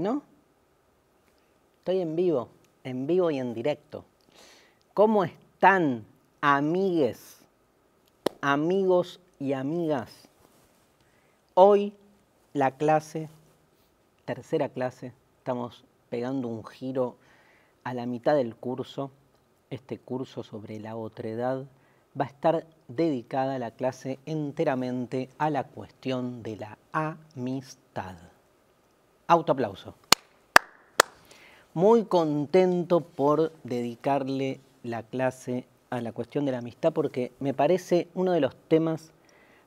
¿no? Estoy en vivo, en vivo y en directo. ¿Cómo están, amigues, amigos y amigas? Hoy la clase, tercera clase, estamos pegando un giro a la mitad del curso. Este curso sobre la otredad va a estar dedicada la clase enteramente a la cuestión de la amistad. Autoaplauso. Muy contento por dedicarle la clase a la cuestión de la amistad porque me parece uno de los temas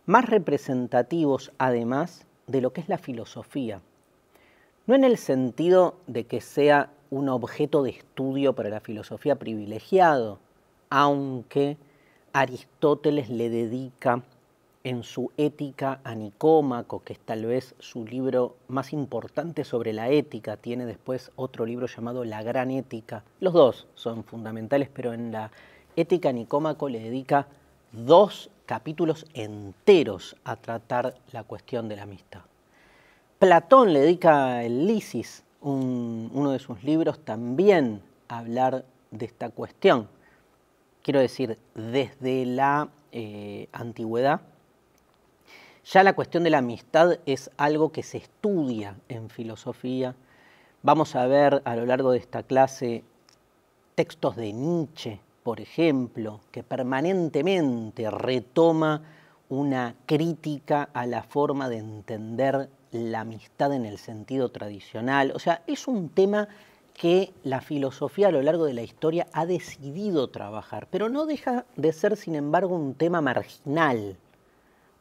más representativos además de lo que es la filosofía. No en el sentido de que sea un objeto de estudio para la filosofía privilegiado, aunque Aristóteles le dedica en su Ética a Nicómaco, que es tal vez su libro más importante sobre la ética. Tiene después otro libro llamado La Gran Ética. Los dos son fundamentales, pero en la Ética a Nicómaco le dedica dos capítulos enteros a tratar la cuestión de la amistad. Platón le dedica el Lisis, uno de sus libros, también a hablar de esta cuestión. Quiero decir, desde la eh, antigüedad, ya la cuestión de la amistad es algo que se estudia en filosofía. Vamos a ver a lo largo de esta clase textos de Nietzsche, por ejemplo, que permanentemente retoma una crítica a la forma de entender la amistad en el sentido tradicional. O sea, es un tema que la filosofía a lo largo de la historia ha decidido trabajar, pero no deja de ser, sin embargo, un tema marginal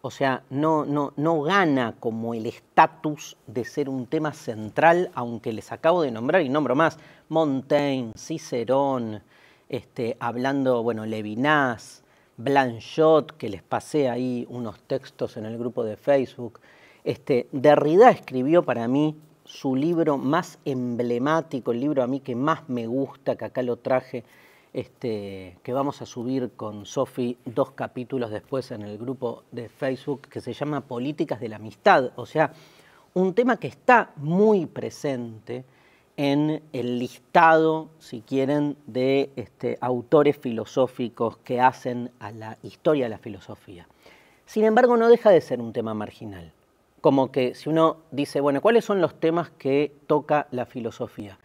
o sea, no, no, no gana como el estatus de ser un tema central, aunque les acabo de nombrar y nombro más, Montaigne, Cicerón, este, hablando, bueno, Levinas, Blanchot, que les pasé ahí unos textos en el grupo de Facebook. Este, Derrida escribió para mí su libro más emblemático, el libro a mí que más me gusta, que acá lo traje, este, que vamos a subir con Sofi dos capítulos después en el grupo de Facebook que se llama Políticas de la Amistad, o sea, un tema que está muy presente en el listado, si quieren, de este, autores filosóficos que hacen a la historia de la filosofía. Sin embargo, no deja de ser un tema marginal. Como que si uno dice, bueno, ¿cuáles son los temas que toca la filosofía?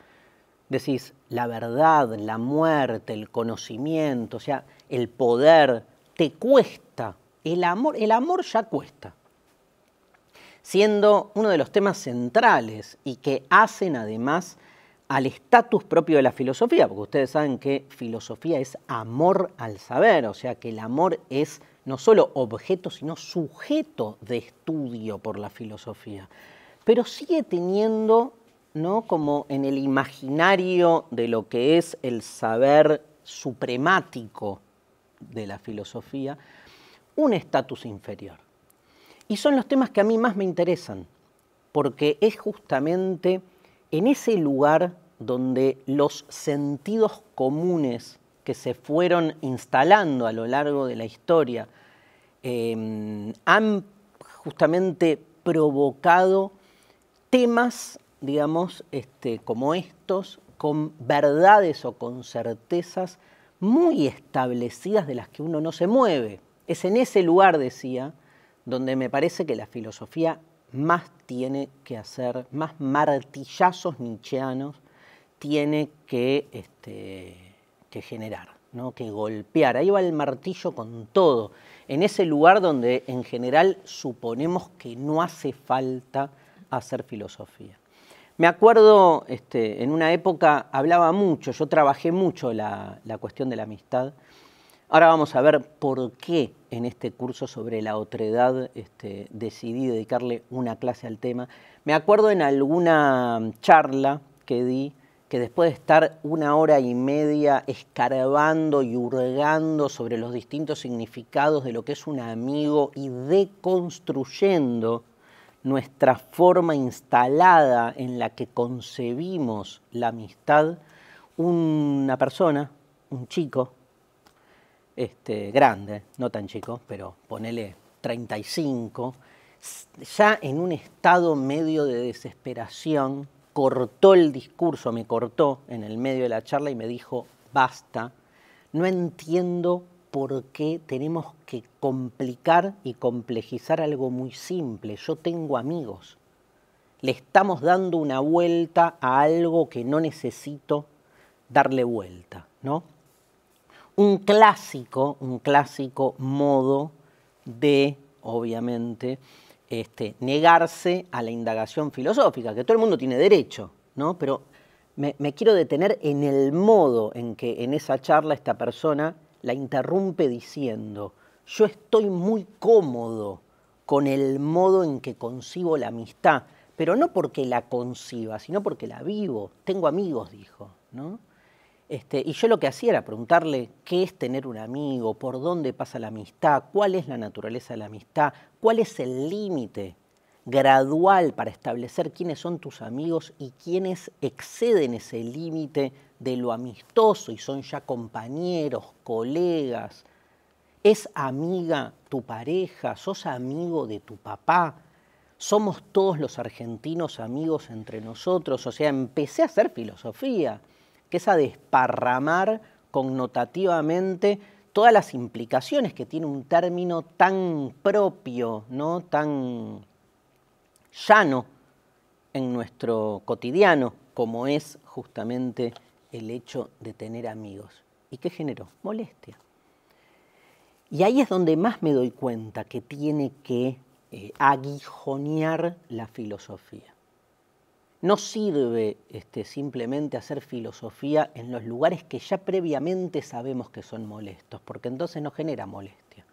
decís, la verdad, la muerte, el conocimiento, o sea, el poder, te cuesta. El amor, el amor ya cuesta. Siendo uno de los temas centrales y que hacen además al estatus propio de la filosofía, porque ustedes saben que filosofía es amor al saber, o sea que el amor es no solo objeto, sino sujeto de estudio por la filosofía, pero sigue teniendo ¿no? como en el imaginario de lo que es el saber supremático de la filosofía, un estatus inferior. Y son los temas que a mí más me interesan, porque es justamente en ese lugar donde los sentidos comunes que se fueron instalando a lo largo de la historia em, han justamente provocado temas digamos, este, como estos, con verdades o con certezas muy establecidas de las que uno no se mueve. Es en ese lugar, decía, donde me parece que la filosofía más tiene que hacer, más martillazos nietzscheanos tiene que, este, generar, ¿no? que golpear. Ahí va el martillo con todo, en ese lugar donde en general suponemos que no hace falta hacer filosofía. Me acuerdo, este, en una época hablaba mucho, yo trabajé mucho la, cuestión de la amistad. Ahora vamos a ver por qué en este curso sobre la otredad este, decidí dedicarle una clase al tema. Me acuerdo en alguna charla que di que después de estar una hora y media escarbando y hurgando sobre los distintos significados de lo que es un amigo y deconstruyendo nuestra forma instalada en la que concebimos la amistad, una persona, un chico, este, grande, no tan chico, pero ponele 35, ya en un estado medio de desesperación, cortó el discurso, me cortó en el medio de la charla y me dijo, basta, no entiendo por qué tenemos que complicar y complejizar algo muy simple. Yo tengo amigos. Le estamos dando una vuelta a algo que no necesito darle vuelta, ¿no? Un clásico, un clásico modo de, obviamente, este, negarse a la indagación filosófica, que todo el mundo tiene derecho, ¿no? Pero me quiero detener en el modo en que en esa charla esta persona la interrumpe diciendo, yo estoy muy cómodo con el modo en que concibo la amistad, pero no porque la conciba, sino porque la vivo. Tengo amigos, dijo, ¿no? Este, y yo lo que hacía era preguntarle qué es tener un amigo, por dónde pasa la amistad, cuál es la naturaleza de la amistad, cuál es el límite gradual para establecer quiénes son tus amigos y quiénes exceden ese límite de lo amistoso y son ya compañeros, colegas. Es amiga tu pareja, sos amigo de tu papá. Somos todos los argentinos amigos entre nosotros. O sea, empecé a hacer filosofía, que es a desparramar connotativamente todas las implicaciones que tiene un término tan propio, ¿no? tan llano en nuestro cotidiano como es justamente el hecho de tener amigos. ¿Y qué generó? Molestia. Y ahí es donde más me doy cuenta que tiene que eh, aguijonear la filosofía. No sirve este, simplemente hacer filosofía en los lugares que ya previamente sabemos que son molestos, porque entonces no genera molestia.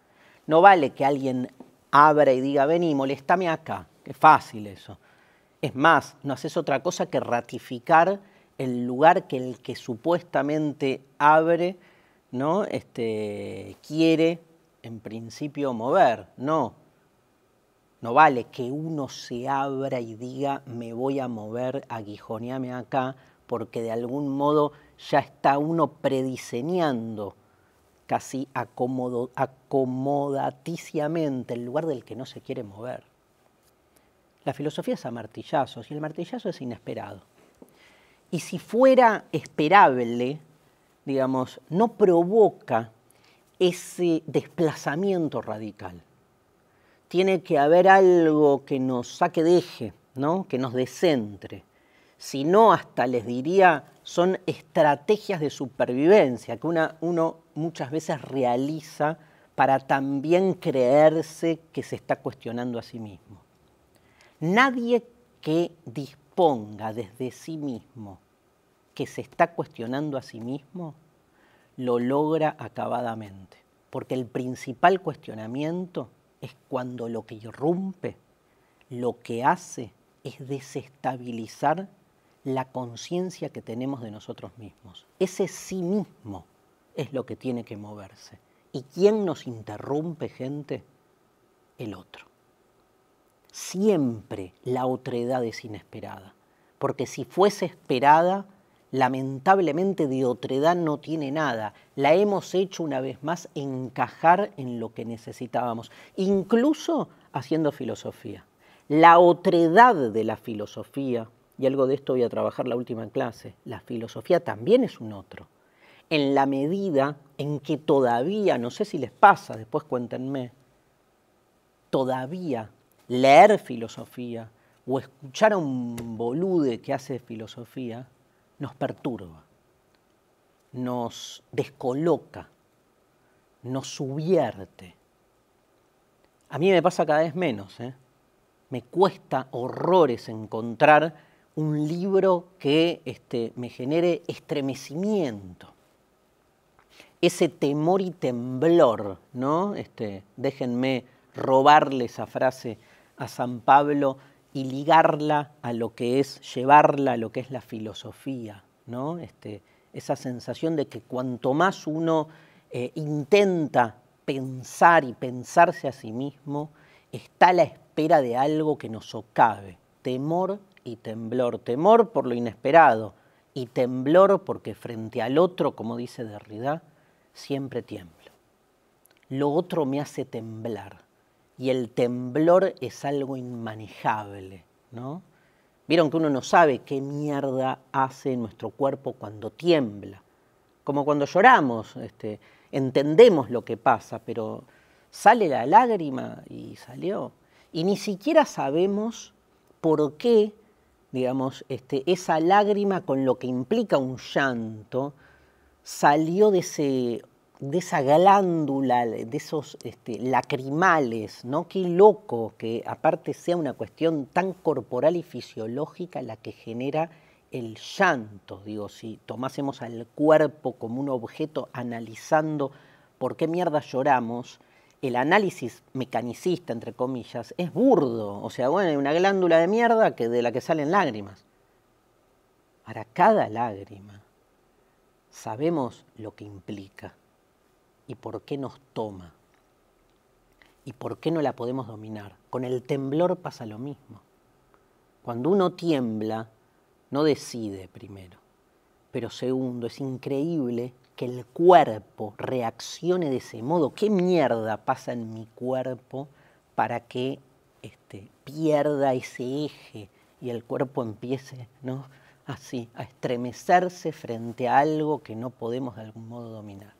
No vale que alguien abra y diga, vení, moléstame acá, Es fácil eso. Es más, no haces otra cosa que ratificar el lugar que el que supuestamente abre, ¿no? Este, quiere en principio mover. No, no vale que uno se abra y diga me voy a mover, aguijoneame acá, porque de algún modo ya está uno prediseñando casi acomodo, acomodaticiamente el lugar del que no se quiere mover. La filosofía es a martillazos y el martillazo es inesperado y si fuera esperable, digamos, no provoca ese desplazamiento radical. Tiene que haber algo que nos saque de eje, ¿no? que nos descentre. Si no, hasta les diría, son estrategias de supervivencia que una, uno muchas veces realiza para también creerse que se está cuestionando a sí mismo. Nadie que ponga desde sí mismo que se está cuestionando a sí mismo, lo logra acabadamente. Porque el principal cuestionamiento es cuando lo que irrumpe, lo que hace es desestabilizar la conciencia que tenemos de nosotros mismos. Ese sí mismo es lo que tiene que moverse. ¿Y quién nos interrumpe, gente? El otro siempre la otredad es inesperada, porque si fuese esperada, lamentablemente de otredad no tiene nada. La hemos hecho una vez más encajar en lo que necesitábamos, incluso haciendo filosofía. La otredad de la filosofía, y algo de esto voy a trabajar la última clase, la filosofía también es un otro. En la medida en que todavía, no sé si les pasa, después cuéntenme, todavía leer filosofía o escuchar a un bolude que hace filosofía nos perturba, nos descoloca, nos subierte. A mí me pasa cada vez menos. ¿eh? Me cuesta horrores encontrar un libro que este, me genere estremecimiento. Ese temor y temblor, ¿no? Este, déjenme robarle esa frase a San Pablo y ligarla a lo que es, llevarla a lo que es la filosofía, ¿no? Este, esa sensación de que cuanto más uno eh, intenta pensar y pensarse a sí mismo, está a la espera de algo que nos socave, temor y temblor, temor por lo inesperado y temblor porque frente al otro, como dice Derrida, siempre tiemblo. Lo otro me hace temblar y el temblor es algo inmanejable, ¿no? Vieron que uno no sabe qué mierda hace nuestro cuerpo cuando tiembla. Como cuando lloramos, este, entendemos lo que pasa, pero sale la lágrima y salió. Y ni siquiera sabemos por qué, digamos, este, esa lágrima con lo que implica un llanto salió de ese de esa glándula, de esos este, lacrimales, ¿no? Qué loco que aparte sea una cuestión tan corporal y fisiológica la que genera el llanto, digo, si tomásemos al cuerpo como un objeto analizando por qué mierda lloramos, el análisis mecanicista, entre comillas, es burdo, o sea, bueno, hay una glándula de mierda que, de la que salen lágrimas. Para cada lágrima sabemos lo que implica y por qué nos toma y por qué no la podemos dominar. Con el temblor pasa lo mismo. Cuando uno tiembla, no decide primero, pero segundo, es increíble que el cuerpo reaccione de ese modo. ¿Qué mierda pasa en mi cuerpo para que este, pierda ese eje y el cuerpo empiece así a estremecerse frente a algo que no podemos de algún modo dominar?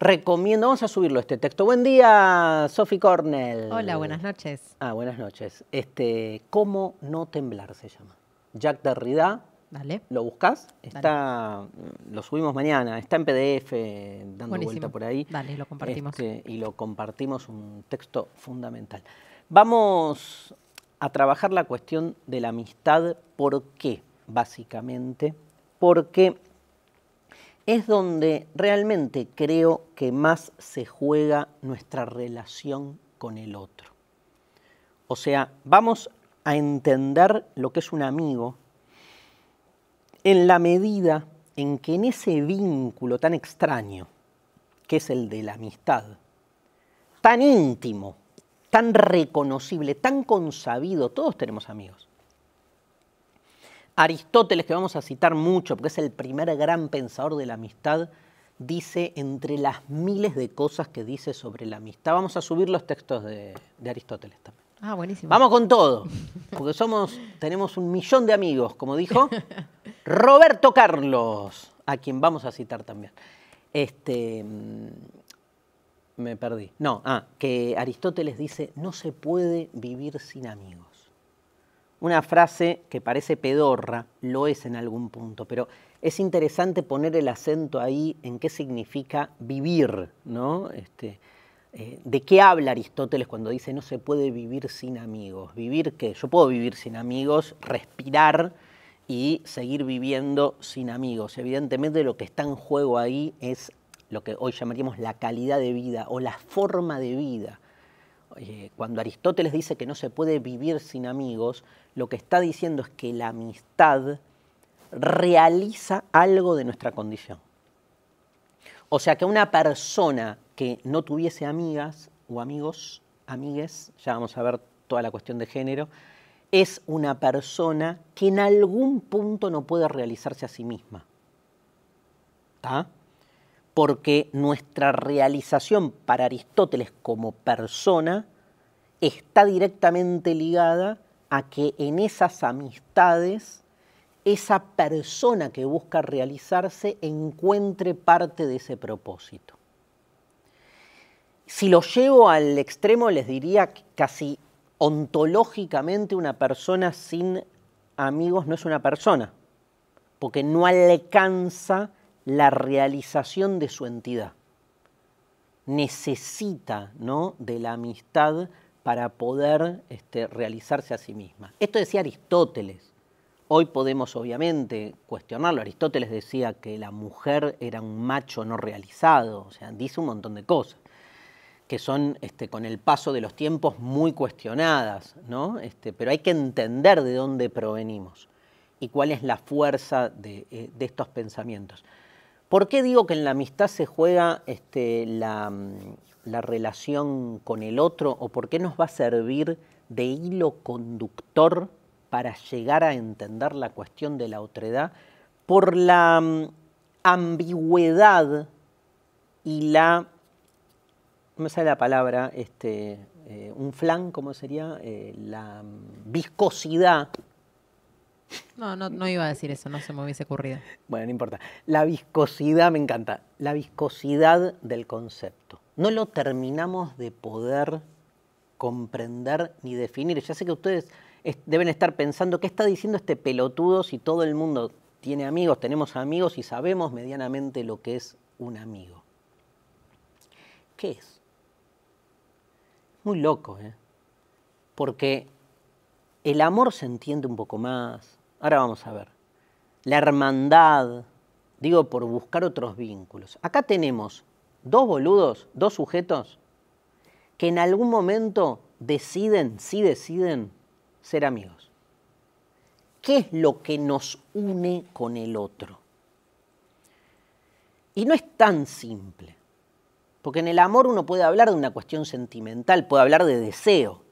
recomiendo, vamos a subirlo este texto. Buen día, Sophie Cornell. Hola, buenas noches. Ah, buenas noches. Este, ¿Cómo no temblar se llama? Jack Derrida. Dale. ¿Lo buscas? Está, mm, lo subimos mañana, está en PDF eh, dando vuelta por ahí. Dale, lo compartimos. Este, y lo compartimos, un texto fundamental. Vamos a trabajar la cuestión de la amistad. ¿Por qué? Básicamente, porque es donde realmente creo que más se juega nuestra relación con el otro. O sea, vamos a entender lo que es un amigo en la medida en que en ese vínculo tan extraño, que es el de la amistad, tan íntimo, tan reconocible, tan consabido, todos tenemos amigos, Aristóteles, que vamos a citar mucho, porque es el primer gran pensador de la amistad, dice entre las miles de cosas que dice sobre la amistad. Vamos a subir los textos de, Aristóteles también. Ah, buenísimo. Vamos con todo, porque somos, tenemos un millón de amigos, como dijo Roberto Carlos, a quien vamos a citar también. Este, mm, me perdí. No, ah, que Aristóteles dice, no se puede vivir sin amigos. Una frase que parece pedorra, lo es en algún punto, pero es interesante poner el acento ahí en qué significa vivir, ¿no? Este, eh, ¿De qué habla Aristóteles cuando dice no se puede vivir sin amigos? ¿Vivir qué? Yo puedo vivir sin amigos, respirar y seguir viviendo sin amigos. Evidentemente lo que está en juego ahí es lo que hoy llamaríamos la calidad de vida o la forma de vida. Eh, cuando Aristóteles dice que no se puede vivir sin amigos, lo que está diciendo es que la amistad realiza algo de nuestra condición. O sea que una persona que no tuviese amigas o amigos, amigues, ya vamos a ver toda la cuestión de género, es una persona que en algún punto no puede realizarse a sí misma. ¿Está? Porque nuestra realización para Aristóteles como persona está directamente ligada a que en esas amistades esa persona que busca realizarse encuentre parte de ese propósito. Si lo llevo al extremo, les diría casi ontológicamente una persona sin amigos no es una persona, porque no alcanza la realización de su entidad. Necesita ¿no? de la amistad para poder este, realizarse a sí misma. Esto decía Aristóteles. Hoy podemos obviamente cuestionarlo. Aristóteles decía que la mujer era un macho no realizado, o sea, dice un montón de cosas que son este, con el paso de los tiempos muy cuestionadas, ¿no? Este, pero hay que entender de dónde provenimos y cuál es la fuerza de, eh, estos pensamientos. ¿Por qué digo que en la amistad se juega la, mm, la relación con el otro o por qué nos va a servir de hilo conductor para llegar a entender la cuestión de la otredad por la mm, ambigüedad y la, no sé la palabra, este, eh, un flan, ¿cómo sería? Eh, la mm, viscosidad. No, no, no iba a decir eso, no se me hubiese ocurrido. Bueno, no importa. La viscosidad, me encanta, la viscosidad del concepto no lo terminamos de poder comprender ni definir. Ya sé que ustedes deben estar pensando, ¿qué está diciendo este pelotudo si todo el mundo tiene amigos, tenemos amigos y sabemos medianamente lo que es un amigo? ¿Qué es? Muy loco, ¿eh? Porque el amor se entiende un poco más. Ahora vamos a ver. La hermandad, digo, por buscar otros vínculos. Acá tenemos dos boludos, dos sujetos, que en algún momento deciden, sí deciden, ser amigos. ¿Qué es lo que nos une con el otro? Y no es tan simple, porque en el amor uno puede hablar de una cuestión sentimental, puede hablar de deseo,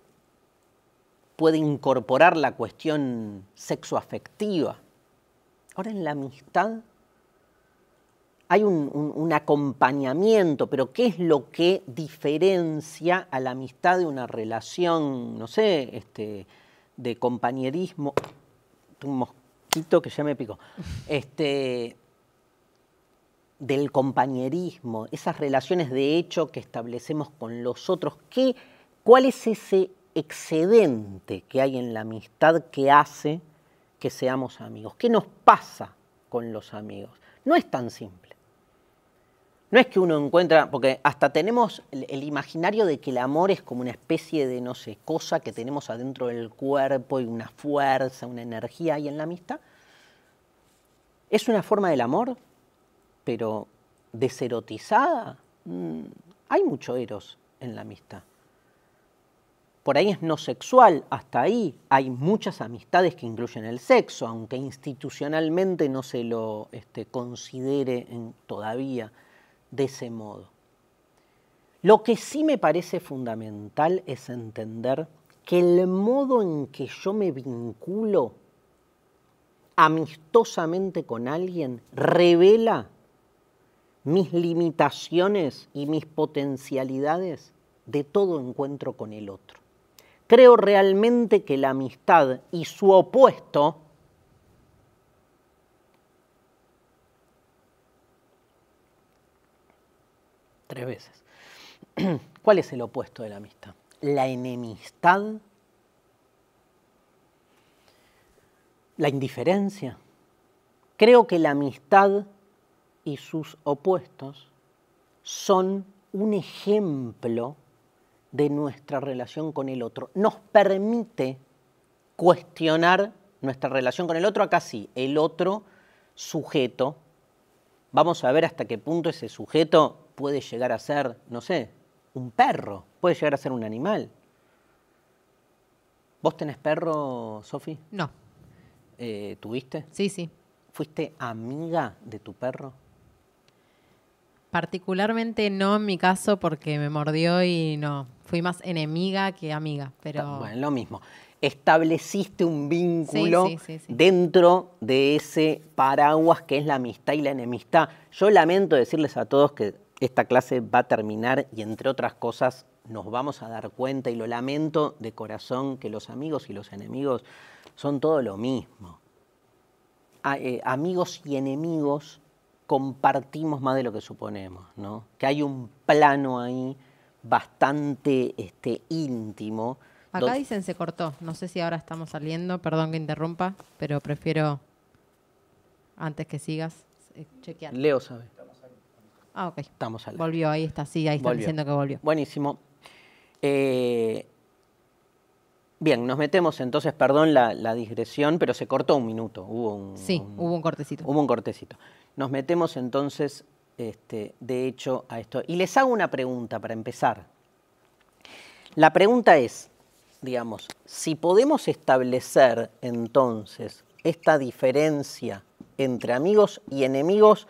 puede incorporar la cuestión sexoafectiva. Ahora en la amistad hay un, acompañamiento, pero ¿qué es lo que diferencia a la amistad de una relación, no sé, este, de compañerismo? Un mosquito que ya me picó. Este, del compañerismo, esas relaciones de hecho que establecemos con los otros, ¿qué, ¿cuál es ese excedente que hay en la amistad que hace que seamos amigos? ¿Qué nos pasa con los amigos? No es tan simple. No es que uno encuentra, porque hasta tenemos el, imaginario de que el amor es como una especie de, no sé, cosa que tenemos adentro del cuerpo y una fuerza, una energía, ahí en la amistad es una forma del amor, pero deserotizada. Mm, hay mucho eros en la amistad. Por ahí es no sexual, hasta ahí hay muchas amistades que incluyen el sexo, aunque institucionalmente no se lo este, considere todavía de ese modo. Lo que sí me parece fundamental es entender que el modo en que yo me vinculo amistosamente con alguien revela mis limitaciones y mis potencialidades de todo encuentro con el otro. Creo realmente que la amistad y su opuesto, veces. ¿Cuál es el opuesto de la amistad? La enemistad, la indiferencia. Creo que la amistad y sus opuestos son un ejemplo de nuestra relación con el otro. Nos permite cuestionar nuestra relación con el otro. Acá sí, el otro sujeto. Vamos a ver hasta qué punto ese sujeto puede llegar a ser, no sé, un perro, puede llegar a ser un animal. ¿Vos tenés perro, Sofi? No. Eh, ¿Tuviste? Sí, sí. ¿Fuiste amiga de tu perro? Particularmente no en mi caso porque me mordió y no. Fui más enemiga que amiga, pero... Bueno, lo mismo. Estableciste un vínculo dentro de ese paraguas que es la amistad y la enemistad. Yo lamento decirles a todos que esta clase va a terminar y entre otras cosas nos vamos a dar cuenta, y lo lamento de corazón, que los amigos y los enemigos son todo lo mismo. Eh, amigos y enemigos compartimos más de lo que suponemos, ¿no? Que hay un plano ahí bastante este, íntimo. Acá dicen se cortó, no sé si ahora estamos saliendo, perdón que interrumpa, pero prefiero, antes que sigas, eh, chequear. Leo sabe. Ah, ok. Estamos Volvió, ahí está, sí, ahí está diciendo que volvió. Buenísimo. Eh, bien, nos metemos entonces, perdón la, digresión, pero se cortó un minuto. Hubo sí, hubo un cortecito. Hubo un cortecito. Nos metemos entonces, este, de hecho, a esto. Y les hago una pregunta para empezar. La pregunta es, digamos, si podemos establecer entonces esta diferencia entre amigos y enemigos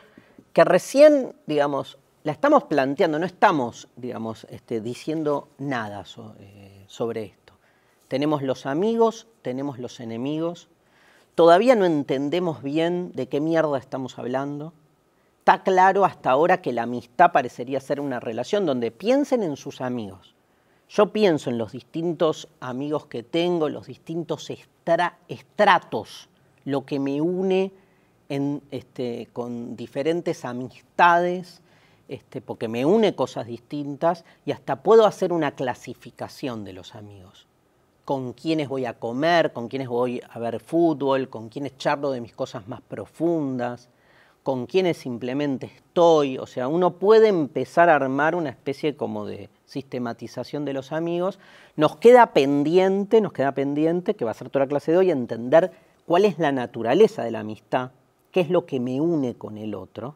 que recién, digamos, la estamos planteando, no estamos, digamos, este, diciendo nada eh, sobre esto. Tenemos los amigos, tenemos los enemigos, todavía no entendemos bien de qué mierda estamos hablando. Está claro hasta ahora que la amistad parecería ser una relación donde piensen en sus amigos. Yo pienso en los distintos amigos que tengo, los distintos estratos, lo que me une este, con diferentes amistades, este, porque me une cosas distintas y hasta puedo hacer una clasificación de los amigos. Con quiénes voy a comer, con quiénes voy a ver fútbol, con quiénes charlo de mis cosas más profundas, con quiénes simplemente estoy. O sea, uno puede empezar a armar una especie como de sistematización de los amigos. Nos queda pendiente, nos queda pendiente, que va a ser toda la clase de hoy, entender cuál es la naturaleza de la amistad qué es lo que me une con el otro.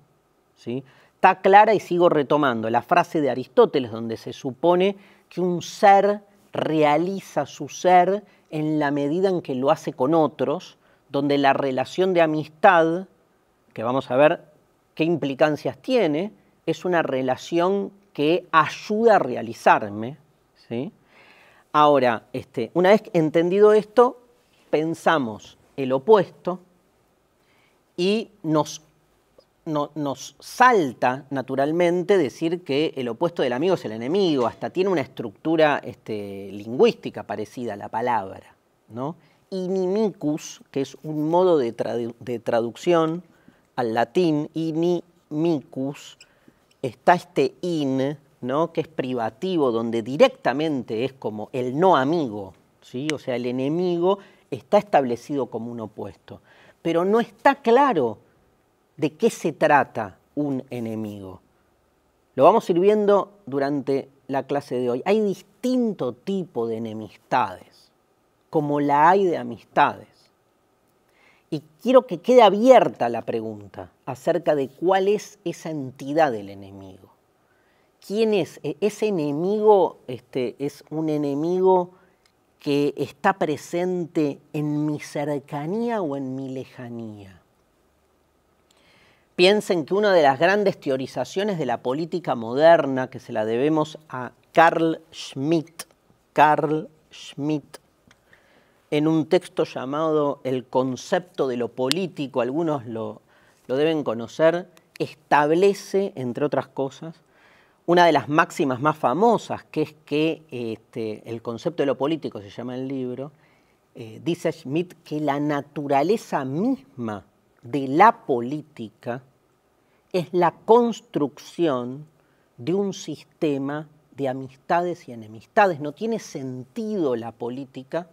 ¿Sí? Está clara y sigo retomando la frase de Aristóteles donde se supone que un ser realiza su ser en la medida en que lo hace con otros, donde la relación de amistad, que vamos a ver qué implicancias tiene, es una relación que ayuda a realizarme. ¿sí? Ahora, este, una vez entendido esto, pensamos el opuesto, y nos, salta naturalmente decir que el opuesto del amigo es el enemigo, hasta tiene una estructura este, lingüística parecida a la palabra. Inimicus, que es un modo de, traducción al latín, inimicus, está este in, que es privativo, donde directamente es como el no amigo, ¿sí? o sea, el enemigo está establecido como un opuesto pero no está claro de qué se trata un enemigo. Lo vamos a ir viendo durante la clase de hoy. Hay distinto tipo de enemistades, como la hay de amistades. Y quiero que quede abierta la pregunta acerca de cuál es esa entidad del enemigo. ¿Quién es? ¿E-, ¿Ese enemigo este, es un enemigo que está presente en mi cercanía o en mi lejanía. Piensen que una de las grandes teorizaciones de la política moderna, que se la debemos a Carl Schmitt, Carl Schmitt, en un texto llamado El concepto de lo político, algunos lo, lo deben conocer, establece, entre otras cosas, una de las máximas más famosas, que es que este, el concepto de lo político se llama el libro, eh, dice Schmidt que la naturaleza misma de la política es la construcción de un sistema de amistades y enemistades. No tiene sentido la política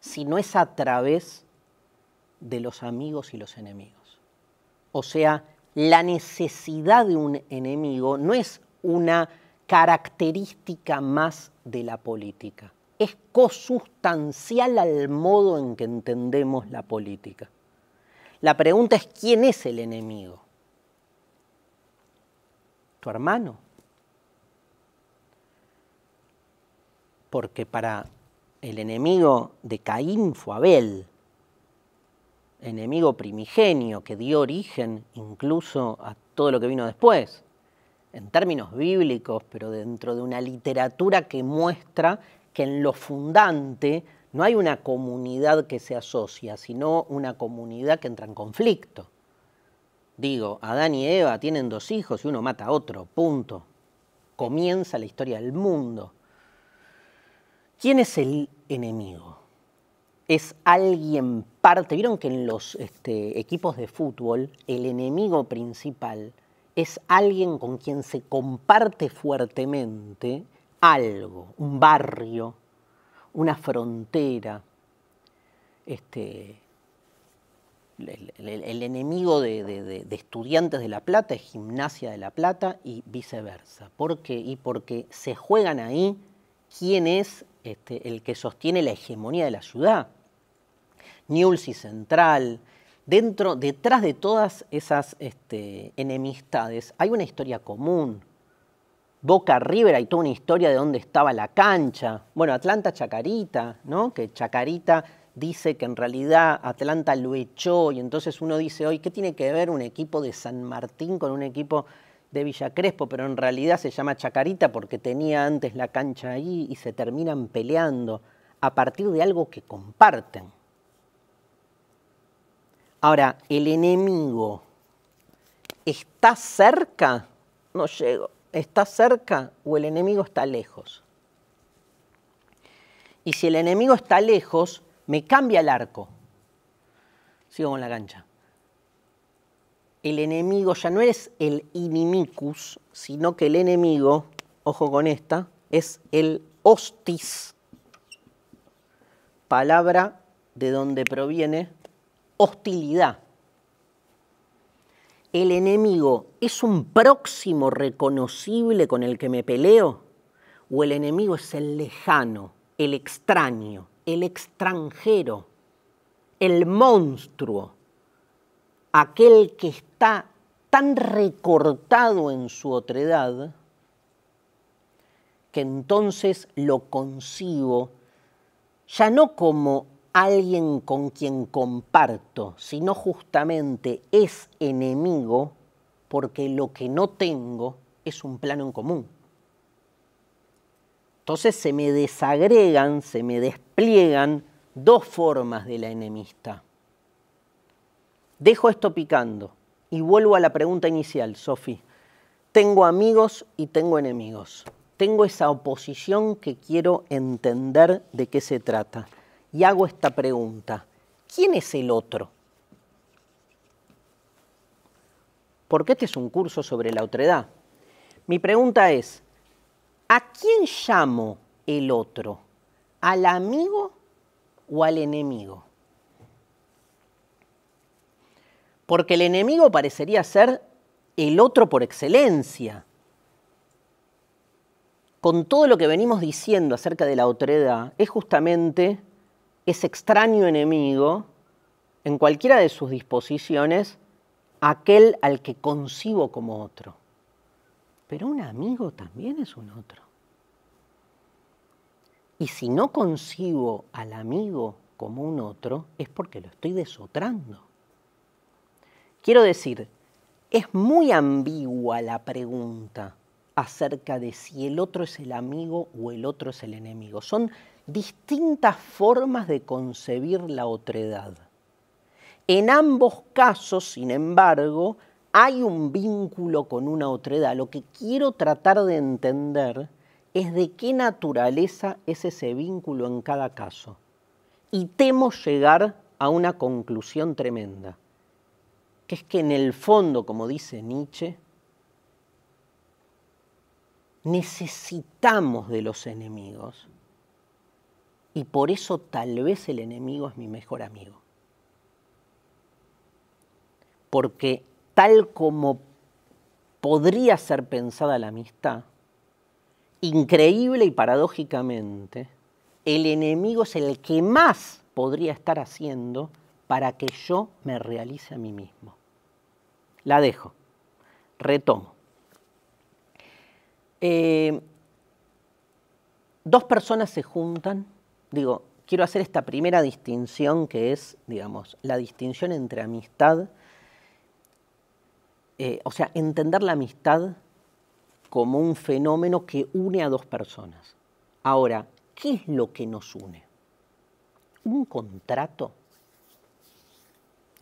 si no es a través de los amigos y los enemigos. O sea, la necesidad de un enemigo no es una característica más de la política. Es cosustancial al modo en que entendemos la política. La pregunta es, ¿quién es el enemigo? ¿Tu hermano? Porque para el enemigo de Caín fue Abel, enemigo primigenio que dio origen incluso a todo lo que vino después en términos bíblicos, pero dentro de una literatura que muestra que en lo fundante no hay una comunidad que se asocia, sino una comunidad que entra en conflicto. Digo, Adán y Eva tienen dos hijos y uno mata a otro, punto. Comienza la historia del mundo. ¿Quién es el enemigo? Es alguien parte. Vieron que en los este, equipos de fútbol el enemigo principal es alguien con quien se comparte fuertemente algo, un barrio, una frontera. Este, el, enemigo de, estudiantes de La Plata es gimnasia de La Plata y viceversa. ¿Por qué? Y porque se juegan ahí quién es este, el que sostiene la hegemonía de la ciudad. Niulsi Central, dentro, detrás de todas esas este, enemistades, hay una historia común. Boca River, y toda una historia de dónde estaba la cancha. Bueno, Atlanta Chacarita, ¿no? Que Chacarita dice que en realidad Atlanta lo echó y entonces uno dice hoy, ¿qué tiene que ver un equipo de San Martín con un equipo de Villa Crespo? Pero en realidad se llama Chacarita porque tenía antes la cancha ahí y se terminan peleando a partir de algo que comparten. Ahora, el enemigo está cerca, no llego, está cerca o el enemigo está lejos. Y si el enemigo está lejos, me cambia el arco. Sigo con la cancha. El enemigo ya no es el inimicus, sino que el enemigo, ojo con esta, es el hostis. Palabra de donde proviene hostilidad. ¿El enemigo es un próximo reconocible con el que me peleo? ¿O el enemigo es el lejano, el extraño, el extranjero, el monstruo, aquel que está tan recortado en su otredad que entonces lo concibo ya no como alguien con quien comparto, sino justamente es enemigo porque lo que no tengo es un plano en común. Entonces se me desagregan, se me despliegan dos formas de la enemista. Dejo esto picando y vuelvo a la pregunta inicial, Sofi. Tengo amigos y tengo enemigos. Tengo esa oposición que quiero entender de qué se trata y hago esta pregunta. ¿Quién es el otro? Porque este es un curso sobre la otredad. Mi pregunta es, ¿a quién llamo el otro? ¿Al amigo o al enemigo? Porque el enemigo parecería ser el otro por excelencia. Con todo lo que venimos diciendo acerca de la otredad, es justamente es extraño enemigo, en cualquiera de sus disposiciones, aquel al que concibo como otro. Pero un amigo también es un otro. Y si no concibo al amigo como un otro, es porque lo estoy desotrando. Quiero decir, es muy ambigua la pregunta acerca de si el otro es el amigo o el otro es el enemigo. Son distintas formas de concebir la otredad. En ambos casos, sin embargo, hay un vínculo con una otredad. Lo que quiero tratar de entender es de qué naturaleza es ese vínculo en cada caso. Y temo llegar a una conclusión tremenda, que es que en el fondo, como dice Nietzsche, necesitamos de los enemigos y por eso tal vez el enemigo es mi mejor amigo. Porque tal como podría ser pensada la amistad, increíble y paradójicamente, el enemigo es el que más podría estar haciendo para que yo me realice a mí mismo. La dejo. Retomo. Eh, dos personas se juntan digo, quiero hacer esta primera distinción que es, digamos, la distinción entre amistad, eh, o sea, entender la amistad como un fenómeno que une a dos personas. Ahora, ¿qué es lo que nos une? ¿Un contrato?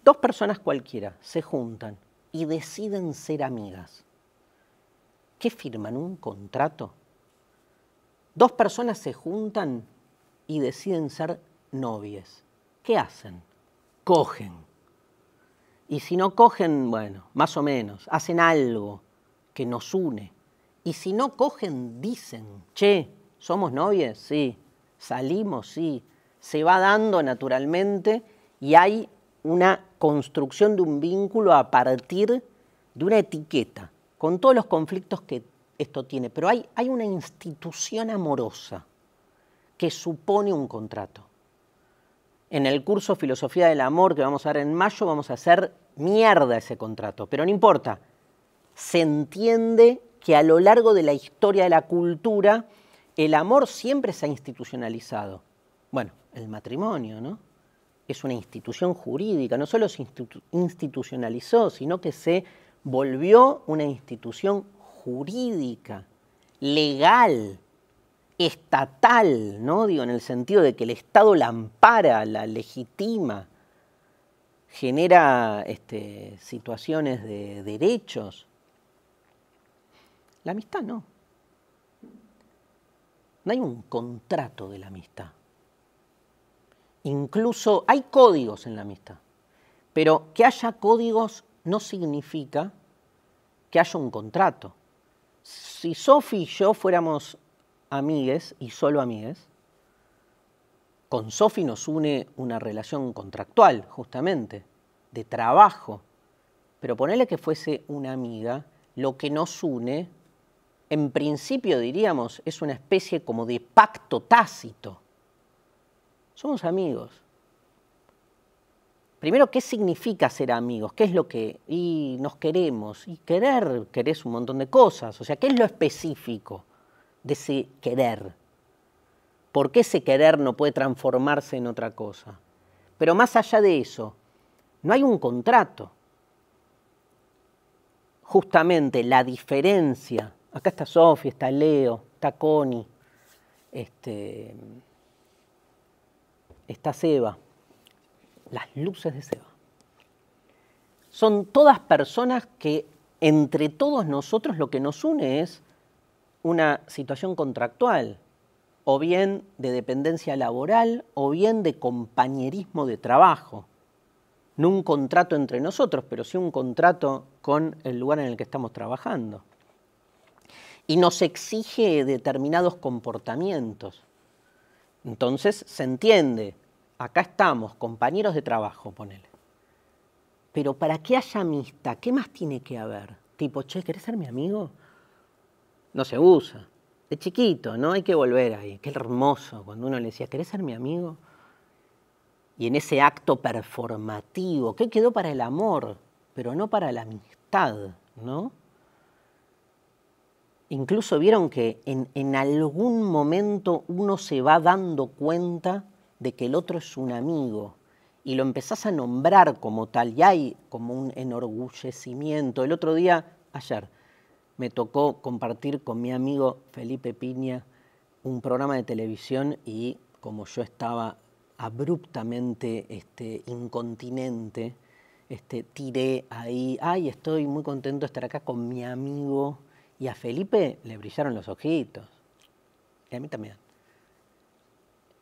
Dos personas cualquiera se juntan y deciden ser amigas. ¿Qué firman? ¿Un contrato? Dos personas se juntan y deciden ser novias. ¿Qué hacen? Cogen. Y si no cogen, bueno, más o menos, hacen algo que nos une. Y si no cogen, dicen, che, ¿somos novias? Sí. ¿Salimos? Sí. Se va dando naturalmente y hay una construcción de un vínculo a partir de una etiqueta, con todos los conflictos que esto tiene. Pero hay, hay una institución amorosa que supone un contrato. En el curso Filosofía del Amor que vamos a dar en mayo vamos a hacer mierda ese contrato, pero no importa. Se entiende que a lo largo de la historia de la cultura el amor siempre se ha institucionalizado. Bueno, el matrimonio, ¿no? Es una institución jurídica, no solo se institucionalizó, sino que se volvió una institución jurídica, legal, estatal, ¿no? en el sentido de que el Estado la ampara, la legitima, genera este, situaciones de derechos. La amistad no. No hay un contrato de la amistad. Incluso hay códigos en la amistad, pero que haya códigos no significa que haya un contrato. Si Sofi y yo fuéramos amigues y solo amigues. Con Sofi nos une una relación contractual, justamente, de trabajo. Pero ponerle que fuese una amiga, lo que nos une, en principio diríamos, es una especie como de pacto tácito. Somos amigos. Primero, ¿qué significa ser amigos? ¿Qué es lo que... y nos queremos? Y querer, querés un montón de cosas. O sea, ¿qué es lo específico? de ese querer. Porque ese querer no puede transformarse en otra cosa? Pero más allá de eso, no hay un contrato. Justamente la diferencia, acá está Sofía, está Leo, está Connie, este, está Seba, las luces de Seba. Son todas personas que entre todos nosotros lo que nos une es una situación contractual, o bien de dependencia laboral, o bien de compañerismo de trabajo. No un contrato entre nosotros, pero sí un contrato con el lugar en el que estamos trabajando. Y nos exige determinados comportamientos. Entonces se entiende, acá estamos, compañeros de trabajo, ponele. Pero para que haya amistad, ¿qué más tiene que haber? Tipo, che, ¿querés ser mi amigo? no se usa. De chiquito, ¿no? Hay que volver ahí. Qué hermoso cuando uno le decía, ¿querés ser mi amigo? Y en ese acto performativo, que quedó para el amor, pero no para la amistad, ¿no? Incluso vieron que en, en algún momento uno se va dando cuenta de que el otro es un amigo y lo empezás a nombrar como tal y hay como un enorgullecimiento. El otro día, ayer, me tocó compartir con mi amigo Felipe Piña un programa de televisión y como yo estaba abruptamente este, incontinente, este, tiré ahí, ay, estoy muy contento de estar acá con mi amigo. Y a Felipe le brillaron los ojitos. Y a mí también.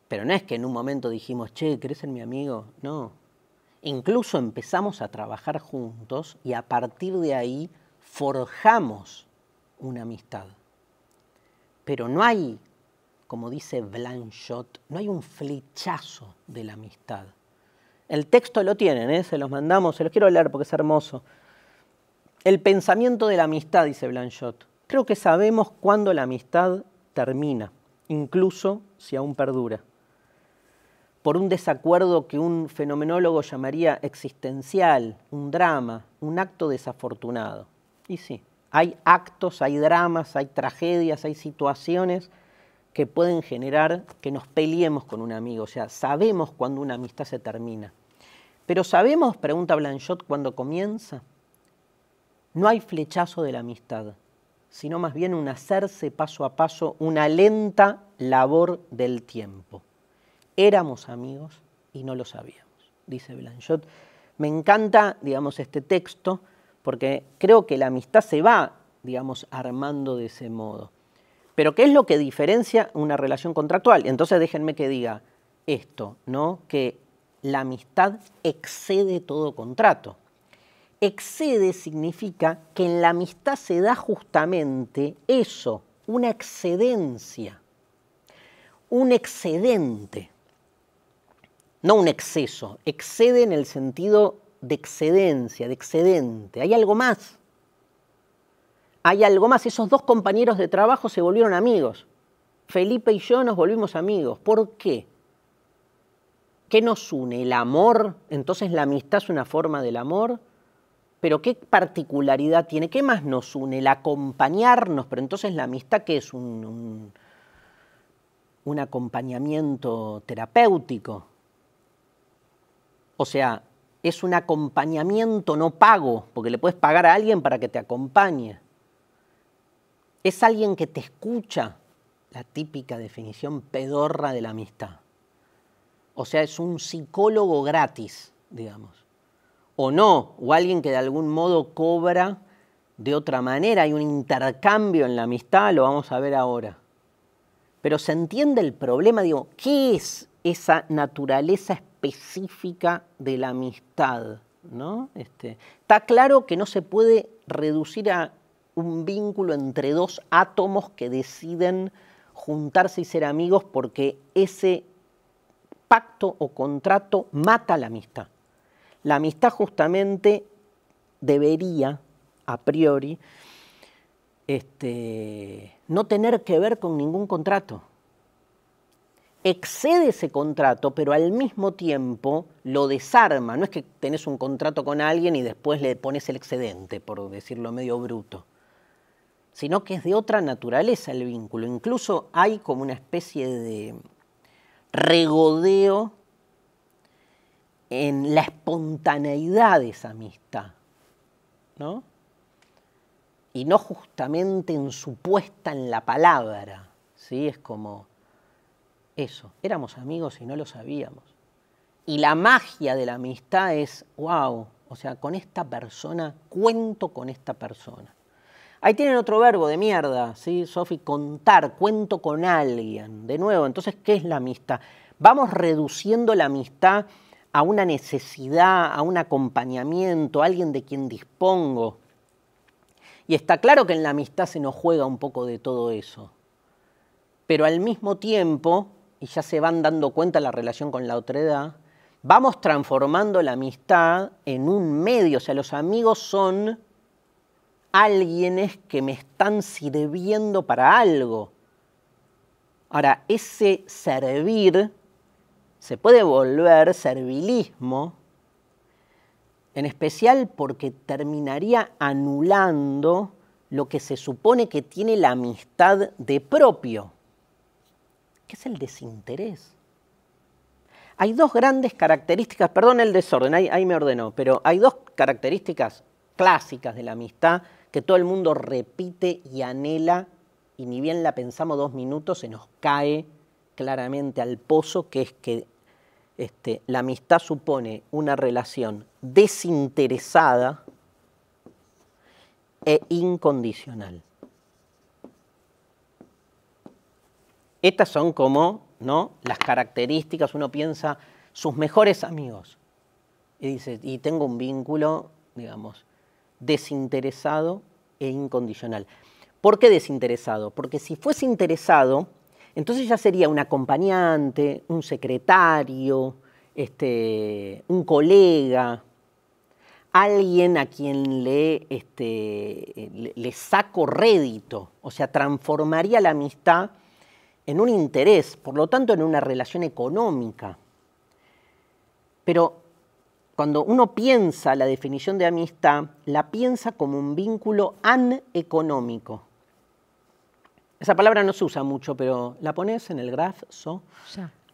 Pero no es que en un momento dijimos, che, ¿querés ser mi amigo? No. Incluso empezamos a trabajar juntos y a partir de ahí forjamos una amistad. Pero no hay, como dice Blanchot, no hay un flechazo de la amistad. El texto lo tienen, ¿eh? se los mandamos, se los quiero leer porque es hermoso. El pensamiento de la amistad, dice Blanchot. Creo que sabemos cuándo la amistad termina, incluso si aún perdura. Por un desacuerdo que un fenomenólogo llamaría existencial, un drama, un acto desafortunado. Y sí, hay actos, hay dramas, hay tragedias, hay situaciones que pueden generar que nos peleemos con un amigo. O sea, sabemos cuando una amistad se termina. Pero sabemos, pregunta Blanchot, cuando comienza. No hay flechazo de la amistad, sino más bien un hacerse paso a paso, una lenta labor del tiempo. Éramos amigos y no lo sabíamos, dice Blanchot. Me encanta, digamos, este texto porque creo que la amistad se va, digamos, armando de ese modo. Pero ¿qué es lo que diferencia una relación contractual? Entonces déjenme que diga esto, ¿no? Que la amistad excede todo contrato. Excede significa que en la amistad se da justamente eso, una excedencia, un excedente, no un exceso, excede en el sentido de excedencia, de excedente. Hay algo más. Hay algo más. Esos dos compañeros de trabajo se volvieron amigos. Felipe y yo nos volvimos amigos. ¿Por qué? ¿Qué nos une? ¿El amor? Entonces la amistad es una forma del amor. Pero ¿qué particularidad tiene? ¿Qué más nos une? El acompañarnos. Pero entonces la amistad que es un, un, un acompañamiento terapéutico. O sea, es un acompañamiento no pago, porque le puedes pagar a alguien para que te acompañe. Es alguien que te escucha, la típica definición pedorra de la amistad. O sea, es un psicólogo gratis, digamos. O no, o alguien que de algún modo cobra de otra manera, hay un intercambio en la amistad, lo vamos a ver ahora. Pero se entiende el problema, digo, ¿qué es esa naturaleza espiritual? específica de la amistad. ¿no? Este, está claro que no se puede reducir a un vínculo entre dos átomos que deciden juntarse y ser amigos porque ese pacto o contrato mata la amistad. La amistad justamente debería, a priori, este, no tener que ver con ningún contrato excede ese contrato, pero al mismo tiempo lo desarma. No es que tenés un contrato con alguien y después le pones el excedente, por decirlo medio bruto, sino que es de otra naturaleza el vínculo. Incluso hay como una especie de regodeo en la espontaneidad de esa amistad, ¿no? Y no justamente en su puesta en la palabra, ¿sí? Es como eso. Éramos amigos y no lo sabíamos. Y la magia de la amistad es, wow, o sea, con esta persona, cuento con esta persona. Ahí tienen otro verbo de mierda, ¿sí, Sofi? Contar, cuento con alguien. De nuevo, entonces, ¿qué es la amistad? Vamos reduciendo la amistad a una necesidad, a un acompañamiento, a alguien de quien dispongo. Y está claro que en la amistad se nos juega un poco de todo eso. Pero al mismo tiempo, y ya se van dando cuenta la relación con la otra edad, vamos transformando la amistad en un medio. O sea, los amigos son alguienes que me están sirviendo para algo. Ahora, ese servir se puede volver servilismo, en especial porque terminaría anulando lo que se supone que tiene la amistad de propio es el desinterés. Hay dos grandes características, perdón el desorden, ahí, me ordenó, pero hay dos características clásicas de la amistad que todo el mundo repite y anhela y ni bien la pensamos dos minutos se nos cae claramente al pozo, que es que este, la amistad supone una relación desinteresada e incondicional. Estas son como ¿no? las características, uno piensa, sus mejores amigos. Y dice, y tengo un vínculo, digamos, desinteresado e incondicional. ¿Por qué desinteresado? Porque si fuese interesado, entonces ya sería un acompañante, un secretario, este, un colega, alguien a quien le, este, le saco rédito, o sea, transformaría la amistad en un interés, por lo tanto en una relación económica. Pero cuando uno piensa la definición de amistad, la piensa como un vínculo aneconómico. Esa palabra no se usa mucho, pero la pones en el grafo. so,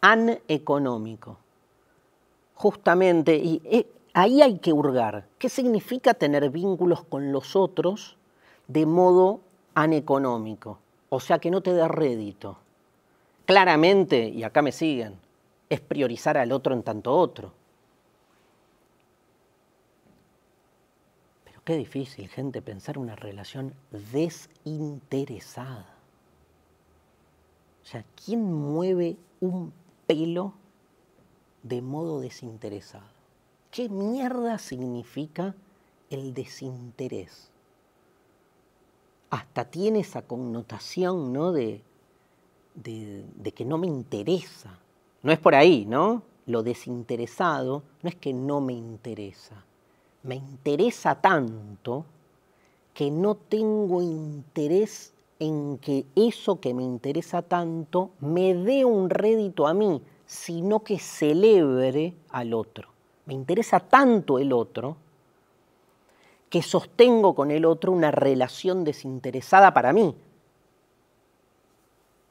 aneconómico. Justamente, y, eh, ahí hay que hurgar. ¿Qué significa tener vínculos con los otros de modo aneconómico? O sea, que no te da rédito claramente, y acá me siguen, es priorizar al otro en tanto otro. Pero qué difícil, gente, pensar una relación desinteresada. O sea, ¿quién mueve un pelo de modo desinteresado? ¿Qué mierda significa el desinterés? Hasta tiene esa connotación, ¿no? De de, que no me interesa. No es por ahí, ¿no? Lo desinteresado no es que no me interesa. Me interesa tanto que no tengo interés en que eso que me interesa tanto me dé un rédito a mí, sino que celebre al otro. Me interesa tanto el otro que sostengo con el otro una relación desinteresada para mí,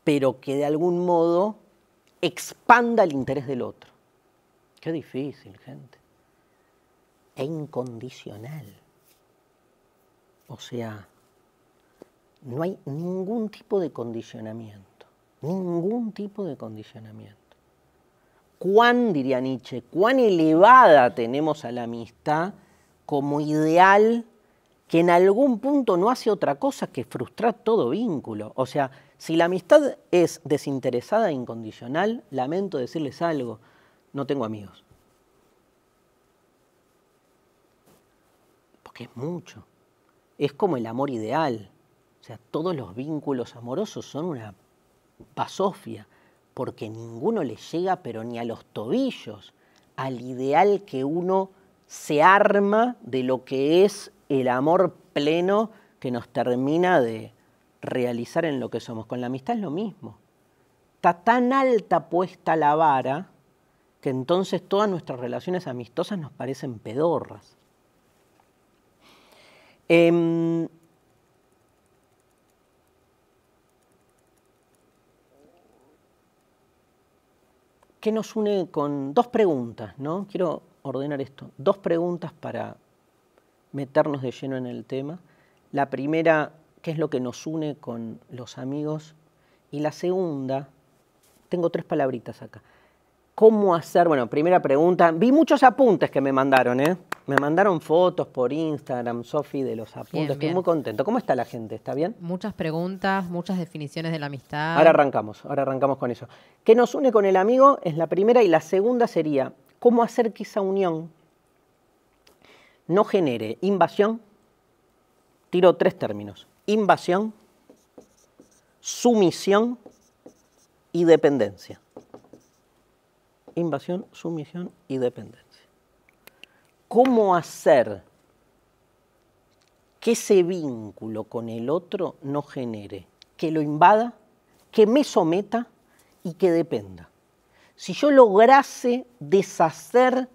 pero que de algún modo expanda el interés del otro. Qué difícil, gente. E incondicional. O sea, no hay ningún tipo de condicionamiento, ningún tipo de condicionamiento. Cuán, diría Nietzsche, cuán elevada tenemos a la amistad como ideal que en algún punto no hace otra cosa que frustrar todo vínculo. O sea, si la amistad es desinteresada e incondicional, lamento decirles algo, no tengo amigos. Porque es mucho. Es como el amor ideal. O sea, todos los vínculos amorosos son una pasofia, porque ninguno le llega, pero ni a los tobillos, al ideal que uno se arma de lo que es el amor pleno que nos termina de realizar en lo que somos. Con la amistad es lo mismo. Está tan alta puesta la vara que entonces todas nuestras relaciones amistosas nos parecen pedorras. Em, ¿Qué nos une con dos preguntas? ¿no? Quiero ordenar esto. Dos preguntas para meternos de lleno en el tema. La primera, ¿qué es lo que nos une con los amigos? Y la segunda, tengo tres palabritas acá. ¿Cómo hacer? Bueno, primera pregunta. Vi muchos apuntes que me mandaron, ¿eh? Me mandaron fotos por Instagram, Sofi, de los apuntes. Estoy muy contento. ¿Cómo está la gente? ¿Está bien? Muchas preguntas, muchas definiciones de la amistad. Ahora arrancamos, ahora arrancamos con eso. ¿Qué nos une con el amigo? Es la primera y la segunda sería, ¿cómo hacer quizá unión no genere invasión, tiro tres términos, invasión, sumisión y dependencia. Invasión, sumisión y dependencia. ¿Cómo hacer que ese vínculo con el otro no genere, que lo invada, que me someta y que dependa? Si yo lograse deshacer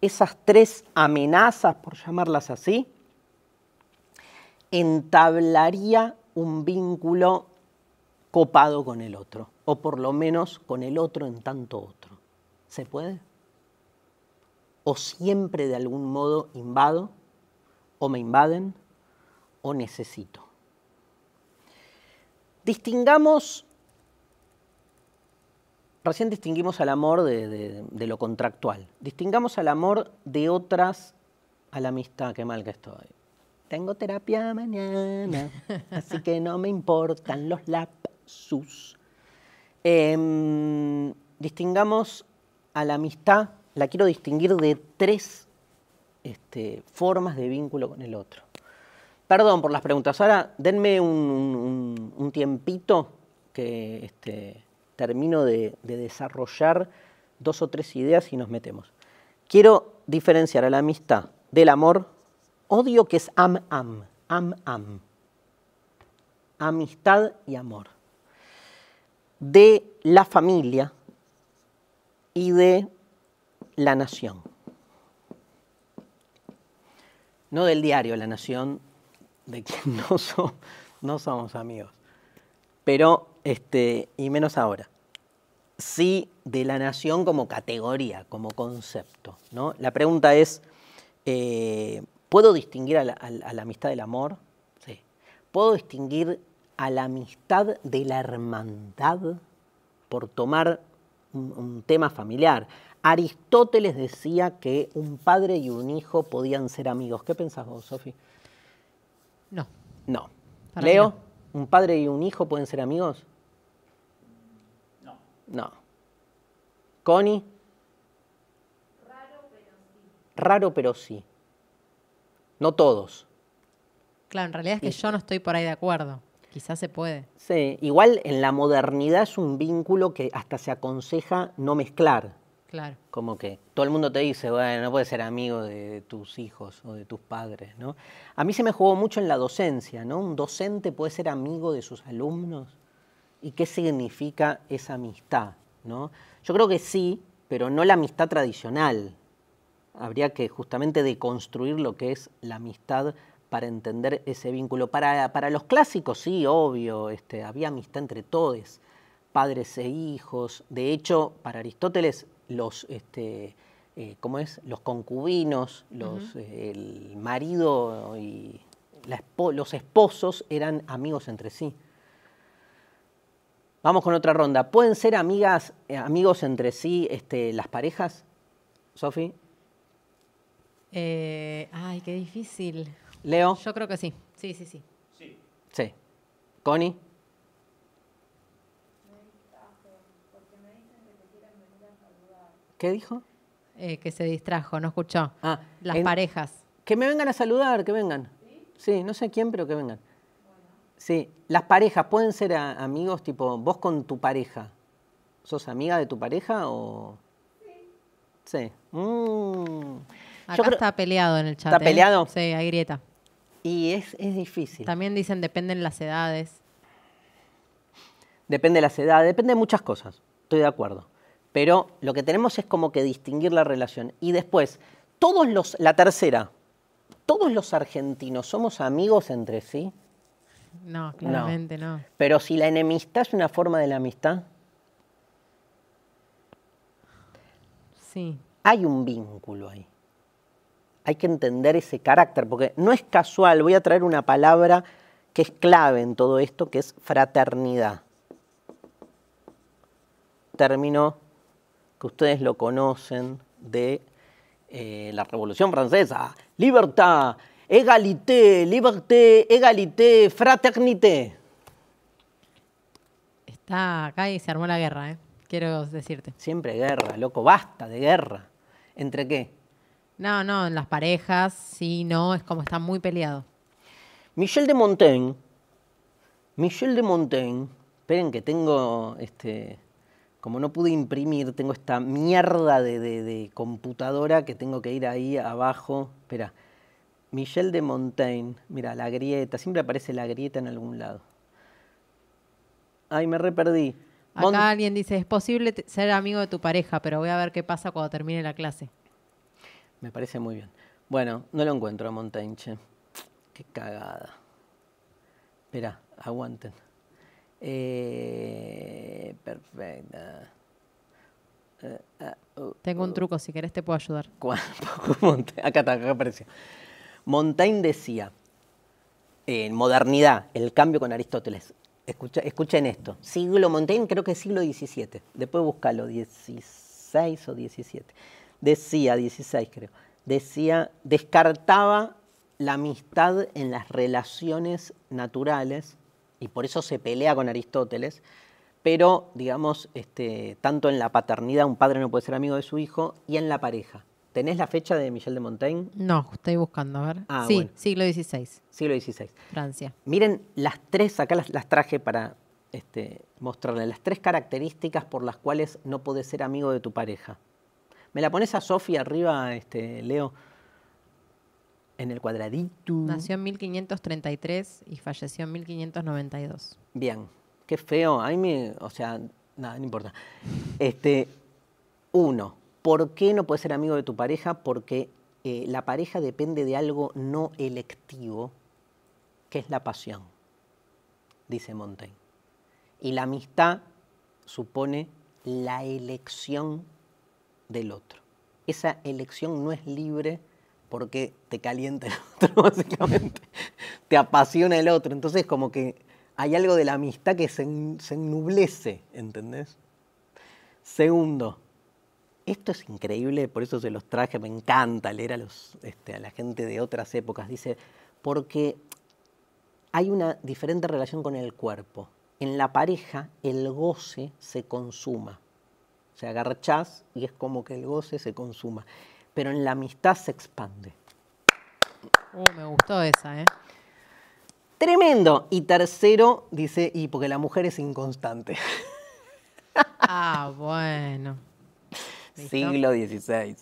esas tres amenazas, por llamarlas así, entablaría un vínculo copado con el otro, o por lo menos con el otro en tanto otro. ¿Se puede? O siempre de algún modo invado, o me invaden, o necesito. Distingamos Recién distinguimos al amor de, lo contractual. Distingamos al amor de otras a la amistad. Qué mal que estoy. Tengo terapia mañana, así que no me importan los lapsus. Em, distingamos a la amistad, la quiero distinguir de tres este, formas de vínculo con el otro. Perdón por las preguntas. Ahora, denme un, tiempito que... Este, termino de, desarrollar dos o tres ideas y nos metemos. Quiero diferenciar a la amistad del amor, odio que es am-am, am-am, amistad y amor, de la familia y de la nación. No del diario La Nación, de quien no, no somos amigos, pero este, y menos ahora. Sí de la nación como categoría, como concepto. ¿no? La pregunta es, eh, ¿puedo distinguir a la, amistad del amor? Sí. ¿Puedo distinguir a la amistad de la hermandad? Por tomar un, tema familiar. Aristóteles decía que un padre y un hijo podían ser amigos. ¿Qué pensás vos, Sofi? No. No. ¿Leo? ¿Un padre y un hijo pueden ser amigos? No. No. ¿Connie? Raro, pero sí. Raro, pero sí. No todos. Claro, en realidad es que yo no estoy por ahí de acuerdo. Quizás se puede. Sí, igual en la modernidad es un vínculo que hasta se aconseja no mezclar. Como que todo el mundo te dice, bueno, no puedes ser amigo de tus hijos o de tus padres, ¿no? A mí se me jugó mucho en la docencia, ¿no? Un docente puede ser amigo de sus alumnos. ¿Y qué significa esa amistad, ¿no? Yo creo que sí, pero no la amistad tradicional. Habría que justamente deconstruir lo que es la amistad para entender ese vínculo. Para, para los clásicos, sí, obvio, este, había amistad entre todos, padres e hijos. De hecho, para Aristóteles los, este, eh, ¿cómo es? Los concubinos, los, eh, el marido y los esposos eran amigos entre sí. Vamos con otra ronda. ¿Pueden ser amigas, eh, amigos entre sí este, las parejas, Sofi? ay, qué difícil. Leo. Yo creo que sí. Sí, sí, sí. Sí. Sí. Connie. ¿Qué dijo? Eh, que se distrajo, no escuchó. Ah, las parejas. Que me vengan a saludar, que vengan. ¿Sí? no sé quién, pero que vengan. Sí, las parejas pueden ser amigos tipo vos con tu pareja. ¿Sos amiga de tu pareja o...? Sí. sí. Mm. Acá está peleado en el chat. ¿Está ¿eh? peleado? Sí, hay grieta. Y es, es difícil. También dicen dependen las edades. Depende de las edades, depende de muchas cosas. Estoy de acuerdo. Pero lo que tenemos es como que distinguir la relación. Y después, todos los, la tercera, todos los argentinos somos amigos entre sí. No, claramente no. Pero si la enemistad es una forma de la amistad. Sí. Hay un vínculo ahí. Hay que entender ese carácter, porque no es casual. Voy a traer una palabra que es clave en todo esto, que es fraternidad. Término que ustedes lo conocen de eh, la Revolución Francesa. Libertad, égalité, liberté, égalité, fraternité. Está acá y se armó la guerra, ¿eh? quiero decirte. Siempre guerra, loco, basta de guerra. ¿Entre qué? No, no, en las parejas, sí, no, es como está muy peleado. Michel de Montaigne, Michel de Montaigne, esperen que tengo este, como no pude imprimir, tengo esta mierda de, computadora que tengo que ir ahí abajo. Espera, Michelle de Montaigne, mira, la grieta, siempre aparece la grieta en algún lado. Ay, me reperdí. Acá alguien dice, es posible ser amigo de tu pareja, pero voy a ver qué pasa cuando termine la clase. Me parece muy bien. Bueno, no lo encuentro a Montaigne. Qué cagada. Espera, aguanten. Eh, perfecta. Eh, eh, Tengo un uh. truco, si querés te puedo ayudar. acá está, acá apareció. Montaigne decía, en modernidad, el cambio con Aristóteles. escuchen esto. Siglo Montaigne, creo que siglo XVII. Después buscalo, 16 o 17. Decía, 16 creo. Decía, descartaba la amistad en las relaciones naturales y por eso se pelea con Aristóteles, pero digamos, este, tanto en la paternidad un padre no puede ser amigo de su hijo y en la pareja. ¿Tenés la fecha de Michel de Montaigne? No, estoy buscando, a ver. Ah, sí, siglo XVI. Siglo XVI. Francia. Miren, las tres, acá las, traje para este, mostrarles, las tres características por las cuales no podés ser amigo de tu pareja. ¿Me la pones a Sofía arriba, este, Leo? En el cuadradito. Nació en 1533 y falleció en 1592. Bien, qué feo. o sea, nada, no importa. Este, uno, ¿por qué no puedes ser amigo de tu pareja? Porque eh, la pareja depende de algo no electivo, que es la pasión, dice Montaigne. Y la amistad supone la elección del otro. Esa elección no es libre porque te calienta el otro, básicamente. te apasiona el otro. Entonces, como que hay algo de la amistad que se, ennublece, ¿entendés? Segundo, esto es increíble, por eso se los traje, me encanta leer a, los, este, a la gente de otras épocas. Dice, porque hay una diferente relación con el cuerpo. En la pareja el goce se consuma. Se agarchás y es como que el goce se consuma pero en la amistad se expande. Uh, me gustó esa, ¿eh? Tremendo. Y tercero, dice, y porque la mujer es inconstante. Ah, bueno. Siglo XVI.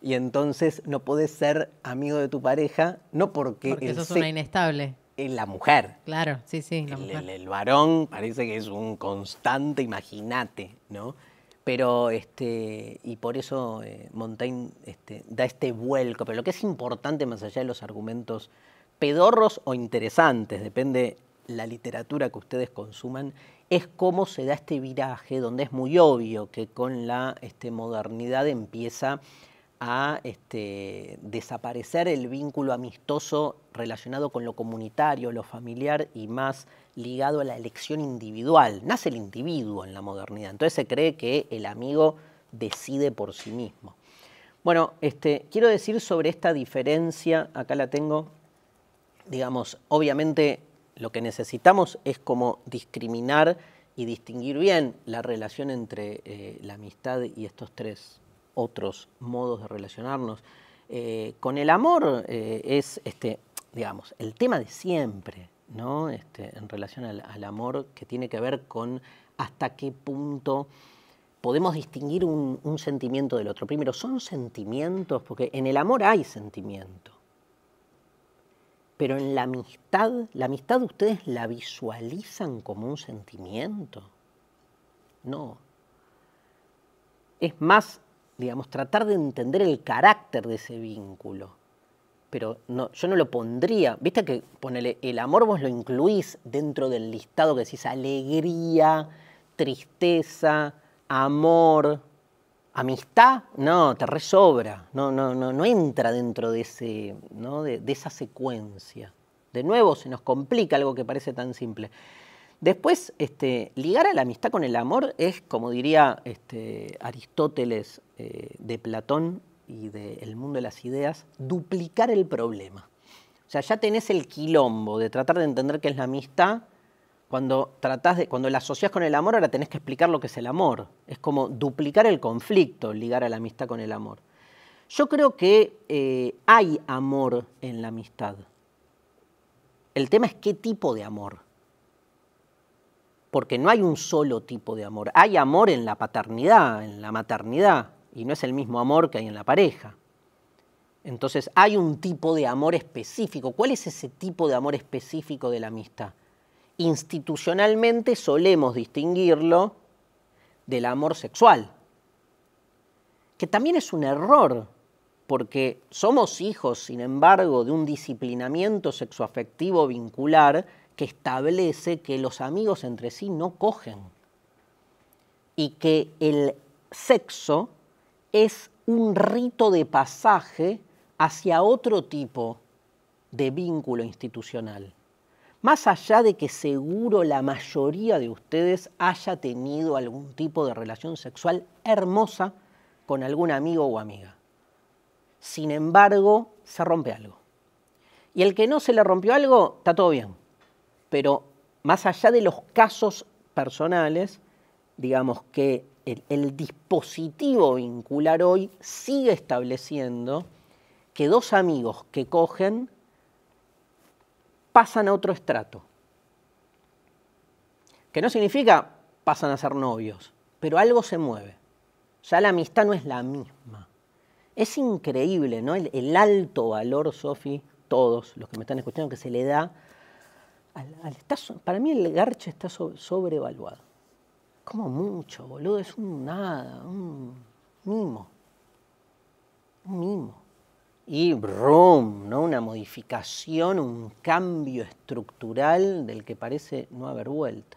Y entonces no podés ser amigo de tu pareja, no porque... Porque eso una inestable. Es la mujer. Claro, sí, sí. La mujer. el, varón parece que es un constante, imagínate, ¿no? Pero, este, y por eso eh, Montaigne este, da este vuelco. Pero lo que es importante, más allá de los argumentos pedorros o interesantes, depende la literatura que ustedes consuman, es cómo se da este viraje, donde es muy obvio que con la este, modernidad empieza a desaparecer el vínculo amistoso relacionado con lo comunitario, lo familiar y más ligado a la elección individual. Nace el individuo en la modernidad, entonces se cree que el amigo decide por sí mismo. Bueno, este, quiero decir sobre esta diferencia, acá la tengo, digamos, obviamente lo que necesitamos es como discriminar y distinguir bien la relación entre eh, la amistad y estos tres otros modos de relacionarnos. Eh, con el amor eh, es, este, digamos, el tema de siempre, ¿no? Este, en relación al, amor que tiene que ver con hasta qué punto podemos distinguir un, un, sentimiento del otro. Primero, son sentimientos, porque en el amor hay sentimiento, pero en la amistad, ¿la amistad ustedes la visualizan como un sentimiento? No. Es más, digamos, tratar de entender el carácter de ese vínculo pero yo no lo pondría. Viste que ponele, el amor vos lo incluís dentro del listado que decís alegría, tristeza, amor, amistad. No, te resobra. No, no, no, no entra dentro de, ese, de, esa secuencia. De nuevo, se nos complica algo que parece tan simple. Después, este, ligar a la amistad con el amor es, como diría este, Aristóteles eh, de Platón, y del mundo de las ideas, duplicar el problema. O sea, ya tenés el quilombo de tratar de entender qué es la amistad. Cuando, de, cuando la asocias con el amor, ahora tenés que explicar lo que es el amor. Es como duplicar el conflicto, ligar a la amistad con el amor. Yo creo que eh, hay amor en la amistad. El tema es qué tipo de amor. Porque no hay un solo tipo de amor. Hay amor en la paternidad, en la maternidad, y no es el mismo amor que hay en la pareja. Entonces hay un tipo de amor específico. ¿Cuál es ese tipo de amor específico de la amistad? Institucionalmente solemos distinguirlo del amor sexual, que también es un error, porque somos hijos, sin embargo, de un disciplinamiento sexoafectivo vincular que establece que los amigos entre sí no cogen y que el sexo es un rito de pasaje hacia otro tipo de vínculo institucional. Más allá de que seguro la mayoría de ustedes haya tenido algún tipo de relación sexual hermosa con algún amigo o amiga. Sin embargo, se rompe algo. Y el que no se le rompió algo, está todo bien. Pero más allá de los casos personales, digamos que el, dispositivo vincular hoy sigue estableciendo que dos amigos que cogen pasan a otro estrato. Que no significa pasan a ser novios, pero algo se mueve. sea la amistad no es la misma. Es increíble, ¿no? El, alto valor, Sofi, todos los que me están escuchando, que se le da. Al, para mí el garche está sobrevaluado. Como mucho, boludo, es un nada, un mimo. Un mimo. Y brum, ¿no? Una modificación, un cambio estructural del que parece no haber vuelta.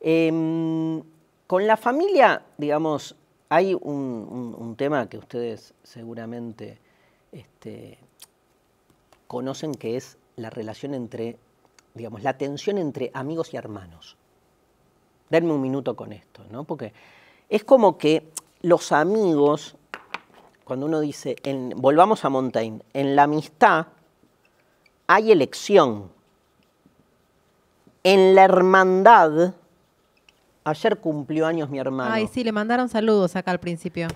Em, con la familia, digamos, hay un, tema que ustedes seguramente este, conocen que es la relación entre, digamos, la tensión entre amigos y hermanos denme un minuto con esto, ¿no? Porque es como que los amigos, cuando uno dice, en, volvamos a Montaigne, en la amistad hay elección. En la hermandad, ayer cumplió años mi hermano. Ay, sí, le mandaron saludos acá al principio.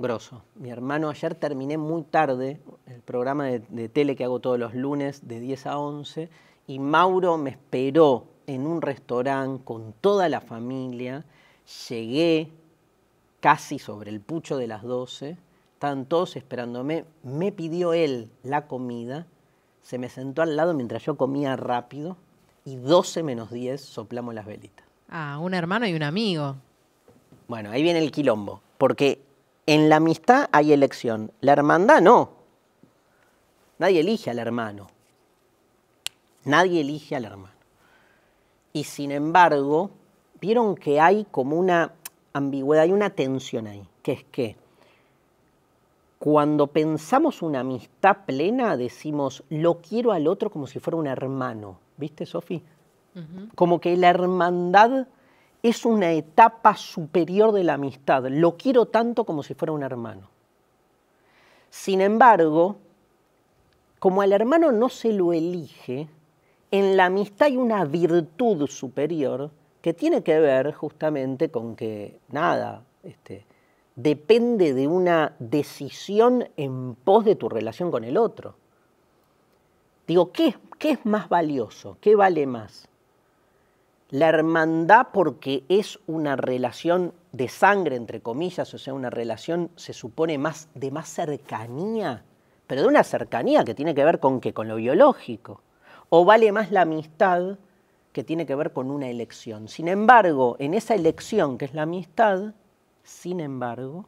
Grosso. Mi hermano, ayer terminé muy tarde el programa de, de tele que hago todos los lunes de 10 a 11 y Mauro me esperó en un restaurante con toda la familia, llegué casi sobre el pucho de las 12, estaban todos esperándome, me pidió él la comida, se me sentó al lado mientras yo comía rápido y 12 menos 10 soplamos las velitas. Ah, un hermano y un amigo. Bueno, ahí viene el quilombo, porque en la amistad hay elección, la hermandad no. Nadie elige al hermano. Nadie elige al hermano y sin embargo, vieron que hay como una ambigüedad, hay una tensión ahí, que es que cuando pensamos una amistad plena decimos, lo quiero al otro como si fuera un hermano, ¿viste, Sofi? Como que la hermandad es una etapa superior de la amistad, lo quiero tanto como si fuera un hermano. Sin embargo, como al hermano no se lo elige, en la amistad hay una virtud superior que tiene que ver justamente con que nada, este, depende de una decisión en pos de tu relación con el otro. Digo, ¿qué, es más valioso? ¿Qué vale más? La hermandad porque es una relación de sangre, entre comillas, o sea, una relación se supone más de más cercanía, pero de una cercanía que tiene que ver con que con lo biológico o vale más la amistad que tiene que ver con una elección. Sin embargo, en esa elección que es la amistad, sin embargo,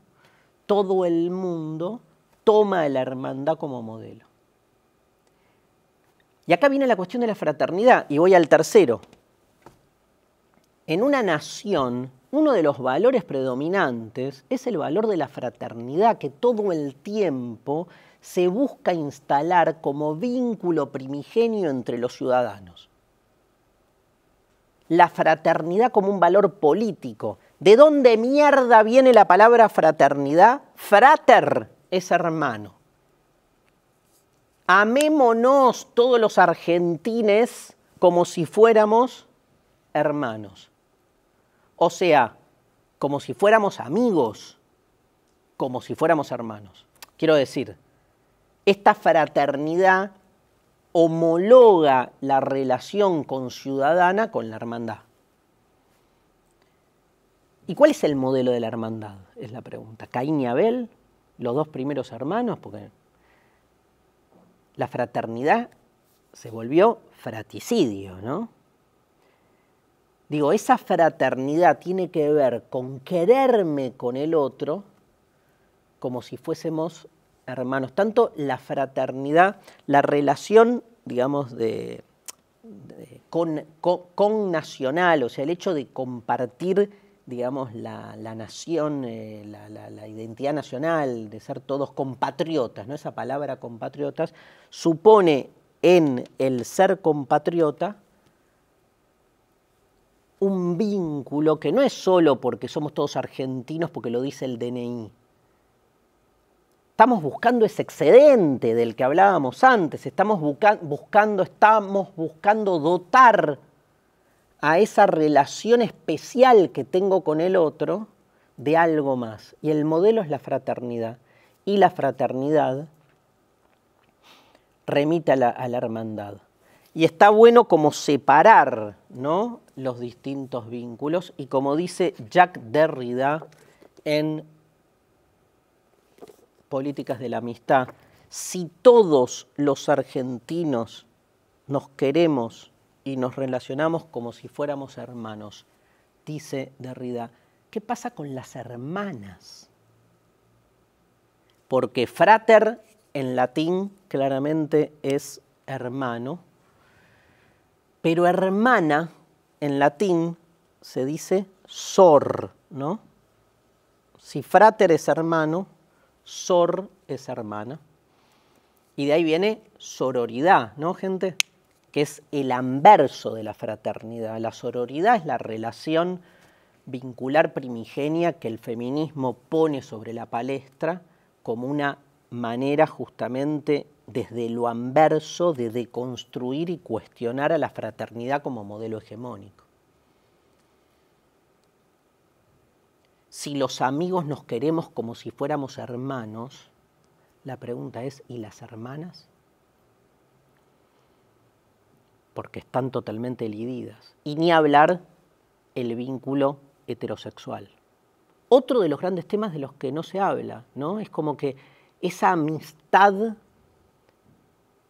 todo el mundo toma a la hermandad como modelo. Y acá viene la cuestión de la fraternidad, y voy al tercero. En una nación, uno de los valores predominantes es el valor de la fraternidad, que todo el tiempo se busca instalar como vínculo primigenio entre los ciudadanos. La fraternidad como un valor político. ¿De dónde mierda viene la palabra fraternidad? Frater es hermano. Amémonos todos los argentines como si fuéramos hermanos. O sea, como si fuéramos amigos, como si fuéramos hermanos. Quiero decir, esta fraternidad homologa la relación con ciudadana con la hermandad. ¿Y cuál es el modelo de la hermandad? Es la pregunta. Caín y Abel, los dos primeros hermanos, porque la fraternidad se volvió fraticidio, ¿no? Digo, esa fraternidad tiene que ver con quererme con el otro como si fuésemos hermanos, tanto la fraternidad, la relación, digamos, de, con, con, nacional, o sea, el hecho de compartir, digamos, la, nación, eh, la, la, identidad nacional, de ser todos compatriotas, ¿no? Esa palabra compatriotas supone en el ser compatriota un vínculo que no es solo porque somos todos argentinos, porque lo dice el DNI, estamos buscando ese excedente del que hablábamos antes, estamos buscando, estamos buscando dotar a esa relación especial que tengo con el otro de algo más. Y el modelo es la fraternidad. Y la fraternidad remite a la, hermandad. Y está bueno como separar ¿no? los distintos vínculos y como dice Jack Derrida en políticas de la amistad, si todos los argentinos nos queremos y nos relacionamos como si fuéramos hermanos, dice Derrida, ¿qué pasa con las hermanas? Porque frater en latín claramente es hermano, pero hermana en latín se dice sor, ¿no? Si frater es hermano, Sor es hermana. Y de ahí viene sororidad, ¿no, gente? Que es el anverso de la fraternidad. La sororidad es la relación vincular primigenia que el feminismo pone sobre la palestra como una manera justamente desde lo anverso de deconstruir y cuestionar a la fraternidad como modelo hegemónico. si los amigos nos queremos como si fuéramos hermanos, la pregunta es, ¿y las hermanas? Porque están totalmente divididas. Y ni hablar el vínculo heterosexual. Otro de los grandes temas de los que no se habla, ¿no? Es como que esa amistad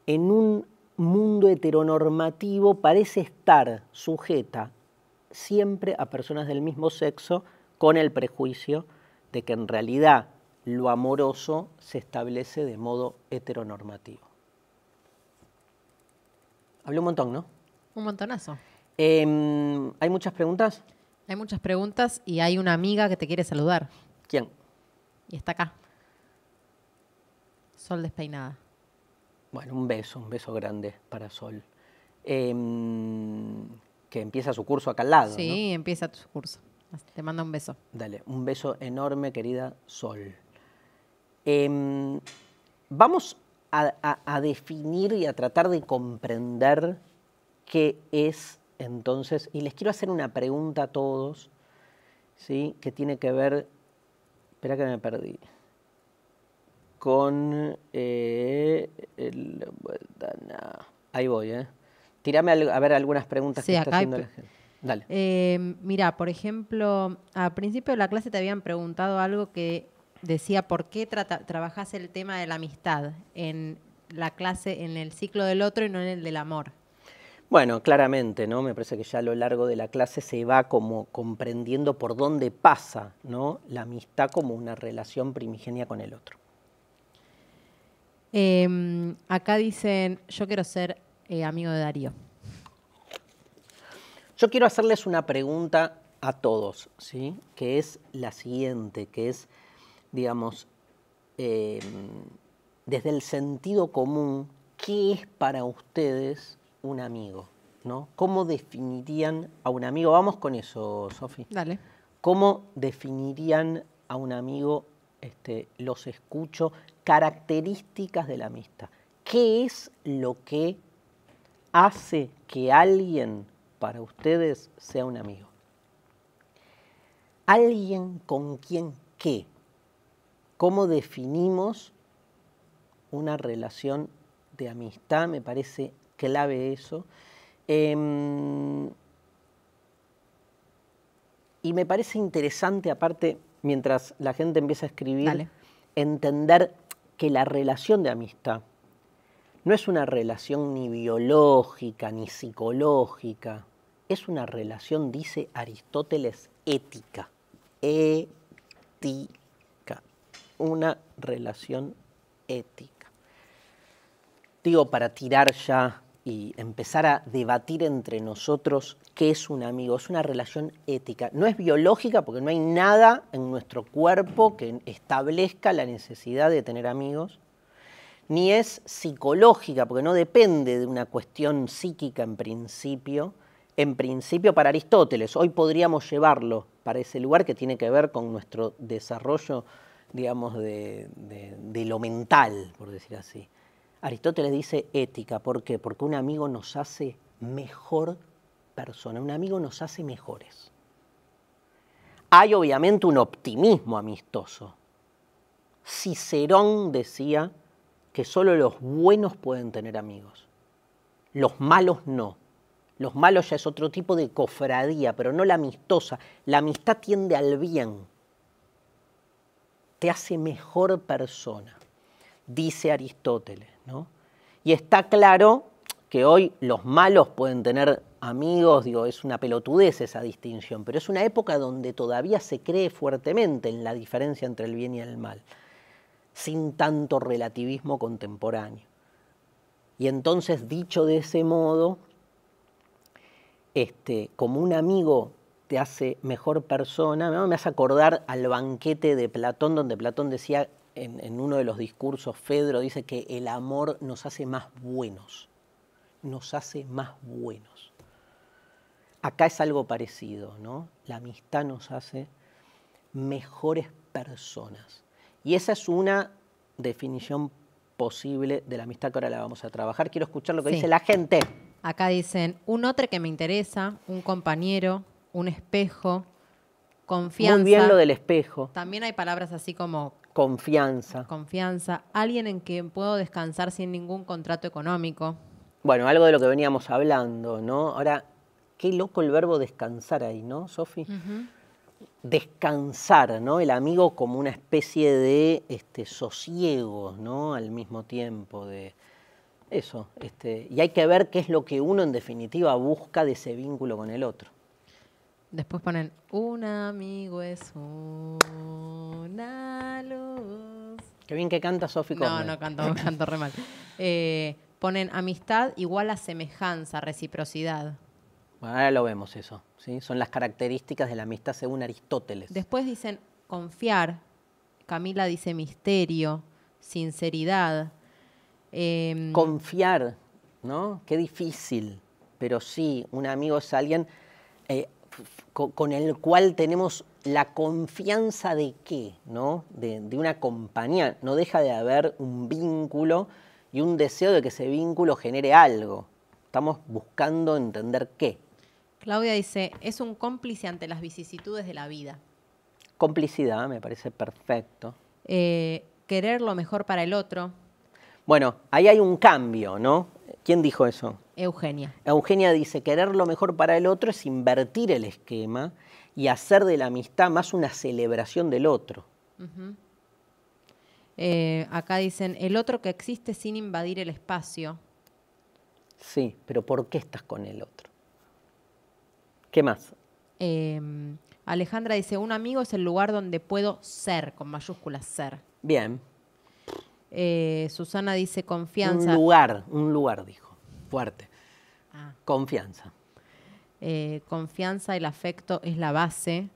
en un mundo heteronormativo parece estar sujeta siempre a personas del mismo sexo con el prejuicio de que en realidad lo amoroso se establece de modo heteronormativo. Hablé un montón, ¿no? Un montonazo. Em, ¿Hay muchas preguntas? Hay muchas preguntas y hay una amiga que te quiere saludar. ¿Quién? Y está acá. Sol despeinada. Bueno, un beso, un beso grande para Sol. Em, que empieza su curso acá al lado. Sí, empieza su curso. Te mando un beso. Dale, un beso enorme, querida Sol. Em, vamos a, definir y a tratar de comprender qué es entonces, y les quiero hacer una pregunta a todos, ¿sí? que tiene que ver, espera que me perdí, con... Eh, el, ahí voy, ¿eh? Tírame a, ver algunas preguntas que está haciendo la gente. Dale. Eh, mira, por ejemplo, al principio de la clase te habían preguntado algo que decía por qué trabajás trabajas el tema de la amistad en la clase, en el ciclo del otro y no en el del amor. Bueno, claramente, ¿no? Me parece que ya a lo largo de la clase se va como comprendiendo por dónde pasa, ¿no? La amistad como una relación primigenia con el otro. Em, acá dicen, yo quiero ser eh, amigo de Darío. Yo quiero hacerles una pregunta a todos, ¿sí? que es la siguiente, que es, digamos, em, desde el sentido común, ¿qué es para ustedes un amigo? ¿no? ¿Cómo definirían a un amigo? Vamos con eso, Sofi. Dale. ¿Cómo definirían a un amigo? Este, los escucho. Características de la amistad. ¿Qué es lo que hace que alguien para ustedes sea un amigo. Alguien con quien qué. ¿Cómo definimos una relación de amistad? Me parece clave eso. Em, y me parece interesante, aparte, mientras la gente empieza a escribir, entender que la relación de amistad no es una relación ni biológica, ni psicológica, es una relación, dice Aristóteles, ética. Ética. Una relación ética. Digo, para tirar ya y empezar a debatir entre nosotros qué es un amigo, es una relación ética. No es biológica porque no hay nada en nuestro cuerpo que establezca la necesidad de tener amigos, ni es psicológica porque no depende de una cuestión psíquica en principio, en principio para Aristóteles. Hoy podríamos llevarlo para ese lugar que tiene que ver con nuestro desarrollo, digamos, de, lo mental, por decir así. Aristóteles dice ética, ¿por qué? Porque un amigo nos hace mejor persona, un amigo nos hace mejores. Hay obviamente un optimismo amistoso. Cicerón decía que solo los buenos pueden tener amigos, los malos no. Los malos ya es otro tipo de cofradía, pero no la amistosa. La amistad tiende al bien. Te hace mejor persona, dice Aristóteles. ¿no? Y está claro que hoy los malos pueden tener amigos, digo, es una pelotudez esa distinción, pero es una época donde todavía se cree fuertemente en la diferencia entre el bien y el mal, sin tanto relativismo contemporáneo. Y entonces, dicho de ese modo, este, como un amigo te hace mejor persona, me hace acordar al banquete de Platón, donde Platón decía en, uno de los discursos, Fedro dice que el amor nos hace más buenos, nos hace más buenos. Acá es algo parecido, ¿no? La amistad nos hace mejores personas. Y esa es una definición posible de la amistad que ahora la vamos a trabajar. Quiero escuchar lo que dice la gente. Acá dicen, un otro que me interesa, un compañero, un espejo, confianza. También lo del espejo. También hay palabras así como... Confianza. Confianza. Alguien en quien puedo descansar sin ningún contrato económico. Bueno, algo de lo que veníamos hablando, ¿no? Ahora, qué loco el verbo descansar ahí, ¿no, Sofi? Descansar, ¿no? El amigo como una especie de este, sosiego, ¿no? Al mismo tiempo, de, eso, este, y hay que ver qué es lo que uno en definitiva busca de ese vínculo con el otro. Después ponen, un amigo es una luz. Qué bien que canta Sofi No, no canto, canto re eh, ponen amistad igual a semejanza, reciprocidad. Bueno, ahora lo vemos eso. ¿sí? Son las características de la amistad según Aristóteles. Después dicen confiar. Camila dice misterio, sinceridad, Em, Confiar, ¿no? Qué difícil, pero sí, un amigo es alguien eh, con el cual tenemos la confianza de qué, ¿no? De, una compañía. No deja de haber un vínculo y un deseo de que ese vínculo genere algo. Estamos buscando entender qué. Claudia dice, es un cómplice ante las vicisitudes de la vida. Complicidad, me parece perfecto. Eh, querer lo mejor para el otro, bueno, ahí hay un cambio, ¿no? ¿Quién dijo eso? Eugenia. Eugenia dice, querer lo mejor para el otro es invertir el esquema y hacer de la amistad más una celebración del otro. Eh, acá dicen, el otro que existe sin invadir el espacio. Sí, pero ¿por qué estás con el otro? ¿Qué más? Em, Alejandra dice, un amigo es el lugar donde puedo ser, con mayúsculas ser. Bien. Eh, Susana dice confianza. Un lugar, un lugar, dijo, fuerte. Ah. Confianza. Eh, confianza, el afecto es la base.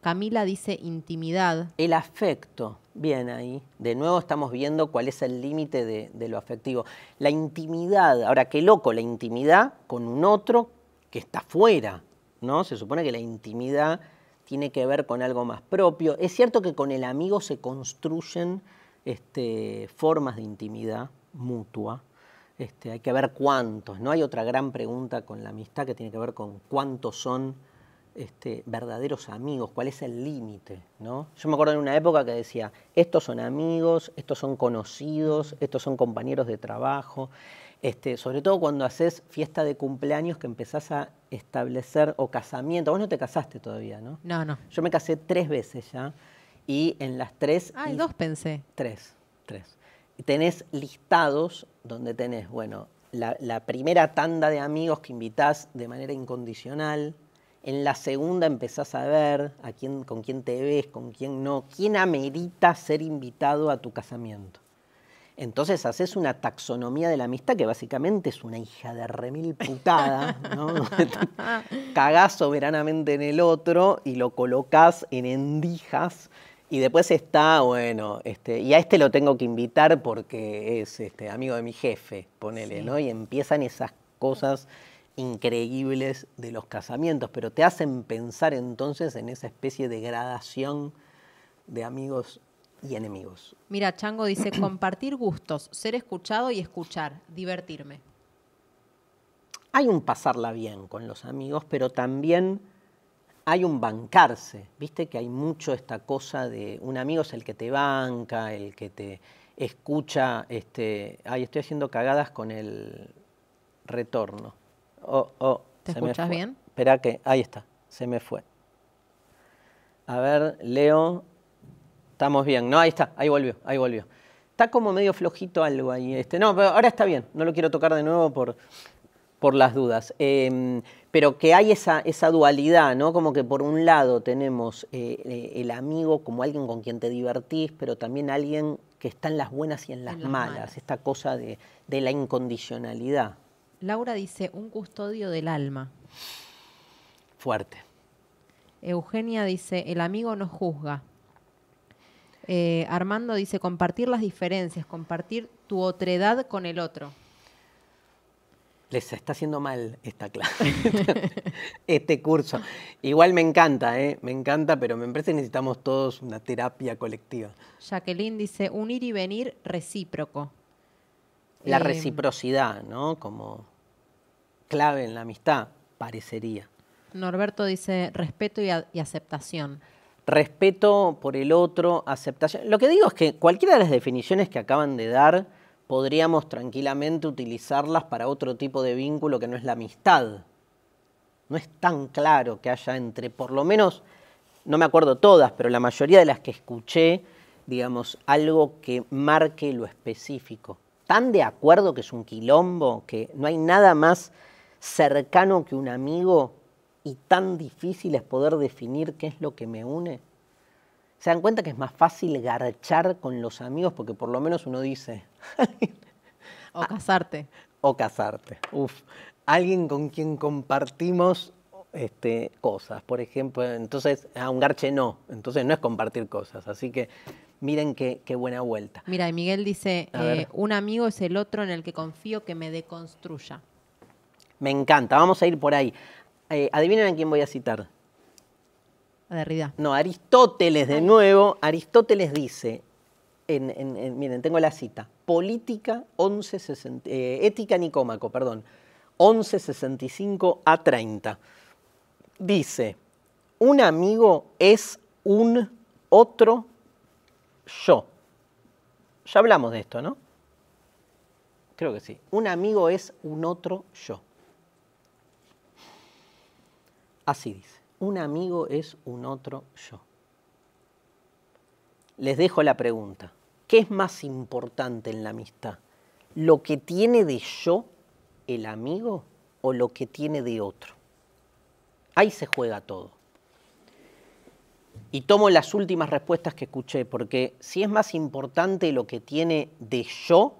Camila dice intimidad. El afecto, bien ahí. De nuevo estamos viendo cuál es el límite de, lo afectivo. La intimidad, ahora qué loco, la intimidad con un otro que está fuera, ¿no? Se supone que la intimidad tiene que ver con algo más propio. Es cierto que con el amigo se construyen este, formas de intimidad mutua. Este, hay que ver cuántos. No hay otra gran pregunta con la amistad que tiene que ver con cuántos son este, verdaderos amigos, cuál es el límite. Yo me acuerdo en una época que decía, estos son amigos, estos son conocidos, estos son compañeros de trabajo. sobre todo cuando haces fiesta de cumpleaños que empezás a establecer o casamiento. Vos no te casaste todavía, ¿no? No, no. Yo me casé tres veces ya y en las tres... Ah, dos pensé. Tres, tres. Tenés listados donde tenés, bueno, la, primera tanda de amigos que invitas de manera incondicional, en la segunda empezás a ver a quién, con quién te ves, con quién no, quién amerita ser invitado a tu casamiento. Entonces haces una taxonomía de la amistad que básicamente es una hija de remil putada, ¿no? Cagás soberanamente en el otro y lo colocás en endijas y después está, bueno, este, y a este lo tengo que invitar porque es este, amigo de mi jefe, ponele, ¿no? Y empiezan esas cosas increíbles de los casamientos, pero te hacen pensar entonces en esa especie de gradación de amigos y enemigos. Mira, Chango dice, compartir gustos, ser escuchado y escuchar, divertirme. Hay un pasarla bien con los amigos, pero también hay un bancarse, viste que hay mucho esta cosa de un amigo es el que te banca, el que te escucha, este, ay, estoy haciendo cagadas con el retorno. Oh, oh ¿Te escuchas bien? Espera que, ahí está, se me fue. A ver, Leo, estamos bien, no, ahí está, ahí volvió, ahí volvió. Está como medio flojito algo ahí, este, no, pero ahora está bien, no lo quiero tocar de nuevo por, por las dudas. Em, pero que hay esa, esa dualidad, ¿no? Como que por un lado tenemos eh, eh, el amigo como alguien con quien te divertís, pero también alguien que está en las buenas y en las, malas, esta cosa de, de, la incondicionalidad. Laura dice, un custodio del alma. Fuerte. Eugenia dice, el amigo no juzga. Eh, Armando dice, compartir las diferencias, compartir tu otredad con el otro les está haciendo mal esta clase, este curso. Igual me encanta, ¿eh? me encanta, pero me parece que necesitamos todos una terapia colectiva. Jacqueline dice, unir y venir recíproco. La eh, reciprocidad, ¿no? Como clave en la amistad, parecería. Norberto dice, respeto y aceptación respeto por el otro, aceptación. Lo que digo es que cualquiera de las definiciones que acaban de dar podríamos tranquilamente utilizarlas para otro tipo de vínculo que no es la amistad. No es tan claro que haya entre, por lo menos, no me acuerdo todas, pero la mayoría de las que escuché, digamos, algo que marque lo específico. Tan de acuerdo que es un quilombo, que no hay nada más cercano que un amigo y tan difícil es poder definir qué es lo que me une se dan cuenta que es más fácil garchar con los amigos porque por lo menos uno dice... o casarte. O casarte, uf. Alguien con quien compartimos este, cosas, por ejemplo. Entonces, a ah, un garche no, entonces no es compartir cosas. Así que miren qué, qué buena vuelta. Mira, Miguel dice, eh, un amigo es el otro en el que confío que me deconstruya. Me encanta, vamos a ir por ahí. Eh, adivinen a quién voy a citar. No, Aristóteles, de nuevo, Aristóteles dice, en, miren, tengo la cita, política 1160, eh, ética Nicómaco, perdón, 1165 a 30. Dice, un amigo es un otro yo. Ya hablamos de esto, ¿no? Creo que sí. Un amigo es un otro yo. Así dice un amigo es un otro yo. Les dejo la pregunta. ¿Qué es más importante en la amistad? ¿Lo que tiene de yo el amigo o lo que tiene de otro? Ahí se juega todo. Y tomo las últimas respuestas que escuché, porque si es más importante lo que tiene de yo,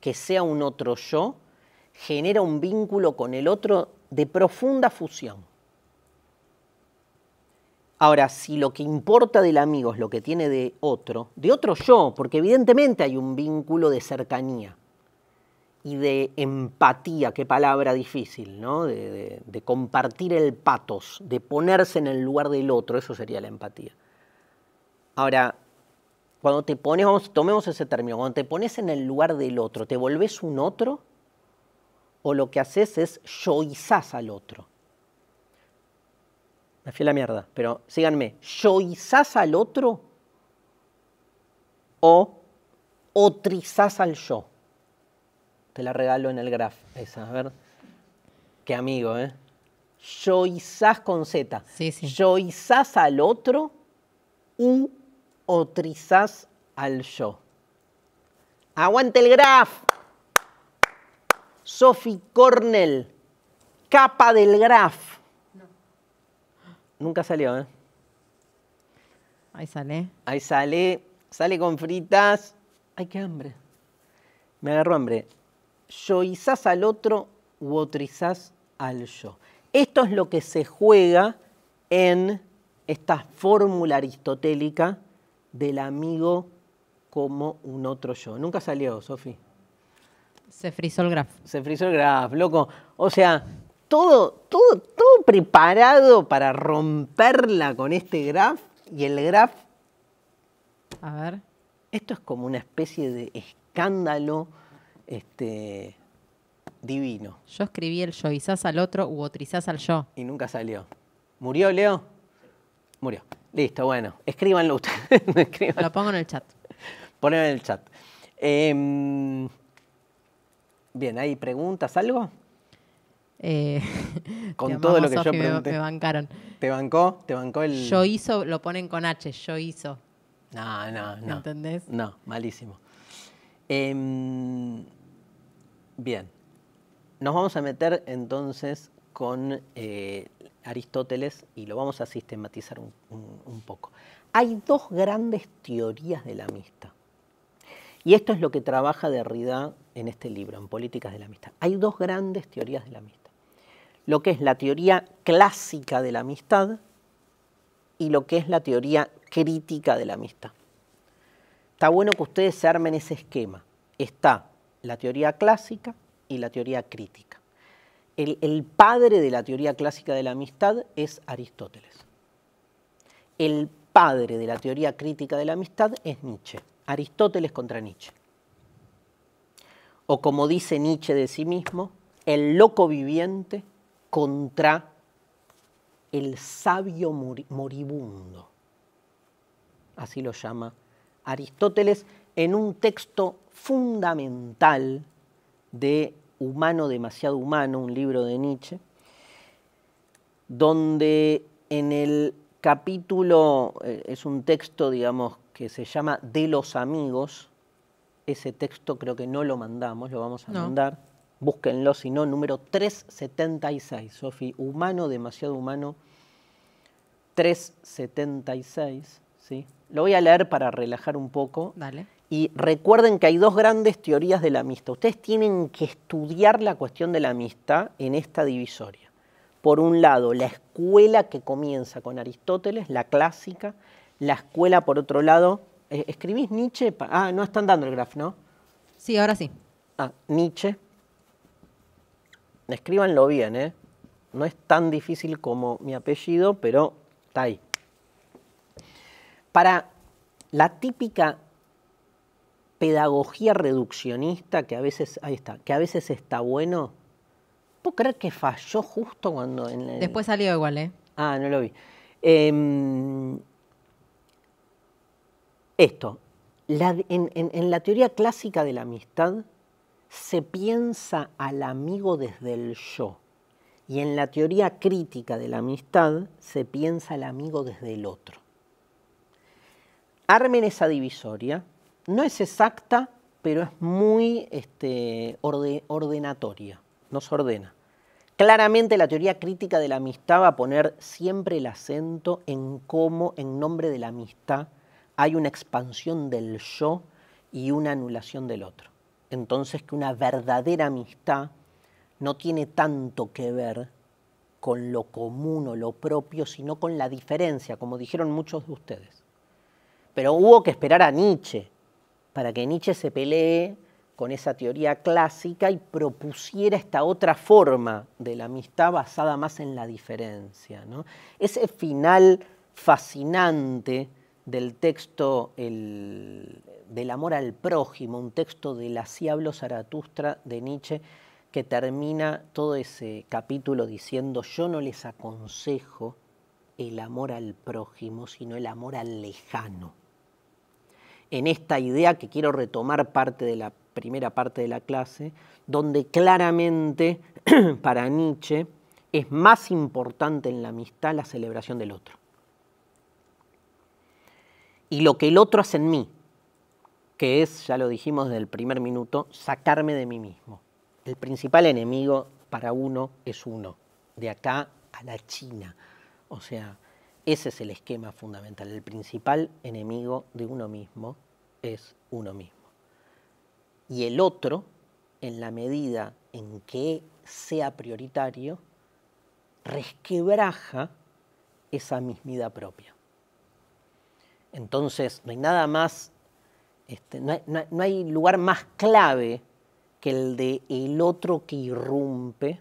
que sea un otro yo, genera un vínculo con el otro de profunda fusión. Ahora, si lo que importa del amigo es lo que tiene de otro, de otro yo, porque evidentemente hay un vínculo de cercanía y de empatía, qué palabra difícil, ¿no? De, compartir el patos, de ponerse en el lugar del otro, eso sería la empatía. Ahora, cuando te pones, tomemos ese término, cuando te pones en el lugar del otro, ¿te volvés un otro? ¿O lo que haces es yoizás al otro? Me fui a la mierda, pero síganme. ¿Yoizás al otro o otrizás al yo? Te la regalo en el graf. esa, a ver. Qué amigo, ¿eh? Yoizás con Z. Sí, sí. Yoizás al otro u otrizás al yo. Aguante el graf! Sophie Cornell, capa del graf. Nunca salió, ¿eh? Ahí sale. Ahí sale. Sale con fritas. Ay, qué hambre. Me agarró hambre. Yo izás al otro u otrizás al yo. Esto es lo que se juega en esta fórmula aristotélica del amigo como un otro yo. Nunca salió, Sofi. Se frizó el graf. Se frizó el graf, loco. O sea, todo, todo, todo preparado para romperla con este graph y el graph... A ver. Esto es como una especie de escándalo este, divino. Yo escribí el yo quizás al otro u otrizás al yo. Y nunca salió. ¿Murió, Leo? Murió. Listo, bueno. Escríbanlo ustedes. Lo pongo en el chat. Ponen en el chat. Em, bien, ¿hay preguntas? ¿Algo? Eh, con todo lo que yo pregunté. Me, bancaron. ¿Te bancó? ¿Te bancó el...? Yo hizo, lo ponen con H, yo hizo. No, no, no. ¿Entendés? No, malísimo. Em, bien. Nos vamos a meter entonces con eh, Aristóteles y lo vamos a sistematizar un, un poco. Hay dos grandes teorías de la amistad. Y esto es lo que trabaja Derrida en este libro, en Políticas de la Amistad. Hay dos grandes teorías de la amistad lo que es la teoría clásica de la amistad y lo que es la teoría crítica de la amistad. Está bueno que ustedes se armen ese esquema. Está la teoría clásica y la teoría crítica. El, padre de la teoría clásica de la amistad es Aristóteles. El padre de la teoría crítica de la amistad es Nietzsche. Aristóteles contra Nietzsche. O como dice Nietzsche de sí mismo, el loco viviente contra el sabio moribundo. Así lo llama Aristóteles en un texto fundamental de Humano demasiado humano, un libro de Nietzsche, donde en el capítulo, eh, es un texto, digamos, que se llama De los amigos, ese texto creo que no lo mandamos, lo vamos a mandar búsquenlo, si no, número 376, Sofi, humano, demasiado humano, 376, ¿sí? Lo voy a leer para relajar un poco. Dale. Y recuerden que hay dos grandes teorías de la amistad. Ustedes tienen que estudiar la cuestión de la amistad en esta divisoria. Por un lado, la escuela que comienza con Aristóteles, la clásica, la escuela, por otro lado, eh, ¿escribís Nietzsche? Ah, no están dando el graf, ¿no? Sí, ahora sí. Ah, Nietzsche, escríbanlo bien, ¿eh? No es tan difícil como mi apellido, pero está ahí. Para la típica pedagogía reduccionista que a veces, ahí está, que a veces está bueno, ¿puedo creer que falló justo cuando... Después salió igual, ¿eh? Ah, no lo vi. Em, esto, en la teoría clásica de la amistad, se piensa al amigo desde el yo. Y en la teoría crítica de la amistad se piensa al amigo desde el otro. Armen esa divisoria. No es exacta, pero es muy este, ordenatoria. Nos ordena. Claramente la teoría crítica de la amistad va a poner siempre el acento en cómo en nombre de la amistad hay una expansión del yo y una anulación del otro entonces que una verdadera amistad no tiene tanto que ver con lo común o lo propio, sino con la diferencia, como dijeron muchos de ustedes. Pero hubo que esperar a Nietzsche para que Nietzsche se pelee con esa teoría clásica y propusiera esta otra forma de la amistad basada más en la diferencia. Ese final fascinante del texto el, del amor al prójimo, un texto de la ciablo Zaratustra de Nietzsche, que termina todo ese capítulo diciendo, yo no les aconsejo el amor al prójimo, sino el amor al lejano. En esta idea que quiero retomar parte de la primera parte de la clase, donde claramente para Nietzsche es más importante en la amistad la celebración del otro. Y lo que el otro hace en mí, que es, ya lo dijimos desde el primer minuto, sacarme de mí mismo. El principal enemigo para uno es uno, de acá a la China. O sea, ese es el esquema fundamental. El principal enemigo de uno mismo es uno mismo. Y el otro, en la medida en que sea prioritario, resquebraja esa mismidad propia. Entonces, no hay nada más este, no, hay, lugar más clave que el de el otro que irrumpe,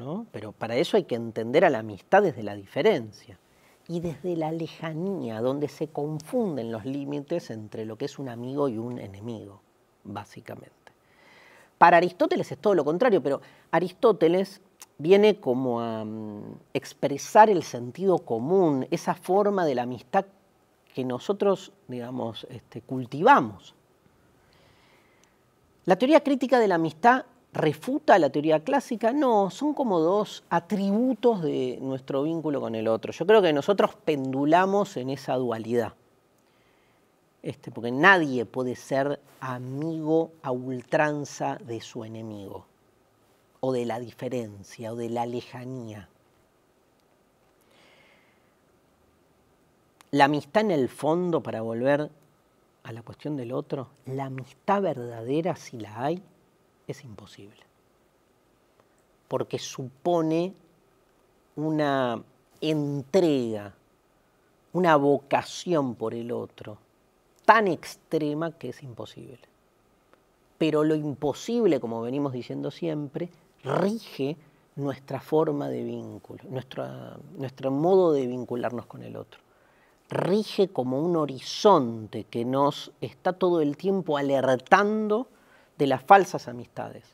¿no? pero para eso hay que entender a la amistad desde la diferencia y desde la lejanía, donde se confunden los límites entre lo que es un amigo y un enemigo, básicamente. Para Aristóteles es todo lo contrario, pero Aristóteles viene como a mm, expresar el sentido común, esa forma de la amistad que nosotros, digamos, este, cultivamos. La teoría crítica de la amistad refuta la teoría clásica, no, son como dos atributos de nuestro vínculo con el otro. Yo creo que nosotros pendulamos en esa dualidad. Este, porque nadie puede ser amigo a ultranza de su enemigo, o de la diferencia, o de la lejanía. la amistad en el fondo, para volver a la cuestión del otro, la amistad verdadera, si la hay, es imposible. Porque supone una entrega, una vocación por el otro, tan extrema que es imposible. Pero lo imposible, como venimos diciendo siempre, rige nuestra forma de vínculo, nuestro modo de vincularnos con el otro rige como un horizonte que nos está todo el tiempo alertando de las falsas amistades,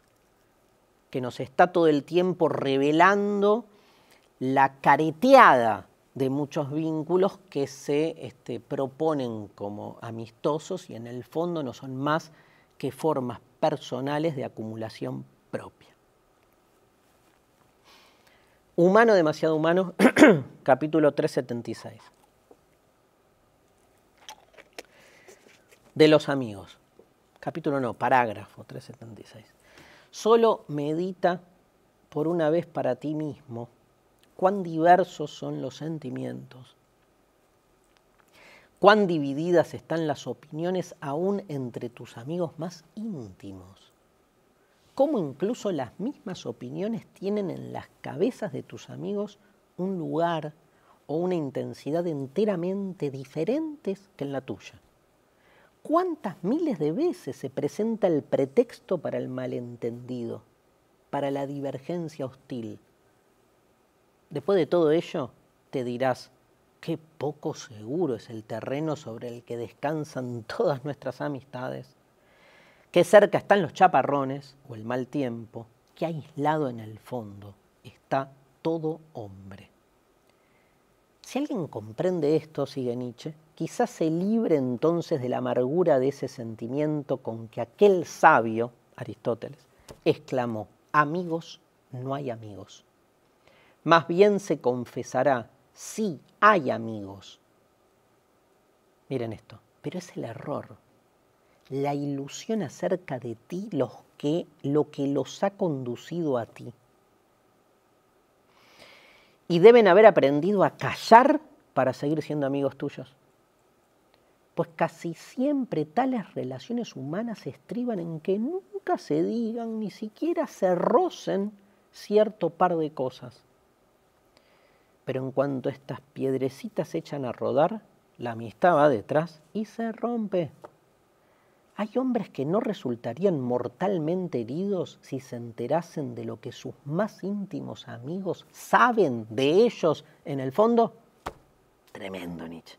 que nos está todo el tiempo revelando la careteada de muchos vínculos que se este, proponen como amistosos y en el fondo no son más que formas personales de acumulación propia. Humano demasiado humano, capítulo 376. de los amigos. Capítulo no, parágrafo 376. Solo medita por una vez para ti mismo cuán diversos son los sentimientos, cuán divididas están las opiniones aún entre tus amigos más íntimos, cómo incluso las mismas opiniones tienen en las cabezas de tus amigos un lugar o una intensidad enteramente diferentes que en la tuya. ¿Cuántas miles de veces se presenta el pretexto para el malentendido, para la divergencia hostil? Después de todo ello, te dirás, qué poco seguro es el terreno sobre el que descansan todas nuestras amistades, qué cerca están los chaparrones o el mal tiempo, qué aislado en el fondo está todo hombre. Si alguien comprende esto, sigue Nietzsche, quizás se libre entonces de la amargura de ese sentimiento con que aquel sabio, Aristóteles, exclamó, amigos no hay amigos. Más bien se confesará, sí hay amigos. Miren esto, pero es el error, la ilusión acerca de ti los que, lo que los ha conducido a ti. Y deben haber aprendido a callar para seguir siendo amigos tuyos pues casi siempre tales relaciones humanas estriban en que nunca se digan, ni siquiera se rocen cierto par de cosas. Pero en cuanto estas piedrecitas se echan a rodar, la amistad va detrás y se rompe. Hay hombres que no resultarían mortalmente heridos si se enterasen de lo que sus más íntimos amigos saben de ellos en el fondo. Tremendo, Nietzsche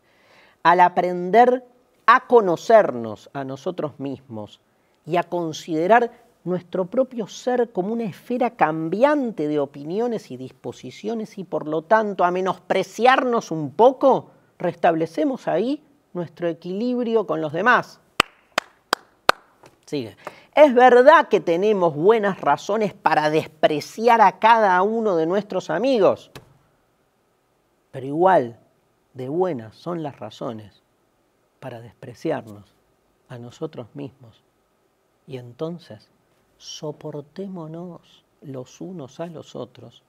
al aprender a conocernos a nosotros mismos y a considerar nuestro propio ser como una esfera cambiante de opiniones y disposiciones y por lo tanto a menospreciarnos un poco, restablecemos ahí nuestro equilibrio con los demás. Sigue. Es verdad que tenemos buenas razones para despreciar a cada uno de nuestros amigos, pero igual de buenas son las razones para despreciarnos a nosotros mismos. Y entonces, soportémonos los unos a los otros,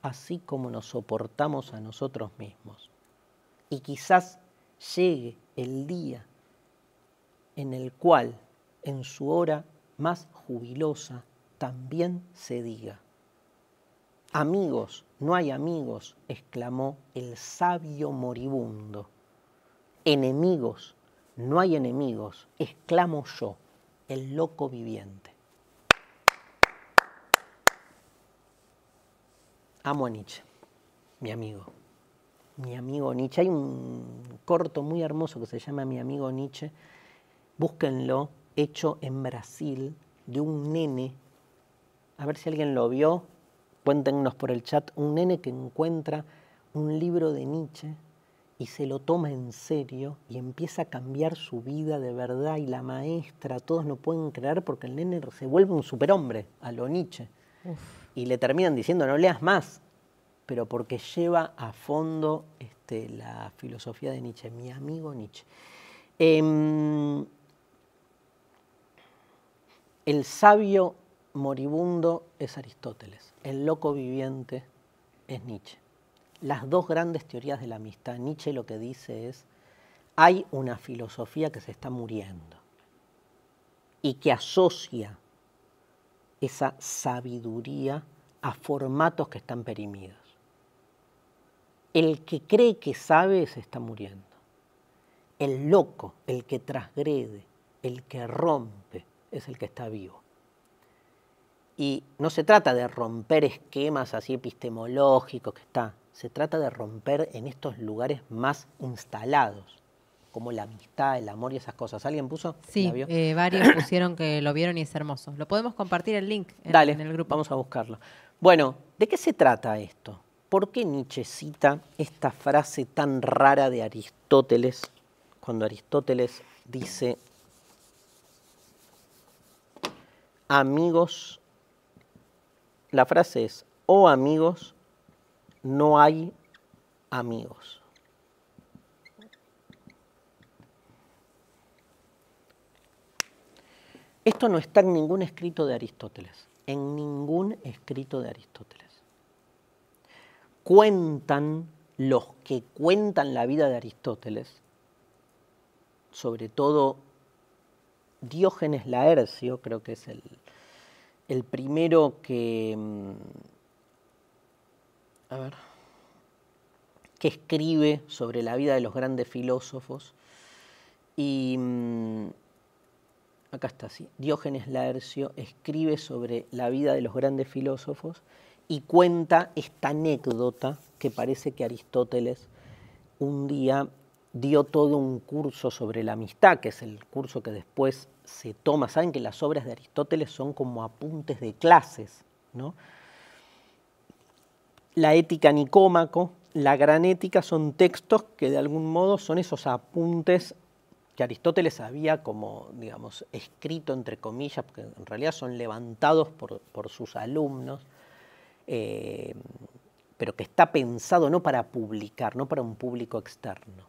así como nos soportamos a nosotros mismos. Y quizás llegue el día en el cual, en su hora más jubilosa, también se diga, Amigos, no hay amigos, exclamó el sabio moribundo. Enemigos, no hay enemigos, exclamo yo, el loco viviente. Amo a Nietzsche, mi amigo. Mi amigo Nietzsche. Hay un corto muy hermoso que se llama Mi amigo Nietzsche. Búsquenlo, hecho en Brasil, de un nene. A ver si alguien lo vio Cuéntenos por el chat un nene que encuentra un libro de Nietzsche y se lo toma en serio y empieza a cambiar su vida de verdad y la maestra, todos no pueden creer porque el nene se vuelve un superhombre a lo Nietzsche. Y le terminan diciendo, no leas más, pero porque lleva a fondo este, la filosofía de Nietzsche, mi amigo Nietzsche. Em, el sabio moribundo es Aristóteles, el loco viviente es Nietzsche. Las dos grandes teorías de la amistad, Nietzsche lo que dice es, hay una filosofía que se está muriendo y que asocia esa sabiduría a formatos que están perimidos. El que cree que sabe se está muriendo. El loco, el que transgrede, el que rompe, es el que está vivo. Y no se trata de romper esquemas así epistemológicos que está, se trata de romper en estos lugares más instalados, como la amistad, el amor y esas cosas. ¿Alguien puso? Sí, eh, varios pusieron que lo vieron y es hermoso. Lo podemos compartir el link en, en el grupo. Vamos a buscarlo. Bueno, ¿de qué se trata esto? ¿Por qué Nietzsche cita esta frase tan rara de Aristóteles cuando Aristóteles dice, amigos la frase es, o oh, amigos, no hay amigos. Esto no está en ningún escrito de Aristóteles, en ningún escrito de Aristóteles. Cuentan los que cuentan la vida de Aristóteles, sobre todo Diógenes Laercio, creo que es el, el primero que... Mm, que escribe sobre la vida de los grandes filósofos. Y mm, acá está, Diógenes Laercio escribe sobre la vida de los grandes filósofos y cuenta esta anécdota que parece que Aristóteles un día dio todo un curso sobre la amistad, que es el curso que después se toma, saben que las obras de Aristóteles son como apuntes de clases, ¿no? La ética Nicómaco, la gran ética son textos que de algún modo son esos apuntes que Aristóteles había como, digamos, escrito entre comillas, porque en realidad son levantados por, sus alumnos, eh, pero que está pensado no para publicar, no para un público externo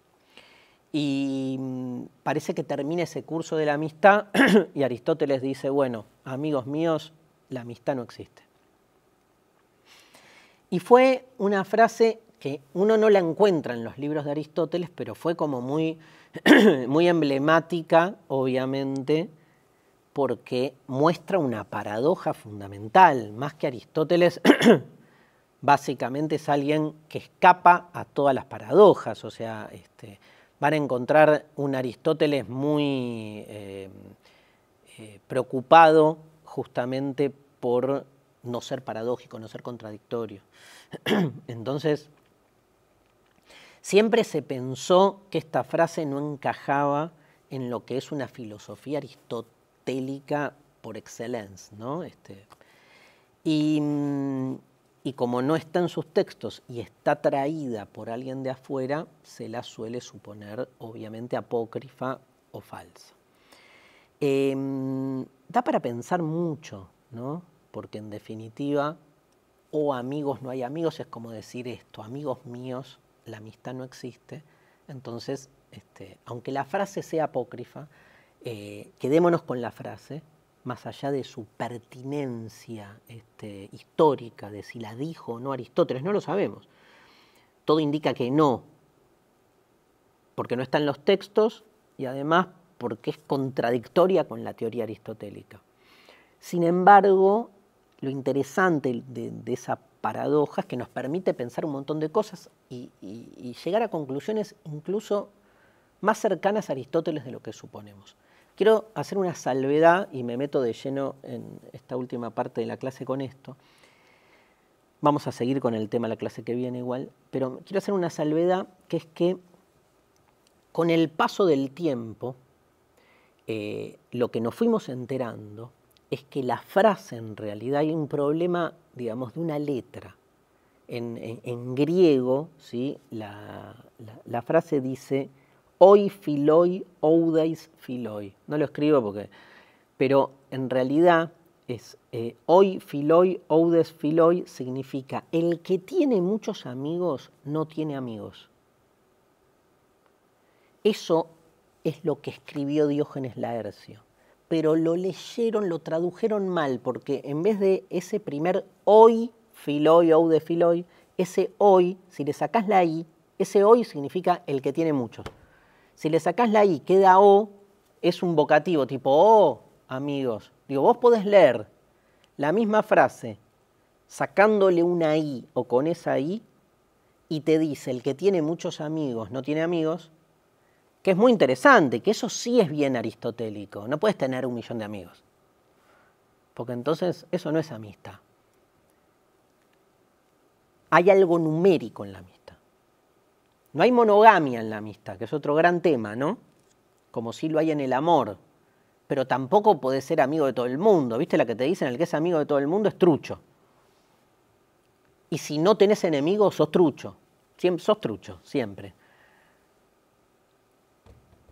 y mm, parece que termina ese curso de la amistad y Aristóteles dice, bueno, amigos míos, la amistad no existe. Y fue una frase que uno no la encuentra en los libros de Aristóteles, pero fue como muy, muy emblemática, obviamente, porque muestra una paradoja fundamental, más que Aristóteles básicamente es alguien que escapa a todas las paradojas, o sea, este, van a encontrar un Aristóteles muy eh, eh, preocupado justamente por no ser paradójico, no ser contradictorio. Entonces, siempre se pensó que esta frase no encajaba en lo que es una filosofía aristotélica por excelencia, ¿no? Este, y mm, y como no está en sus textos y está traída por alguien de afuera, se la suele suponer obviamente apócrifa o falsa. Em, da para pensar mucho, Porque en definitiva, o amigos no hay amigos, es como decir esto, amigos míos, la amistad no existe. Entonces, este, aunque la frase sea apócrifa, eh, quedémonos con la frase más allá de su pertinencia este, histórica, de si la dijo o no Aristóteles, no lo sabemos. Todo indica que no, porque no está en los textos y además porque es contradictoria con la teoría aristotélica. Sin embargo, lo interesante de, esa paradoja es que nos permite pensar un montón de cosas y llegar a conclusiones incluso más cercanas a Aristóteles de lo que suponemos. Quiero hacer una salvedad y me meto de lleno en esta última parte de la clase con esto. Vamos a seguir con el tema la clase que viene igual, pero quiero hacer una salvedad que es que con el paso del tiempo, eh, lo que nos fuimos enterando es que la frase en realidad hay un problema, digamos, de una letra. En, griego, ¿sí? la frase dice Hoy filoi, oudeis filoi. No lo escribo porque... Pero en realidad es eh, hoy filoi, oudes filoi, significa el que tiene muchos amigos no tiene amigos. Eso es lo que escribió Diógenes Laercio. Pero lo leyeron, lo tradujeron mal, porque en vez de ese primer hoy, filoi, oudes filoi, ese hoy, si le sacas la i, ese hoy significa el que tiene muchos. Si le sacás la I, queda O, es un vocativo, tipo O, oh, amigos. Digo, vos podés leer la misma frase sacándole una I o con esa I y te dice el que tiene muchos amigos, no tiene amigos, que es muy interesante, que eso sí es bien aristotélico. No puedes tener un millón de amigos. Porque entonces eso no es amistad. Hay algo numérico en la amistad. No hay monogamia en la amistad, que es otro gran tema, ¿no? Como si lo hay en el amor. Pero tampoco podés ser amigo de todo el mundo. ¿Viste la que te dicen? El que es amigo de todo el mundo es trucho. Y si no tenés enemigos, sos trucho. sos trucho, siempre.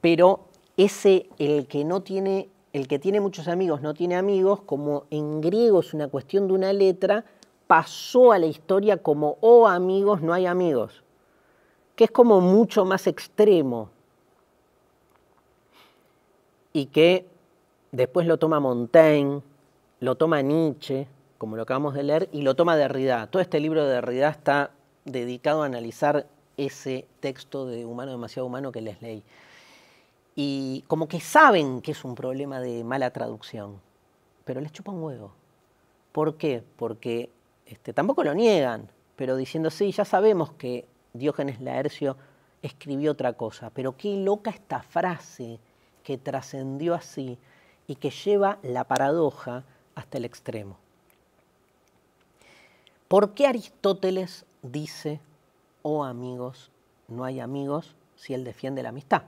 Pero ese, el que no tiene, el que tiene muchos amigos no tiene amigos, como en griego es una cuestión de una letra, pasó a la historia como o oh, amigos, no hay amigos que es como mucho más extremo y que después lo toma Montaigne, lo toma Nietzsche, como lo acabamos de leer, y lo toma Derrida. Todo este libro de Derrida está dedicado a analizar ese texto de Humano demasiado humano que les leí. Y como que saben que es un problema de mala traducción, pero les chupa un huevo. ¿Por qué? Porque este, tampoco lo niegan, pero diciendo, sí, ya sabemos que Diógenes Laercio escribió otra cosa, pero qué loca esta frase que trascendió así y que lleva la paradoja hasta el extremo. ¿Por qué Aristóteles dice, oh amigos, no hay amigos si él defiende la amistad?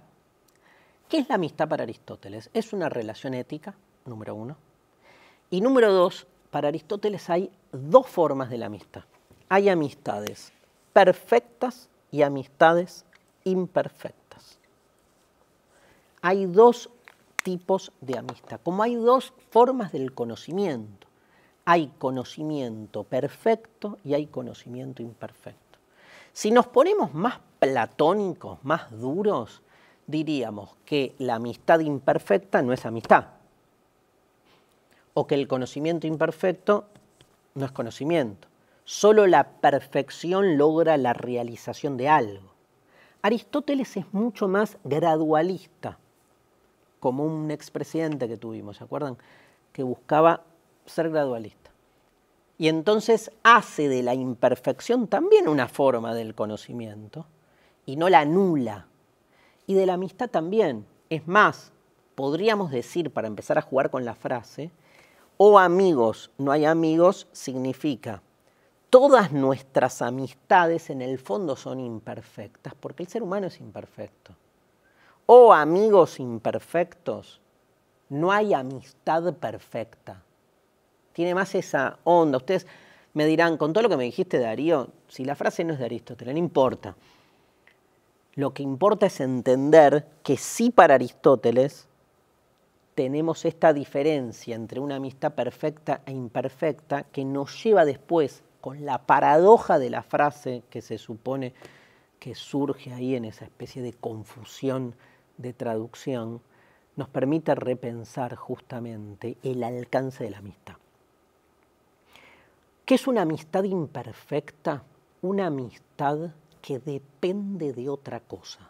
¿Qué es la amistad para Aristóteles? Es una relación ética, número uno. Y número dos, para Aristóteles hay dos formas de la amistad. Hay amistades perfectas y amistades imperfectas. Hay dos tipos de amistad, como hay dos formas del conocimiento. Hay conocimiento perfecto y hay conocimiento imperfecto. Si nos ponemos más platónicos, más duros, diríamos que la amistad imperfecta no es amistad, o que el conocimiento imperfecto no es conocimiento, Solo la perfección logra la realización de algo. Aristóteles es mucho más gradualista, como un expresidente que tuvimos, ¿se acuerdan? Que buscaba ser gradualista. Y entonces hace de la imperfección también una forma del conocimiento y no la anula. Y de la amistad también. Es más, podríamos decir, para empezar a jugar con la frase, o oh, amigos, no hay amigos, significa todas nuestras amistades en el fondo son imperfectas, porque el ser humano es imperfecto. O oh, amigos imperfectos, no hay amistad perfecta. Tiene más esa onda. Ustedes me dirán, con todo lo que me dijiste, Darío, si la frase no es de Aristóteles, no importa. Lo que importa es entender que sí para Aristóteles tenemos esta diferencia entre una amistad perfecta e imperfecta que nos lleva después con la paradoja de la frase que se supone que surge ahí en esa especie de confusión de traducción, nos permite repensar justamente el alcance de la amistad. ¿Qué es una amistad imperfecta? Una amistad que depende de otra cosa.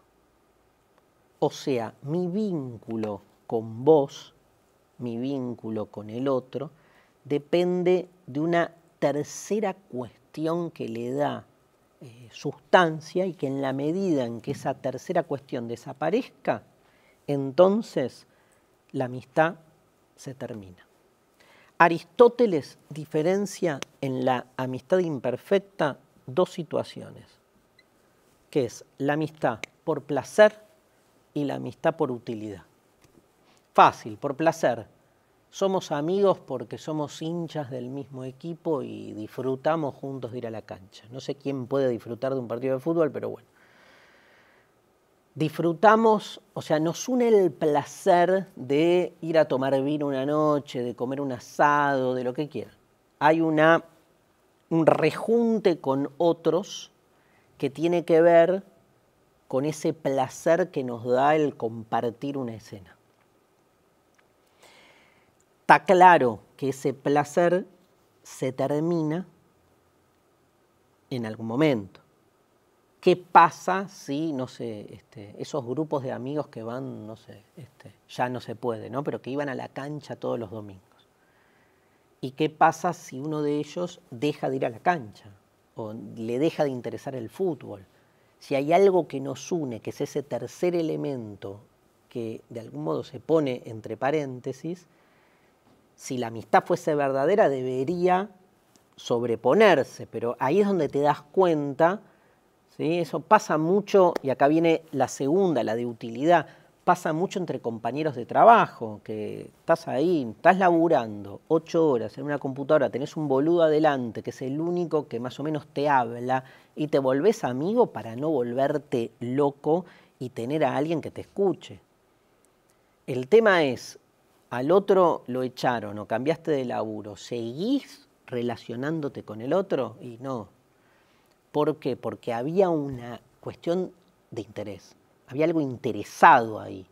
O sea, mi vínculo con vos, mi vínculo con el otro, depende de una tercera cuestión que le da eh, sustancia y que en la medida en que esa tercera cuestión desaparezca, entonces la amistad se termina. Aristóteles diferencia en la amistad imperfecta dos situaciones, que es la amistad por placer y la amistad por utilidad. Fácil, por placer, somos amigos porque somos hinchas del mismo equipo y disfrutamos juntos de ir a la cancha. No sé quién puede disfrutar de un partido de fútbol, pero bueno. Disfrutamos, o sea, nos une el placer de ir a tomar vino una noche, de comer un asado, de lo que quieran. Hay una, un rejunte con otros que tiene que ver con ese placer que nos da el compartir una escena está claro que ese placer se termina en algún momento. ¿Qué pasa si, no sé, este, esos grupos de amigos que van, no sé, este, ya no se puede, ¿no? Pero que iban a la cancha todos los domingos. ¿Y qué pasa si uno de ellos deja de ir a la cancha? O le deja de interesar el fútbol. Si hay algo que nos une, que es ese tercer elemento que de algún modo se pone entre paréntesis, si la amistad fuese verdadera, debería sobreponerse, pero ahí es donde te das cuenta, ¿sí? eso pasa mucho, y acá viene la segunda, la de utilidad, pasa mucho entre compañeros de trabajo, que estás ahí, estás laburando ocho horas en una computadora, tenés un boludo adelante, que es el único que más o menos te habla, y te volvés amigo para no volverte loco y tener a alguien que te escuche. El tema es, al otro lo echaron o cambiaste de laburo, ¿seguís relacionándote con el otro? Y no. ¿Por qué? Porque había una cuestión de interés, había algo interesado ahí,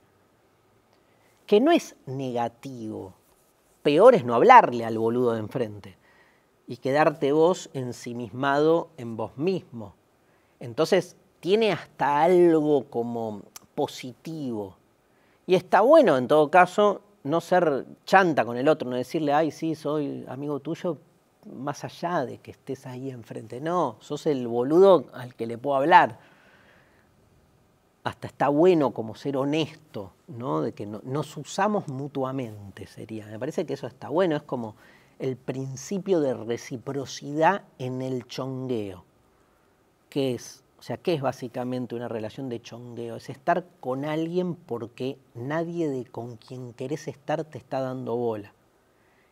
que no es negativo. Peor es no hablarle al boludo de enfrente y quedarte vos ensimismado en vos mismo. Entonces, tiene hasta algo como positivo. Y está bueno en todo caso no ser chanta con el otro, no decirle, ay, sí, soy amigo tuyo, más allá de que estés ahí enfrente. No, sos el boludo al que le puedo hablar. Hasta está bueno como ser honesto, ¿no? De que no, nos usamos mutuamente, sería. Me parece que eso está bueno, es como el principio de reciprocidad en el chongueo, que es o sea, ¿qué es básicamente una relación de chongueo? Es estar con alguien porque nadie de con quien querés estar te está dando bola.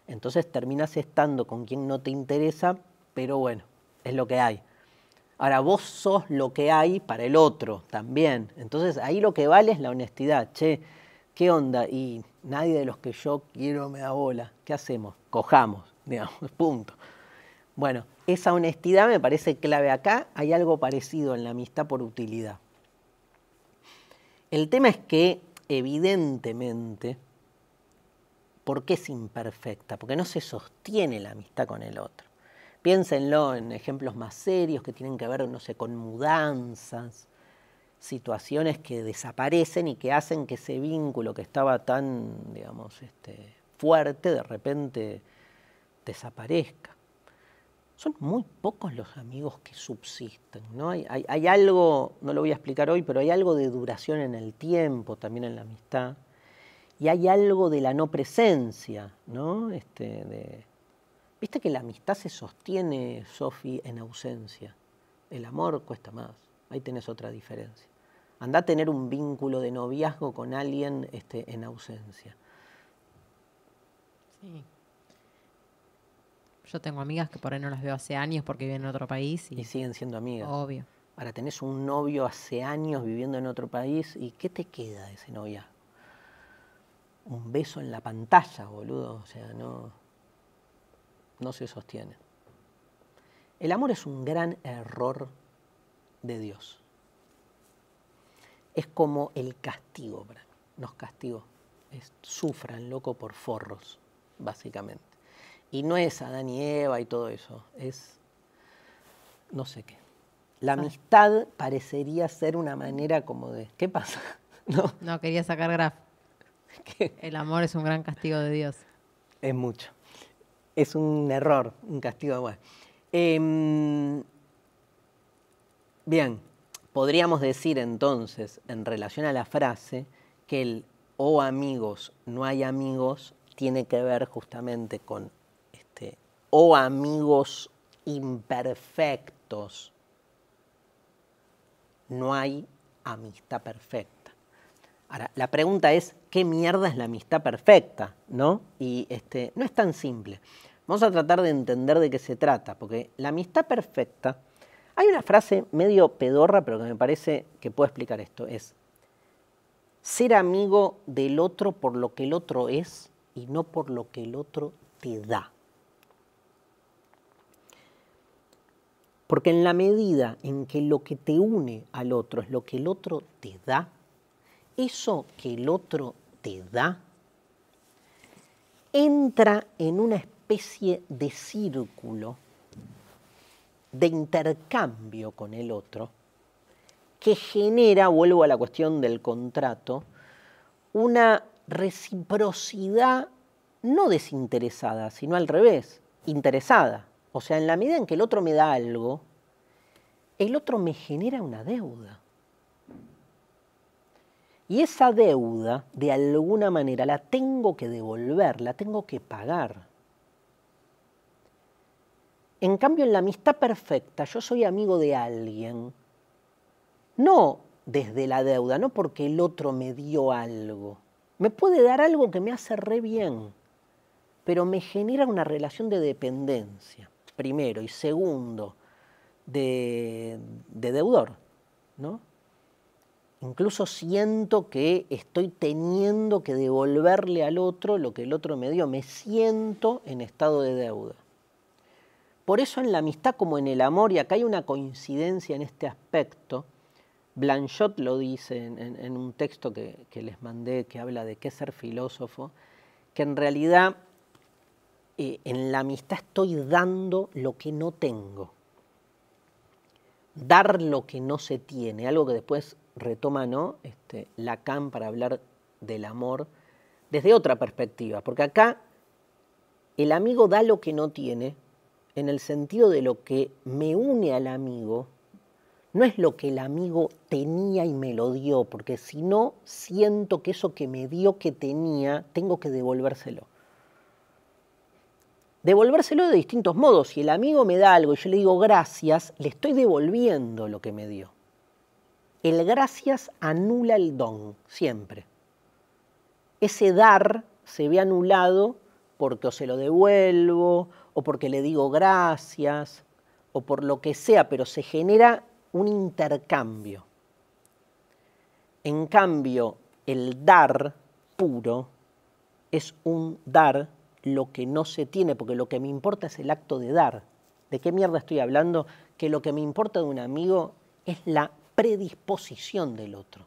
Entonces terminas estando con quien no te interesa, pero bueno, es lo que hay. Ahora vos sos lo que hay para el otro también. Entonces ahí lo que vale es la honestidad. Che, ¿qué onda? Y nadie de los que yo quiero me da bola. ¿Qué hacemos? Cojamos, digamos, punto. Bueno, esa honestidad me parece clave acá. Hay algo parecido en la amistad por utilidad. El tema es que, evidentemente, ¿por qué es imperfecta? Porque no se sostiene la amistad con el otro. Piénsenlo en ejemplos más serios que tienen que ver, no sé, con mudanzas, situaciones que desaparecen y que hacen que ese vínculo que estaba tan, digamos, este, fuerte, de repente desaparezca son muy pocos los amigos que subsisten. ¿no? Hay, hay, algo, no lo voy a explicar hoy, pero hay algo de duración en el tiempo, también en la amistad. Y hay algo de la no presencia, ¿no? Este, Viste que la amistad se sostiene, Sofi, en ausencia. El amor cuesta más. Ahí tenés otra diferencia. Anda a tener un vínculo de noviazgo con alguien este, en ausencia. Sí. Yo tengo amigas que por ahí no las veo hace años porque viven en otro país. Y, siguen siendo amigas. Obvio. Ahora tenés un novio hace años viviendo en otro país y ¿qué te queda de ese novia? Un beso en la pantalla, boludo. O sea, no, no se sostiene. El amor es un gran error de Dios. Es como el castigo Nos castigó. sufran, loco, por forros, básicamente. Y no es Adán y Eva y todo eso, es no sé qué. La ah. amistad parecería ser una manera como de, ¿qué pasa? No, no quería sacar graf. El amor es un gran castigo de Dios. Es mucho. Es un error, un castigo. de Eh, bien, podríamos decir entonces, en relación a la frase, que el o oh, amigos, no hay amigos, tiene que ver justamente con o amigos imperfectos, no hay amistad perfecta. Ahora, la pregunta es, ¿qué mierda es la amistad perfecta? ¿No? Y este, no es tan simple. Vamos a tratar de entender de qué se trata, porque la amistad perfecta, hay una frase medio pedorra, pero que me parece que puede explicar esto, es ser amigo del otro por lo que el otro es y no por lo que el otro te da. Porque en la medida en que lo que te une al otro es lo que el otro te da, eso que el otro te da entra en una especie de círculo de intercambio con el otro que genera, vuelvo a la cuestión del contrato, una reciprocidad no desinteresada, sino al revés, interesada o sea, en la medida en que el otro me da algo, el otro me genera una deuda. Y esa deuda, de alguna manera, la tengo que devolver, la tengo que pagar. En cambio, en la amistad perfecta, yo soy amigo de alguien, no desde la deuda, no porque el otro me dio algo. Me puede dar algo que me hace re bien, pero me genera una relación de dependencia primero, y segundo, de, deudor, ¿no? Incluso siento que estoy teniendo que devolverle al otro lo que el otro me dio. Me siento en estado de deuda. Por eso en la amistad como en el amor, y acá hay una coincidencia en este aspecto, Blanchot lo dice en, un texto que, que, les mandé que habla de qué ser filósofo, que en realidad eh, en la amistad estoy dando lo que no tengo. Dar lo que no se tiene, algo que después retoma ¿no? este, Lacan para hablar del amor desde otra perspectiva, porque acá el amigo da lo que no tiene en el sentido de lo que me une al amigo, no es lo que el amigo tenía y me lo dio, porque si no siento que eso que me dio que tenía, tengo que devolvérselo devolvérselo de distintos modos. Si el amigo me da algo y yo le digo gracias, le estoy devolviendo lo que me dio. El gracias anula el don, siempre. Ese dar se ve anulado porque se lo devuelvo, o porque le digo gracias, o por lo que sea, pero se genera un intercambio. En cambio, el dar puro es un dar lo que no se tiene, porque lo que me importa es el acto de dar. ¿De qué mierda estoy hablando? Que lo que me importa de un amigo es la predisposición del otro.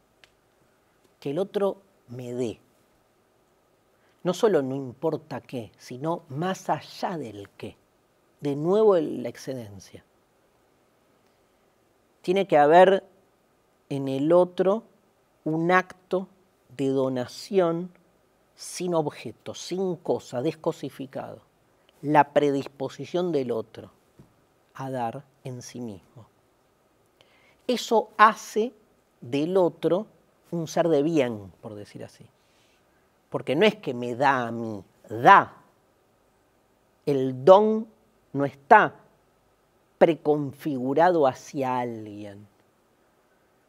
Que el otro me dé. No solo no importa qué, sino más allá del qué. De nuevo la excedencia. Tiene que haber en el otro un acto de donación sin objeto, sin cosa, descosificado, la predisposición del otro a dar en sí mismo. Eso hace del otro un ser de bien, por decir así. Porque no es que me da a mí, da. El don no está preconfigurado hacia alguien.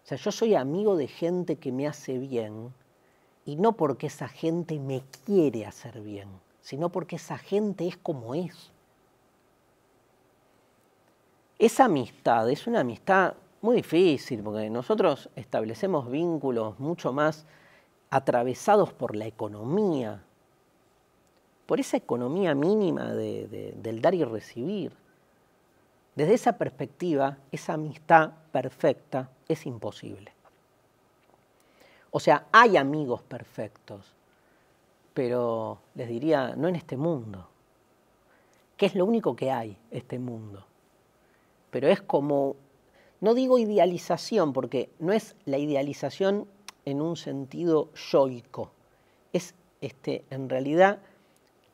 O sea, yo soy amigo de gente que me hace bien y no porque esa gente me quiere hacer bien, sino porque esa gente es como es. Esa amistad es una amistad muy difícil, porque nosotros establecemos vínculos mucho más atravesados por la economía, por esa economía mínima de, del dar y recibir. Desde esa perspectiva, esa amistad perfecta es imposible. O sea, hay amigos perfectos, pero les diría, no en este mundo, que es lo único que hay, este mundo. Pero es como, no digo idealización, porque no es la idealización en un sentido yoico, es este, en realidad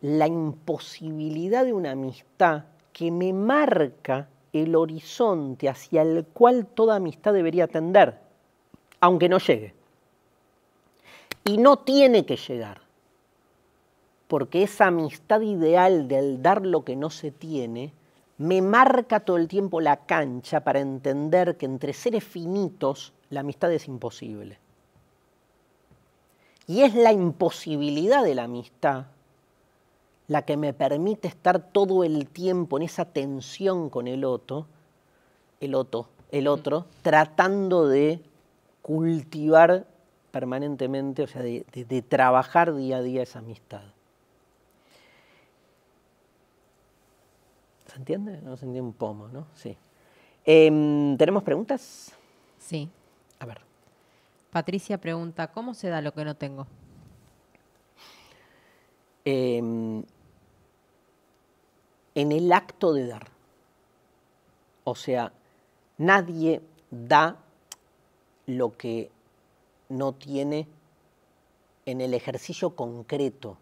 la imposibilidad de una amistad que me marca el horizonte hacia el cual toda amistad debería tender, aunque no llegue. Y no tiene que llegar, porque esa amistad ideal del dar lo que no se tiene me marca todo el tiempo la cancha para entender que entre seres finitos la amistad es imposible. Y es la imposibilidad de la amistad la que me permite estar todo el tiempo en esa tensión con el otro, el otro, el otro, mm. tratando de cultivar permanentemente, o sea, de, trabajar día a día esa amistad. ¿Se entiende? No se entiende un pomo, ¿no? Sí. Em, ¿Tenemos preguntas? Sí. A ver. Patricia pregunta, ¿cómo se da lo que no tengo? Em, en el acto de dar. O sea, nadie da lo que no tiene en el ejercicio concreto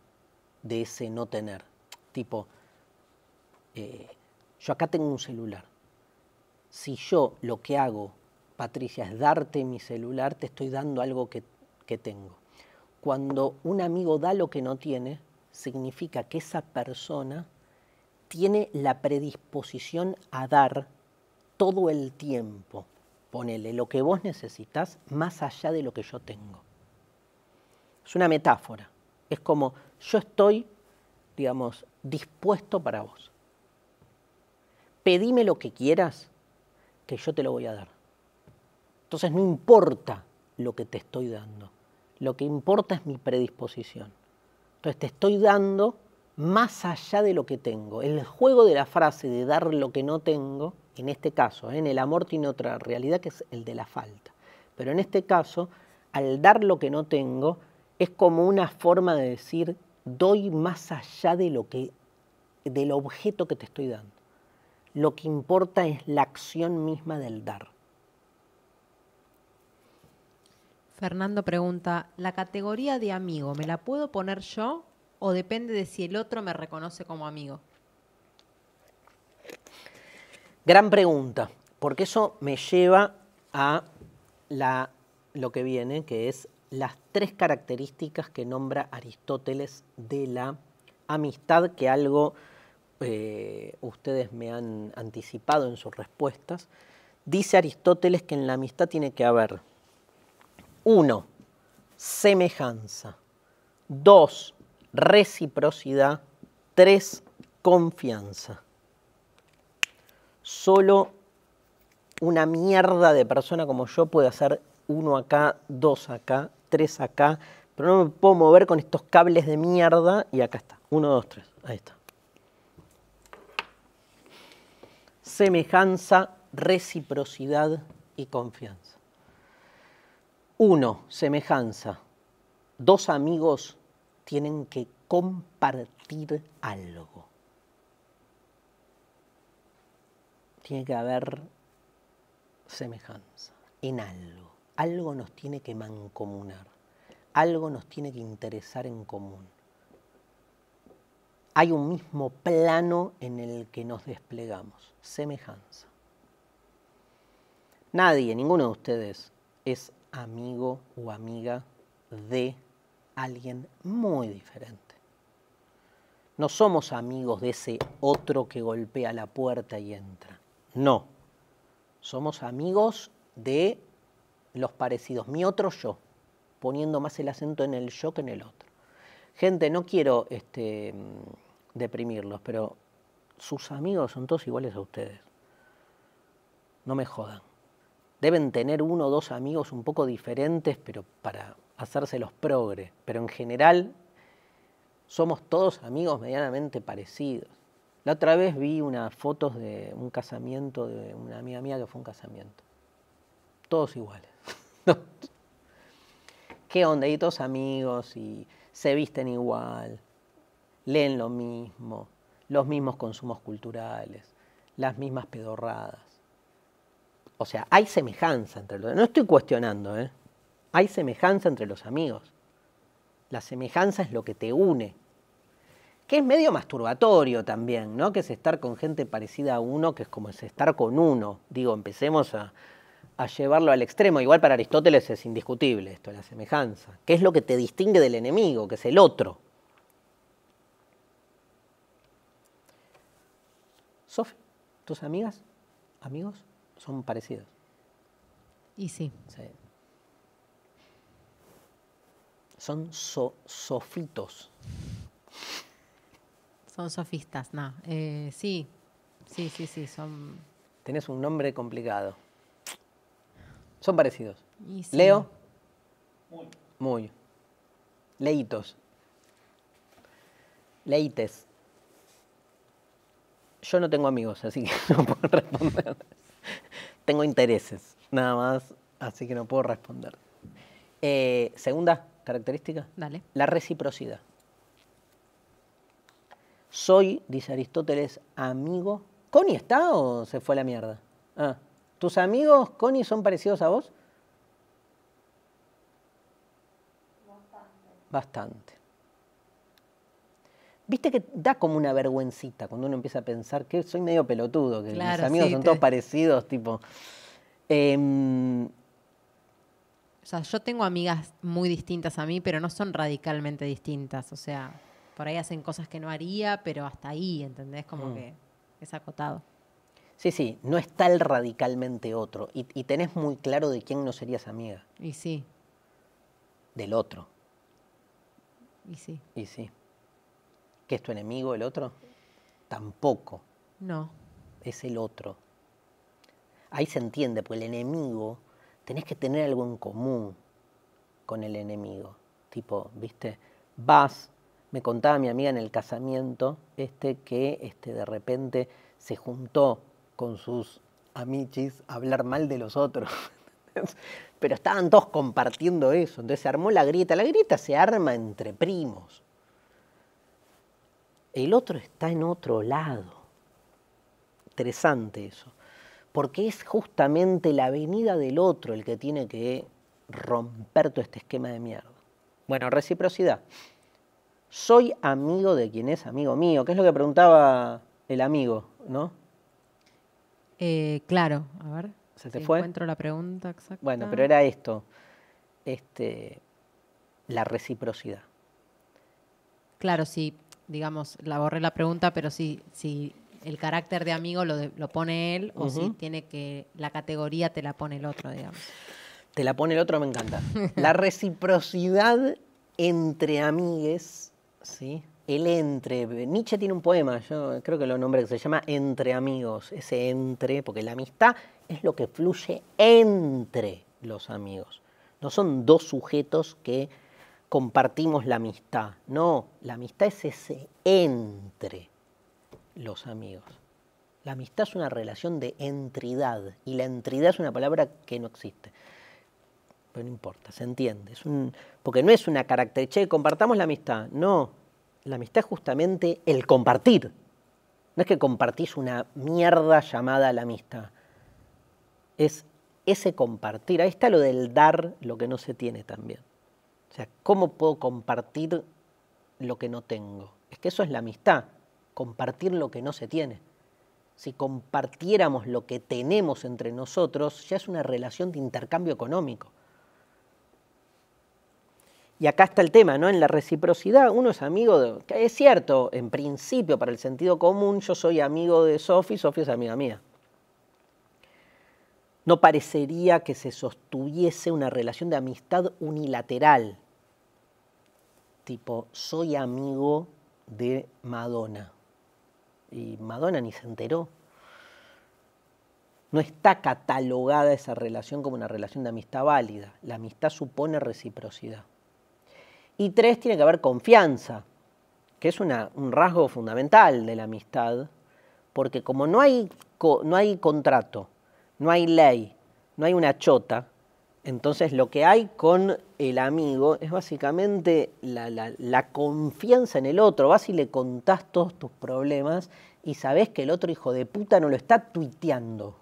de ese no tener. Tipo, eh, yo acá tengo un celular. Si yo lo que hago, Patricia, es darte mi celular, te estoy dando algo que tengo. Cuando un amigo da lo que no tiene, significa que esa persona tiene la predisposición a dar todo el tiempo ponele lo que vos necesitas más allá de lo que yo tengo. Es una metáfora. Es como yo estoy, digamos, dispuesto para vos. Pedime lo que quieras, que yo te lo voy a dar. Entonces no importa lo que te estoy dando, lo que importa es mi predisposición. Entonces te estoy dando más allá de lo que tengo. El juego de la frase de dar lo que no tengo en este caso, ¿eh? en el amor tiene otra realidad que es el de la falta. Pero en este caso, al dar lo que no tengo, es como una forma de decir, doy más allá de lo que, del objeto que te estoy dando. Lo que importa es la acción misma del dar. Fernando pregunta, ¿la categoría de amigo me la puedo poner yo o depende de si el otro me reconoce como amigo? Gran pregunta, porque eso me lleva a la, lo que viene, que es las tres características que nombra Aristóteles de la amistad, que algo eh, ustedes me han anticipado en sus respuestas. Dice Aristóteles que en la amistad tiene que haber, uno, semejanza, dos, reciprocidad, tres, confianza solo una mierda de persona como yo puede hacer uno acá, dos acá, tres acá, pero no me puedo mover con estos cables de mierda y acá está, uno, dos, tres, ahí está. Semejanza, reciprocidad y confianza. Uno, semejanza. Dos amigos tienen que compartir algo. tiene que haber semejanza en algo. Algo nos tiene que mancomunar, algo nos tiene que interesar en común. Hay un mismo plano en el que nos desplegamos, semejanza. Nadie, ninguno de ustedes es amigo o amiga de alguien muy diferente. No somos amigos de ese otro que golpea la puerta y entra. No. Somos amigos de los parecidos, mi otro yo, poniendo más el acento en el yo que en el otro. Gente, no quiero este, deprimirlos, pero sus amigos son todos iguales a ustedes. No me jodan. Deben tener uno o dos amigos un poco diferentes, pero para los progres. Pero en general somos todos amigos medianamente parecidos. La otra vez vi unas fotos de un casamiento de una amiga mía que fue un casamiento. Todos iguales. ¿Qué onda? Y todos amigos y se visten igual, leen lo mismo, los mismos consumos culturales, las mismas pedorradas. O sea, hay semejanza entre los... No estoy cuestionando, ¿eh? Hay semejanza entre los amigos. La semejanza es lo que te une, que es medio masturbatorio también, ¿no? Que es estar con gente parecida a uno, que es como es estar con uno. Digo, empecemos a, llevarlo al extremo. Igual para Aristóteles es indiscutible esto, la semejanza. ¿Qué es lo que te distingue del enemigo? Que es el otro. Sofi, tus amigas, amigos, son parecidos. Y sí. Son sofitos. Son sofistas, no. Eh, sí, sí, sí, sí, son... Tenés un nombre complicado. Son parecidos. Leo. Muy. Muy. Leitos. Leites. Yo no tengo amigos, así que no puedo responder. tengo intereses, nada más, así que no puedo responder. Eh, segunda característica. Dale. La reciprocidad. Soy, dice Aristóteles, amigo. ¿Coni está o se fue a la mierda? Ah. ¿Tus amigos, Connie, son parecidos a vos? Bastante. Bastante. Viste que da como una vergüencita cuando uno empieza a pensar que soy medio pelotudo, que mis amigos son todos parecidos, tipo. Em, o sea, yo tengo amigas muy distintas a mí, pero no son radicalmente distintas. O sea por ahí hacen cosas que no haría, pero hasta ahí, ¿entendés? Como mm. que es acotado. Sí, sí, no es tal radicalmente otro. Y, tenés muy claro de quién no serías amiga. Y sí. Del otro. Y sí. Y sí. ¿Que es tu enemigo el otro? Tampoco. No. Es el otro. Ahí se entiende, porque el enemigo, tenés que tener algo en común con el enemigo. Tipo, viste, vas, me contaba mi amiga en el casamiento este, que este, de repente se juntó con sus amichis a hablar mal de los otros. Pero estaban todos compartiendo eso. Entonces se armó la grieta. La grieta se arma entre primos. El otro está en otro lado. Interesante eso. Porque es justamente la venida del otro el que tiene que romper todo este esquema de mierda. Bueno, reciprocidad. ¿Soy amigo de quien es amigo mío? ¿Qué es lo que preguntaba el amigo, no? Eh, claro, a ver. ¿Se te fue? Encuentro la pregunta exacta. Bueno, pero era esto. Este, la reciprocidad. Claro, sí, digamos, la borré la pregunta, pero sí, el carácter de amigo lo, pone él o si tiene que la categoría te la pone el otro, digamos. Te la pone el otro, me encanta. la reciprocidad entre amigues ¿sí? El entre. Nietzsche tiene un poema, yo creo que lo nombre que se llama Entre amigos. Ese entre, porque la amistad es lo que fluye entre los amigos. No son dos sujetos que compartimos la amistad. No, la amistad es ese entre los amigos. La amistad es una relación de entridad y la entridad es una palabra que no existe. Pero no importa, se entiende. porque no es una característica, compartamos la amistad. No, la amistad es justamente el compartir. No es que compartís una mierda llamada la amistad. Es ese compartir. Ahí está lo del dar lo que no se tiene también. O sea, ¿cómo puedo compartir lo que no tengo? Es que eso es la amistad, compartir lo que no se tiene. Si compartiéramos lo que tenemos entre nosotros, ya es una relación de intercambio económico. Y acá está el tema, ¿no? En la reciprocidad, uno es amigo de. Es cierto, en principio, para el sentido común, yo soy amigo de Sofi, Sofi es amiga mía. No parecería que se sostuviese una relación de amistad unilateral. Tipo, soy amigo de Madonna. Y Madonna ni se enteró. No está catalogada esa relación como una relación de amistad válida. La amistad supone reciprocidad. Y tres, tiene que haber confianza, que es una, un rasgo fundamental de la amistad, porque como no hay, no hay contrato, no hay ley, no hay una chota, entonces lo que hay con el amigo es básicamente la, la, confianza en el otro. Vas y le contás todos tus problemas y sabes que el otro hijo de puta no lo está tuiteando.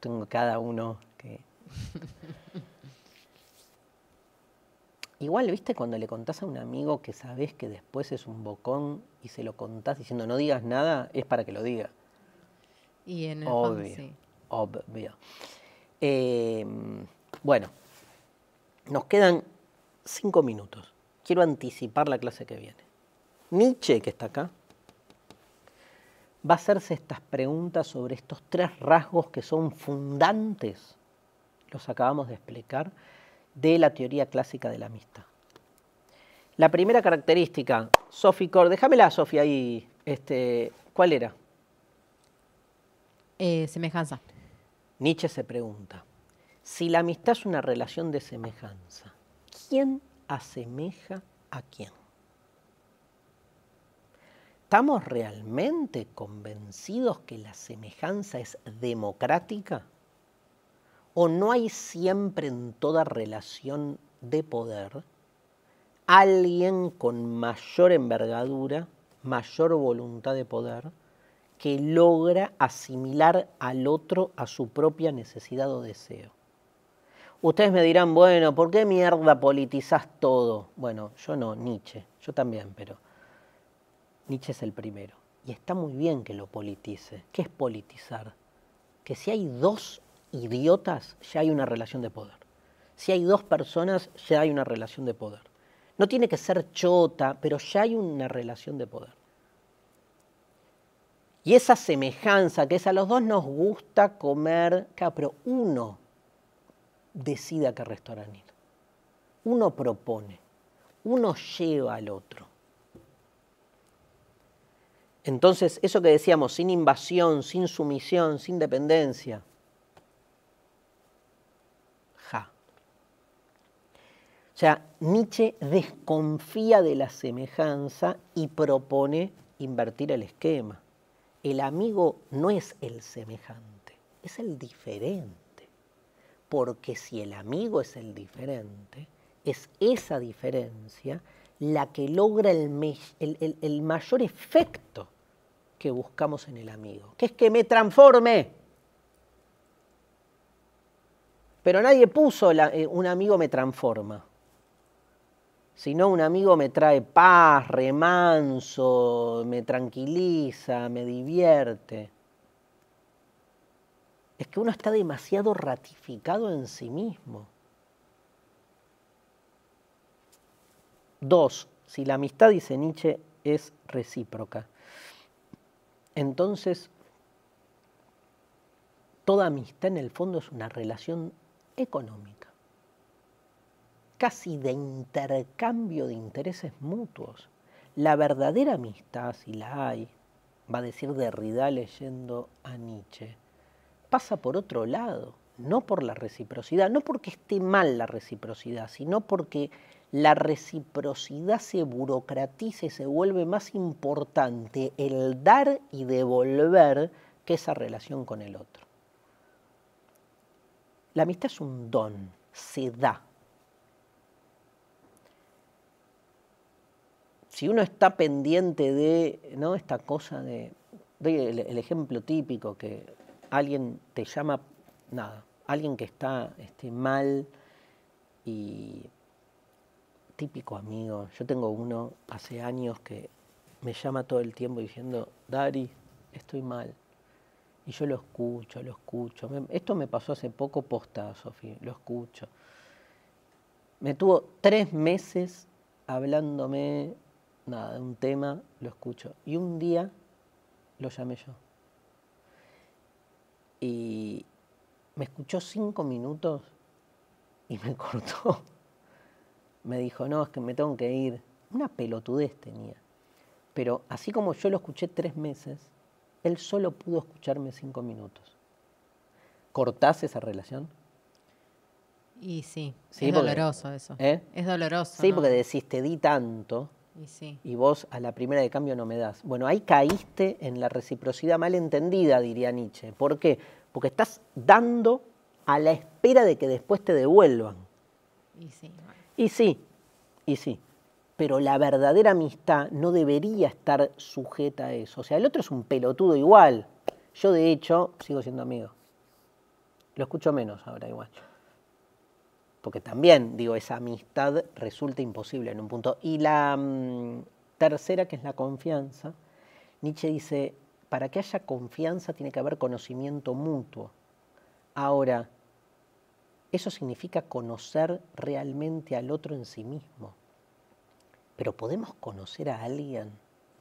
Tengo cada uno que... Igual, viste, cuando le contás a un amigo que sabes que después es un bocón y se lo contás diciendo no digas nada, es para que lo diga. Y en el obvio, Obvio. Em, bueno, nos quedan cinco minutos. Quiero anticipar la clase que viene. Nietzsche, que está acá, va a hacerse estas preguntas sobre estos tres rasgos que son fundantes, los acabamos de explicar, de la teoría clásica de la amistad. La primera característica, Sophie Core, déjamela Sofía ahí, este, ¿cuál era? Eh, semejanza. Nietzsche se pregunta, si la amistad es una relación de semejanza, ¿quién asemeja a quién? ¿Estamos realmente convencidos que la semejanza es democrática? o no hay siempre en toda relación de poder alguien con mayor envergadura, mayor voluntad de poder, que logra asimilar al otro a su propia necesidad o deseo. Ustedes me dirán, bueno, ¿por qué mierda politizas todo? Bueno, yo no, Nietzsche, yo también, pero Nietzsche es el primero. Y está muy bien que lo politice. ¿Qué es politizar? Que si hay dos idiotas, ya hay una relación de poder. Si hay dos personas, ya hay una relación de poder. No tiene que ser chota, pero ya hay una relación de poder. Y esa semejanza, que es a los dos nos gusta comer, pero uno decida qué restaurante ir. Uno propone, uno lleva al otro. Entonces, eso que decíamos, sin invasión, sin sumisión, sin dependencia, O sea, Nietzsche desconfía de la semejanza y propone invertir el esquema. El amigo no es el semejante, es el diferente. Porque si el amigo es el diferente, es esa diferencia la que logra el, mayor efecto que buscamos en el amigo, que es que me transforme. Pero nadie puso eh, un amigo me transforma. Si no, un amigo me trae paz, remanso, me tranquiliza, me divierte. Es que uno está demasiado ratificado en sí mismo. Dos, si la amistad, dice Nietzsche, es recíproca, entonces toda amistad en el fondo es una relación económica casi de intercambio de intereses mutuos. La verdadera amistad, si la hay, va a decir Derrida leyendo a Nietzsche, pasa por otro lado, no por la reciprocidad, no porque esté mal la reciprocidad, sino porque la reciprocidad se burocratiza y se vuelve más importante el dar y devolver que esa relación con el otro. La amistad es un don, se da, si uno está pendiente de esta cosa de, Doy el, ejemplo típico que alguien te llama, nada, alguien que está este, mal y típico amigo, yo tengo uno hace años que me llama todo el tiempo diciendo, Dari, estoy mal. Y yo lo escucho, lo escucho. esto me pasó hace poco posta, Sofía, lo escucho. Me tuvo tres meses hablándome nada, de un tema, lo escucho. Y un día lo llamé yo. Y me escuchó cinco minutos y me cortó. Me dijo, no, es que me tengo que ir. Una pelotudez tenía. Pero así como yo lo escuché tres meses, él solo pudo escucharme cinco minutos. ¿Cortás esa relación? Y sí, ¿Sí? es doloroso eso. ¿Eh? Es doloroso. Sí, porque decís, te di tanto y, vos a la primera de cambio no me das. Bueno, ahí caíste en la reciprocidad mal entendida, diría Nietzsche. ¿Por qué? Porque estás dando a la espera de que después te devuelvan. Y sí. Y sí, y sí. Pero la verdadera amistad no debería estar sujeta a eso. O sea, el otro es un pelotudo igual. Yo, de hecho, sigo siendo amigo. Lo escucho menos ahora igual que también, digo, esa amistad resulta imposible en un punto. Y la mm, tercera, que es la confianza, Nietzsche dice, para que haya confianza tiene que haber conocimiento mutuo. Ahora, eso significa conocer realmente al otro en sí mismo. Pero podemos conocer a alguien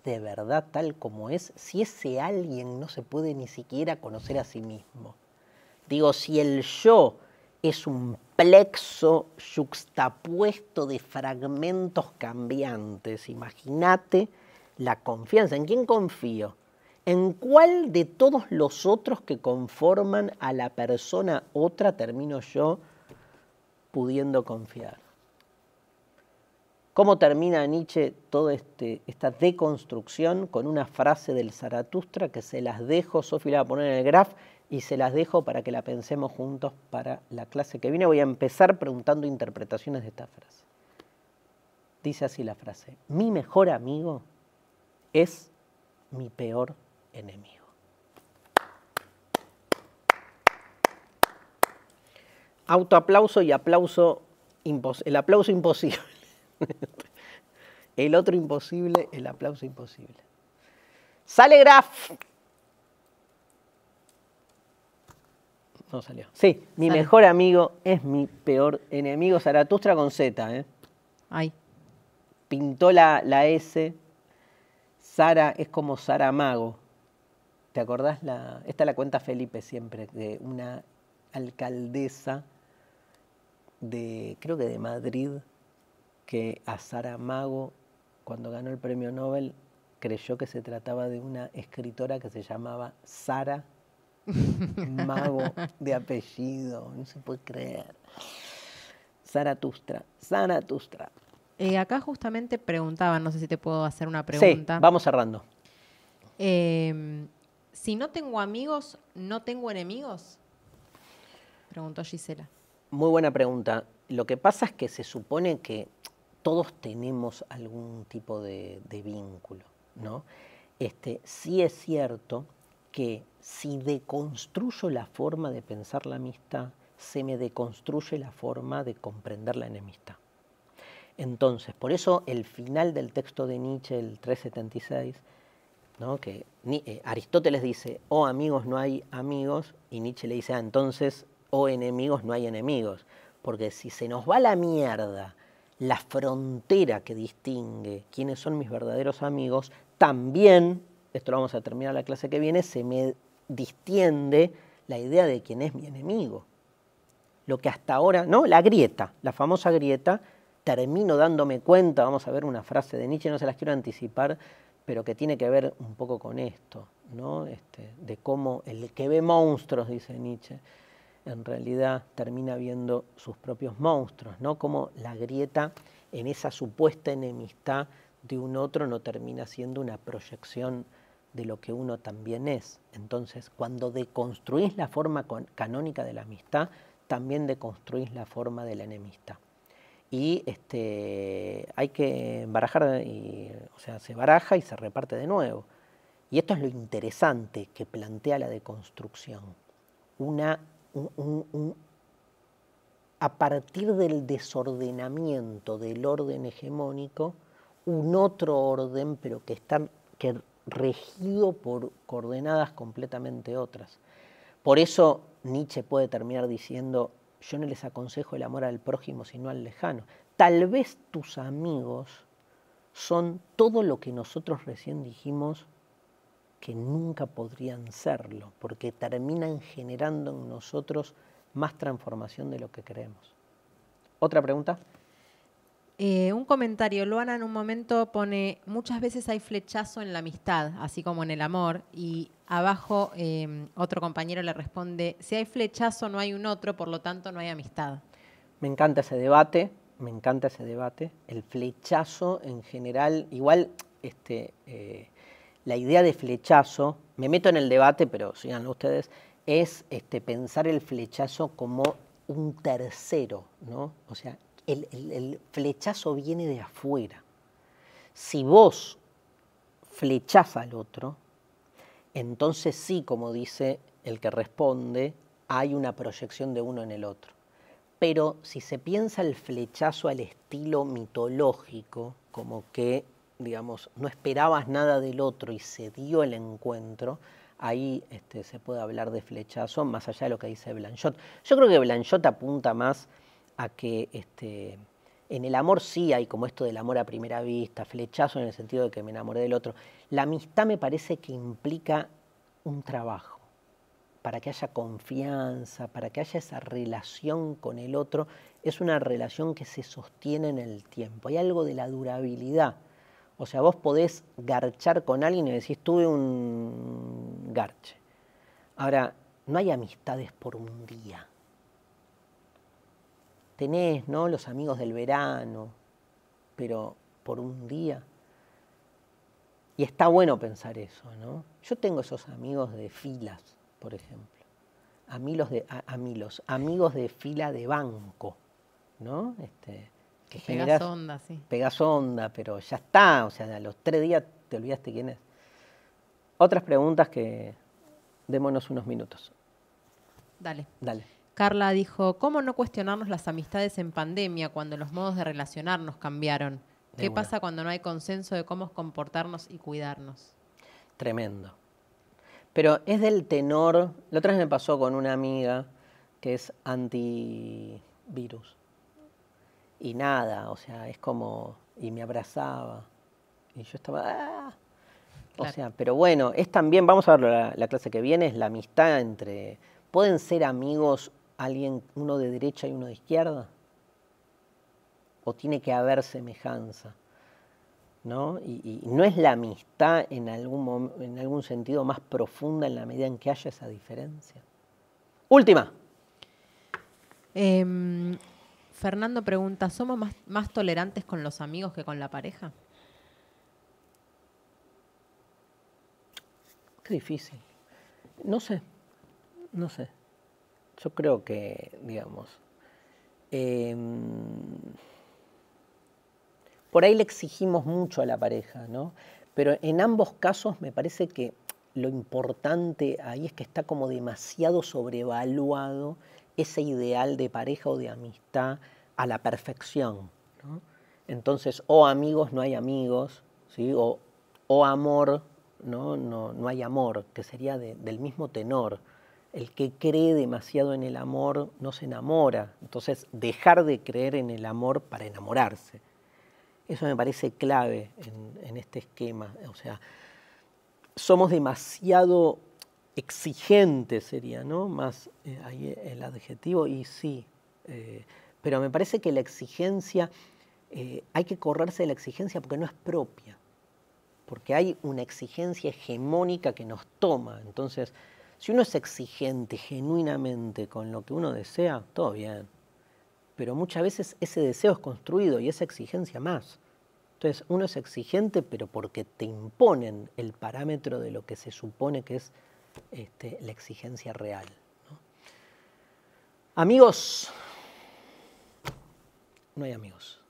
de verdad tal como es si ese alguien no se puede ni siquiera conocer a sí mismo. Digo, si el yo es un plexo yuxtapuesto de fragmentos cambiantes. Imagínate la confianza. ¿En quién confío? ¿En cuál de todos los otros que conforman a la persona otra termino yo pudiendo confiar? ¿Cómo termina Nietzsche toda este, esta deconstrucción con una frase del Zaratustra que se las dejo, Sofía la va a poner en el graf, y se las dejo para que la pensemos juntos para la clase que viene. Voy a empezar preguntando interpretaciones de esta frase. Dice así la frase, mi mejor amigo es mi peor enemigo. Autoaplauso y aplauso, el aplauso imposible. el otro imposible, el aplauso imposible. Sale Graf. Sí, mi mejor amigo es mi peor enemigo. Zaratustra con Z, ¿eh? Ay. Pintó la, la S. Sara es como Sara Mago. ¿Te acordás? La, esta la cuenta Felipe siempre, de una alcaldesa de, creo que de Madrid, que a Sara Mago, cuando ganó el premio Nobel, creyó que se trataba de una escritora que se llamaba Sara mago de apellido, no se puede creer. Zaratustra, Zaratustra. Eh, acá justamente preguntaba no sé si te puedo hacer una pregunta. vamos cerrando. Em, si no tengo amigos, ¿no tengo enemigos? Preguntó Gisela. Muy buena pregunta. Lo que pasa es que se supone que todos tenemos algún tipo de, vínculo, ¿no? Este, sí es cierto que si deconstruyo la forma de pensar la amistad, se me deconstruye la forma de comprender la enemistad. Entonces, por eso el final del texto de Nietzsche, el 376, que eh, Aristóteles dice, oh, amigos no hay amigos, y Nietzsche le dice, ah, entonces, o oh, enemigos no hay enemigos, porque si se nos va la mierda, la frontera que distingue quiénes son mis verdaderos amigos, también esto lo vamos a terminar la clase que viene, se me distiende la idea de quién es mi enemigo. Lo que hasta ahora, ¿no? La grieta, la famosa grieta, termino dándome cuenta, vamos a ver una frase de Nietzsche, no se las quiero anticipar, pero que tiene que ver un poco con esto, ¿no? Este, de cómo el que ve monstruos, dice Nietzsche, en realidad termina viendo sus propios monstruos, ¿no? Como la grieta en esa supuesta enemistad de un otro no termina siendo una proyección de lo que uno también es. Entonces, cuando deconstruís la forma canónica de la amistad, también deconstruís la forma de la enemistad. Y este, hay que barajar, y, o sea, se baraja y se reparte de nuevo. Y esto es lo interesante que plantea la deconstrucción. Una, a partir del desordenamiento del orden hegemónico, un otro orden, pero que, está, regido por coordenadas completamente otras. Por eso Nietzsche puede terminar diciendo, yo no les aconsejo el amor al prójimo sino al lejano. Tal vez tus amigos son todo lo que nosotros recién dijimos que nunca podrían serlo, porque terminan generando en nosotros más transformación de lo que creemos. ¿Otra pregunta? Eh, un comentario, Luana en un momento pone, muchas veces hay flechazo en la amistad, así como en el amor, y abajo em, otro compañero le responde, si hay flechazo no hay un otro, por lo tanto no hay amistad. Me encanta ese debate, me encanta ese debate. El flechazo en general, igual este, eh, la idea de flechazo, me meto en el debate, pero sigan ustedes, es este, pensar el flechazo como un tercero, ¿no? O sea, el, flechazo viene de afuera. Si vos flechás al otro, entonces sí, como dice el que responde, hay una proyección de uno en el otro. Pero si se piensa el flechazo al estilo mitológico, como que, digamos, no esperabas nada del otro y se dio el encuentro, ahí este, se puede hablar de flechazo, más allá de lo que dice Blanchot. Yo creo que Blanchot apunta más a que este, en el amor sí hay como esto del amor a primera vista, flechazo en el sentido de que me enamoré del otro. La amistad me parece que implica un trabajo, para que haya confianza, para que haya esa relación con el otro, es una relación que se sostiene en el tiempo. Hay algo de la durabilidad. O sea, vos podés garchar con alguien y decís, tuve un garche. Ahora, no hay amistades por un día tenés, ¿no? Los amigos del verano, pero por un día. Y está bueno pensar eso, ¿no? Yo tengo esos amigos de filas, por ejemplo. Amigos de, a, amigos, amigos de fila de banco, ¿no? Este, que pegas onda, sí. Pegas onda, pero ya está, o sea, a los tres días te olvidaste quién es. Otras preguntas que démonos unos minutos. Dale. Dale. Carla dijo, ¿cómo no cuestionarnos las amistades en pandemia cuando los modos de relacionarnos cambiaron? ¿Qué pasa cuando no hay consenso de cómo comportarnos y cuidarnos? Tremendo. Pero es del tenor, la otra vez me pasó con una amiga que es antivirus. Y nada, o sea, es como, y me abrazaba. Y yo estaba... Ah". O sea, pero bueno, es también, vamos a verlo, la, la clase que viene es la amistad entre pueden ser amigos alguien, uno de derecha y uno de izquierda? ¿O tiene que haber semejanza? ¿No? Y, no es la amistad en algún, en algún sentido más profunda en la medida en que haya esa diferencia. Última. Em, Fernando pregunta, ¿somos más, más tolerantes con los amigos que con la pareja? Qué difícil. No sé, no sé. Yo creo que, digamos, em, por ahí le exigimos mucho a la pareja, ¿no? Pero en ambos casos me parece que lo importante ahí es que está como demasiado sobrevaluado ese ideal de pareja o de amistad a la perfección. ¿no? Entonces, o amigos no hay amigos, ¿sí? o, o amor ¿no? hay amor, que sería del mismo tenor el que cree demasiado en el amor no se enamora. Entonces, dejar de creer en el amor para enamorarse. Eso me parece clave en, este esquema. O sea, somos demasiado exigentes, sería, ¿no? Más eh, ahí el adjetivo, y sí. Eh, pero me parece que la exigencia, eh, hay que correrse de la exigencia porque no es propia. Porque hay una exigencia hegemónica que nos toma. Entonces, si uno es exigente genuinamente con lo que uno desea, todo bien. Pero muchas veces ese deseo es construido y esa exigencia más. Entonces, uno es exigente, pero porque te imponen el parámetro de lo que se supone que es este, la exigencia real. Amigos, no hay amigos.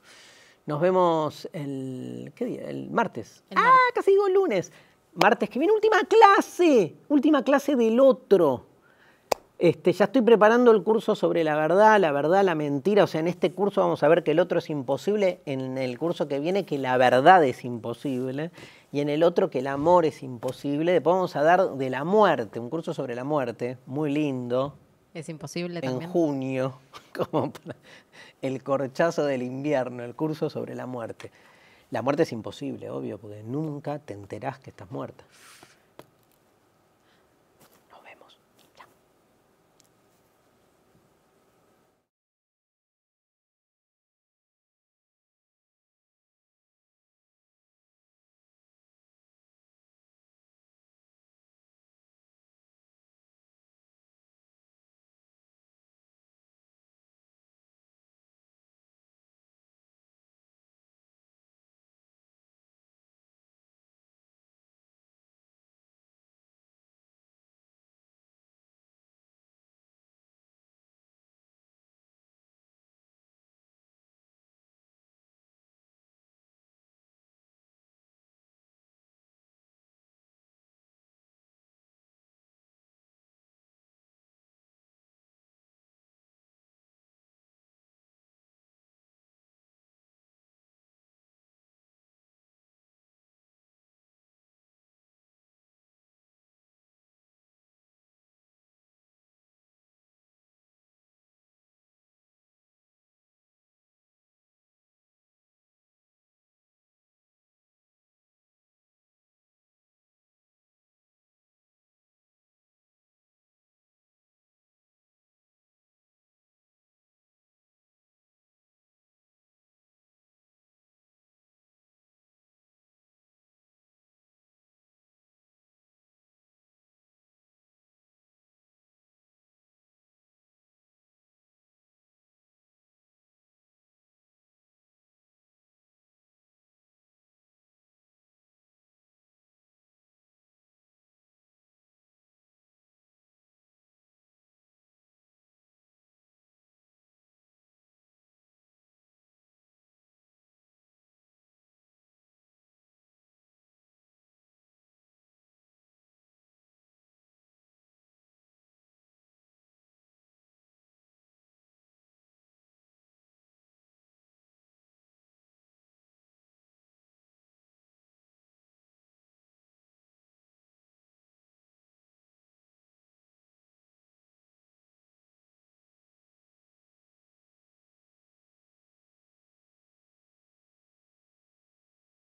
Nos vemos el, ¿qué día? el martes. ah, casi digo lunes martes que viene, última clase, última clase del otro. Este, ya estoy preparando el curso sobre la verdad, la verdad, la mentira. O sea, en este curso vamos a ver que el otro es imposible, en el curso que viene que la verdad es imposible y en el otro que el amor es imposible. Después vamos a dar de la muerte, un curso sobre la muerte, muy lindo. Es imposible también. En junio, como el corchazo del invierno, el curso sobre la muerte. La muerte es imposible, obvio, porque nunca te enterás que estás muerta.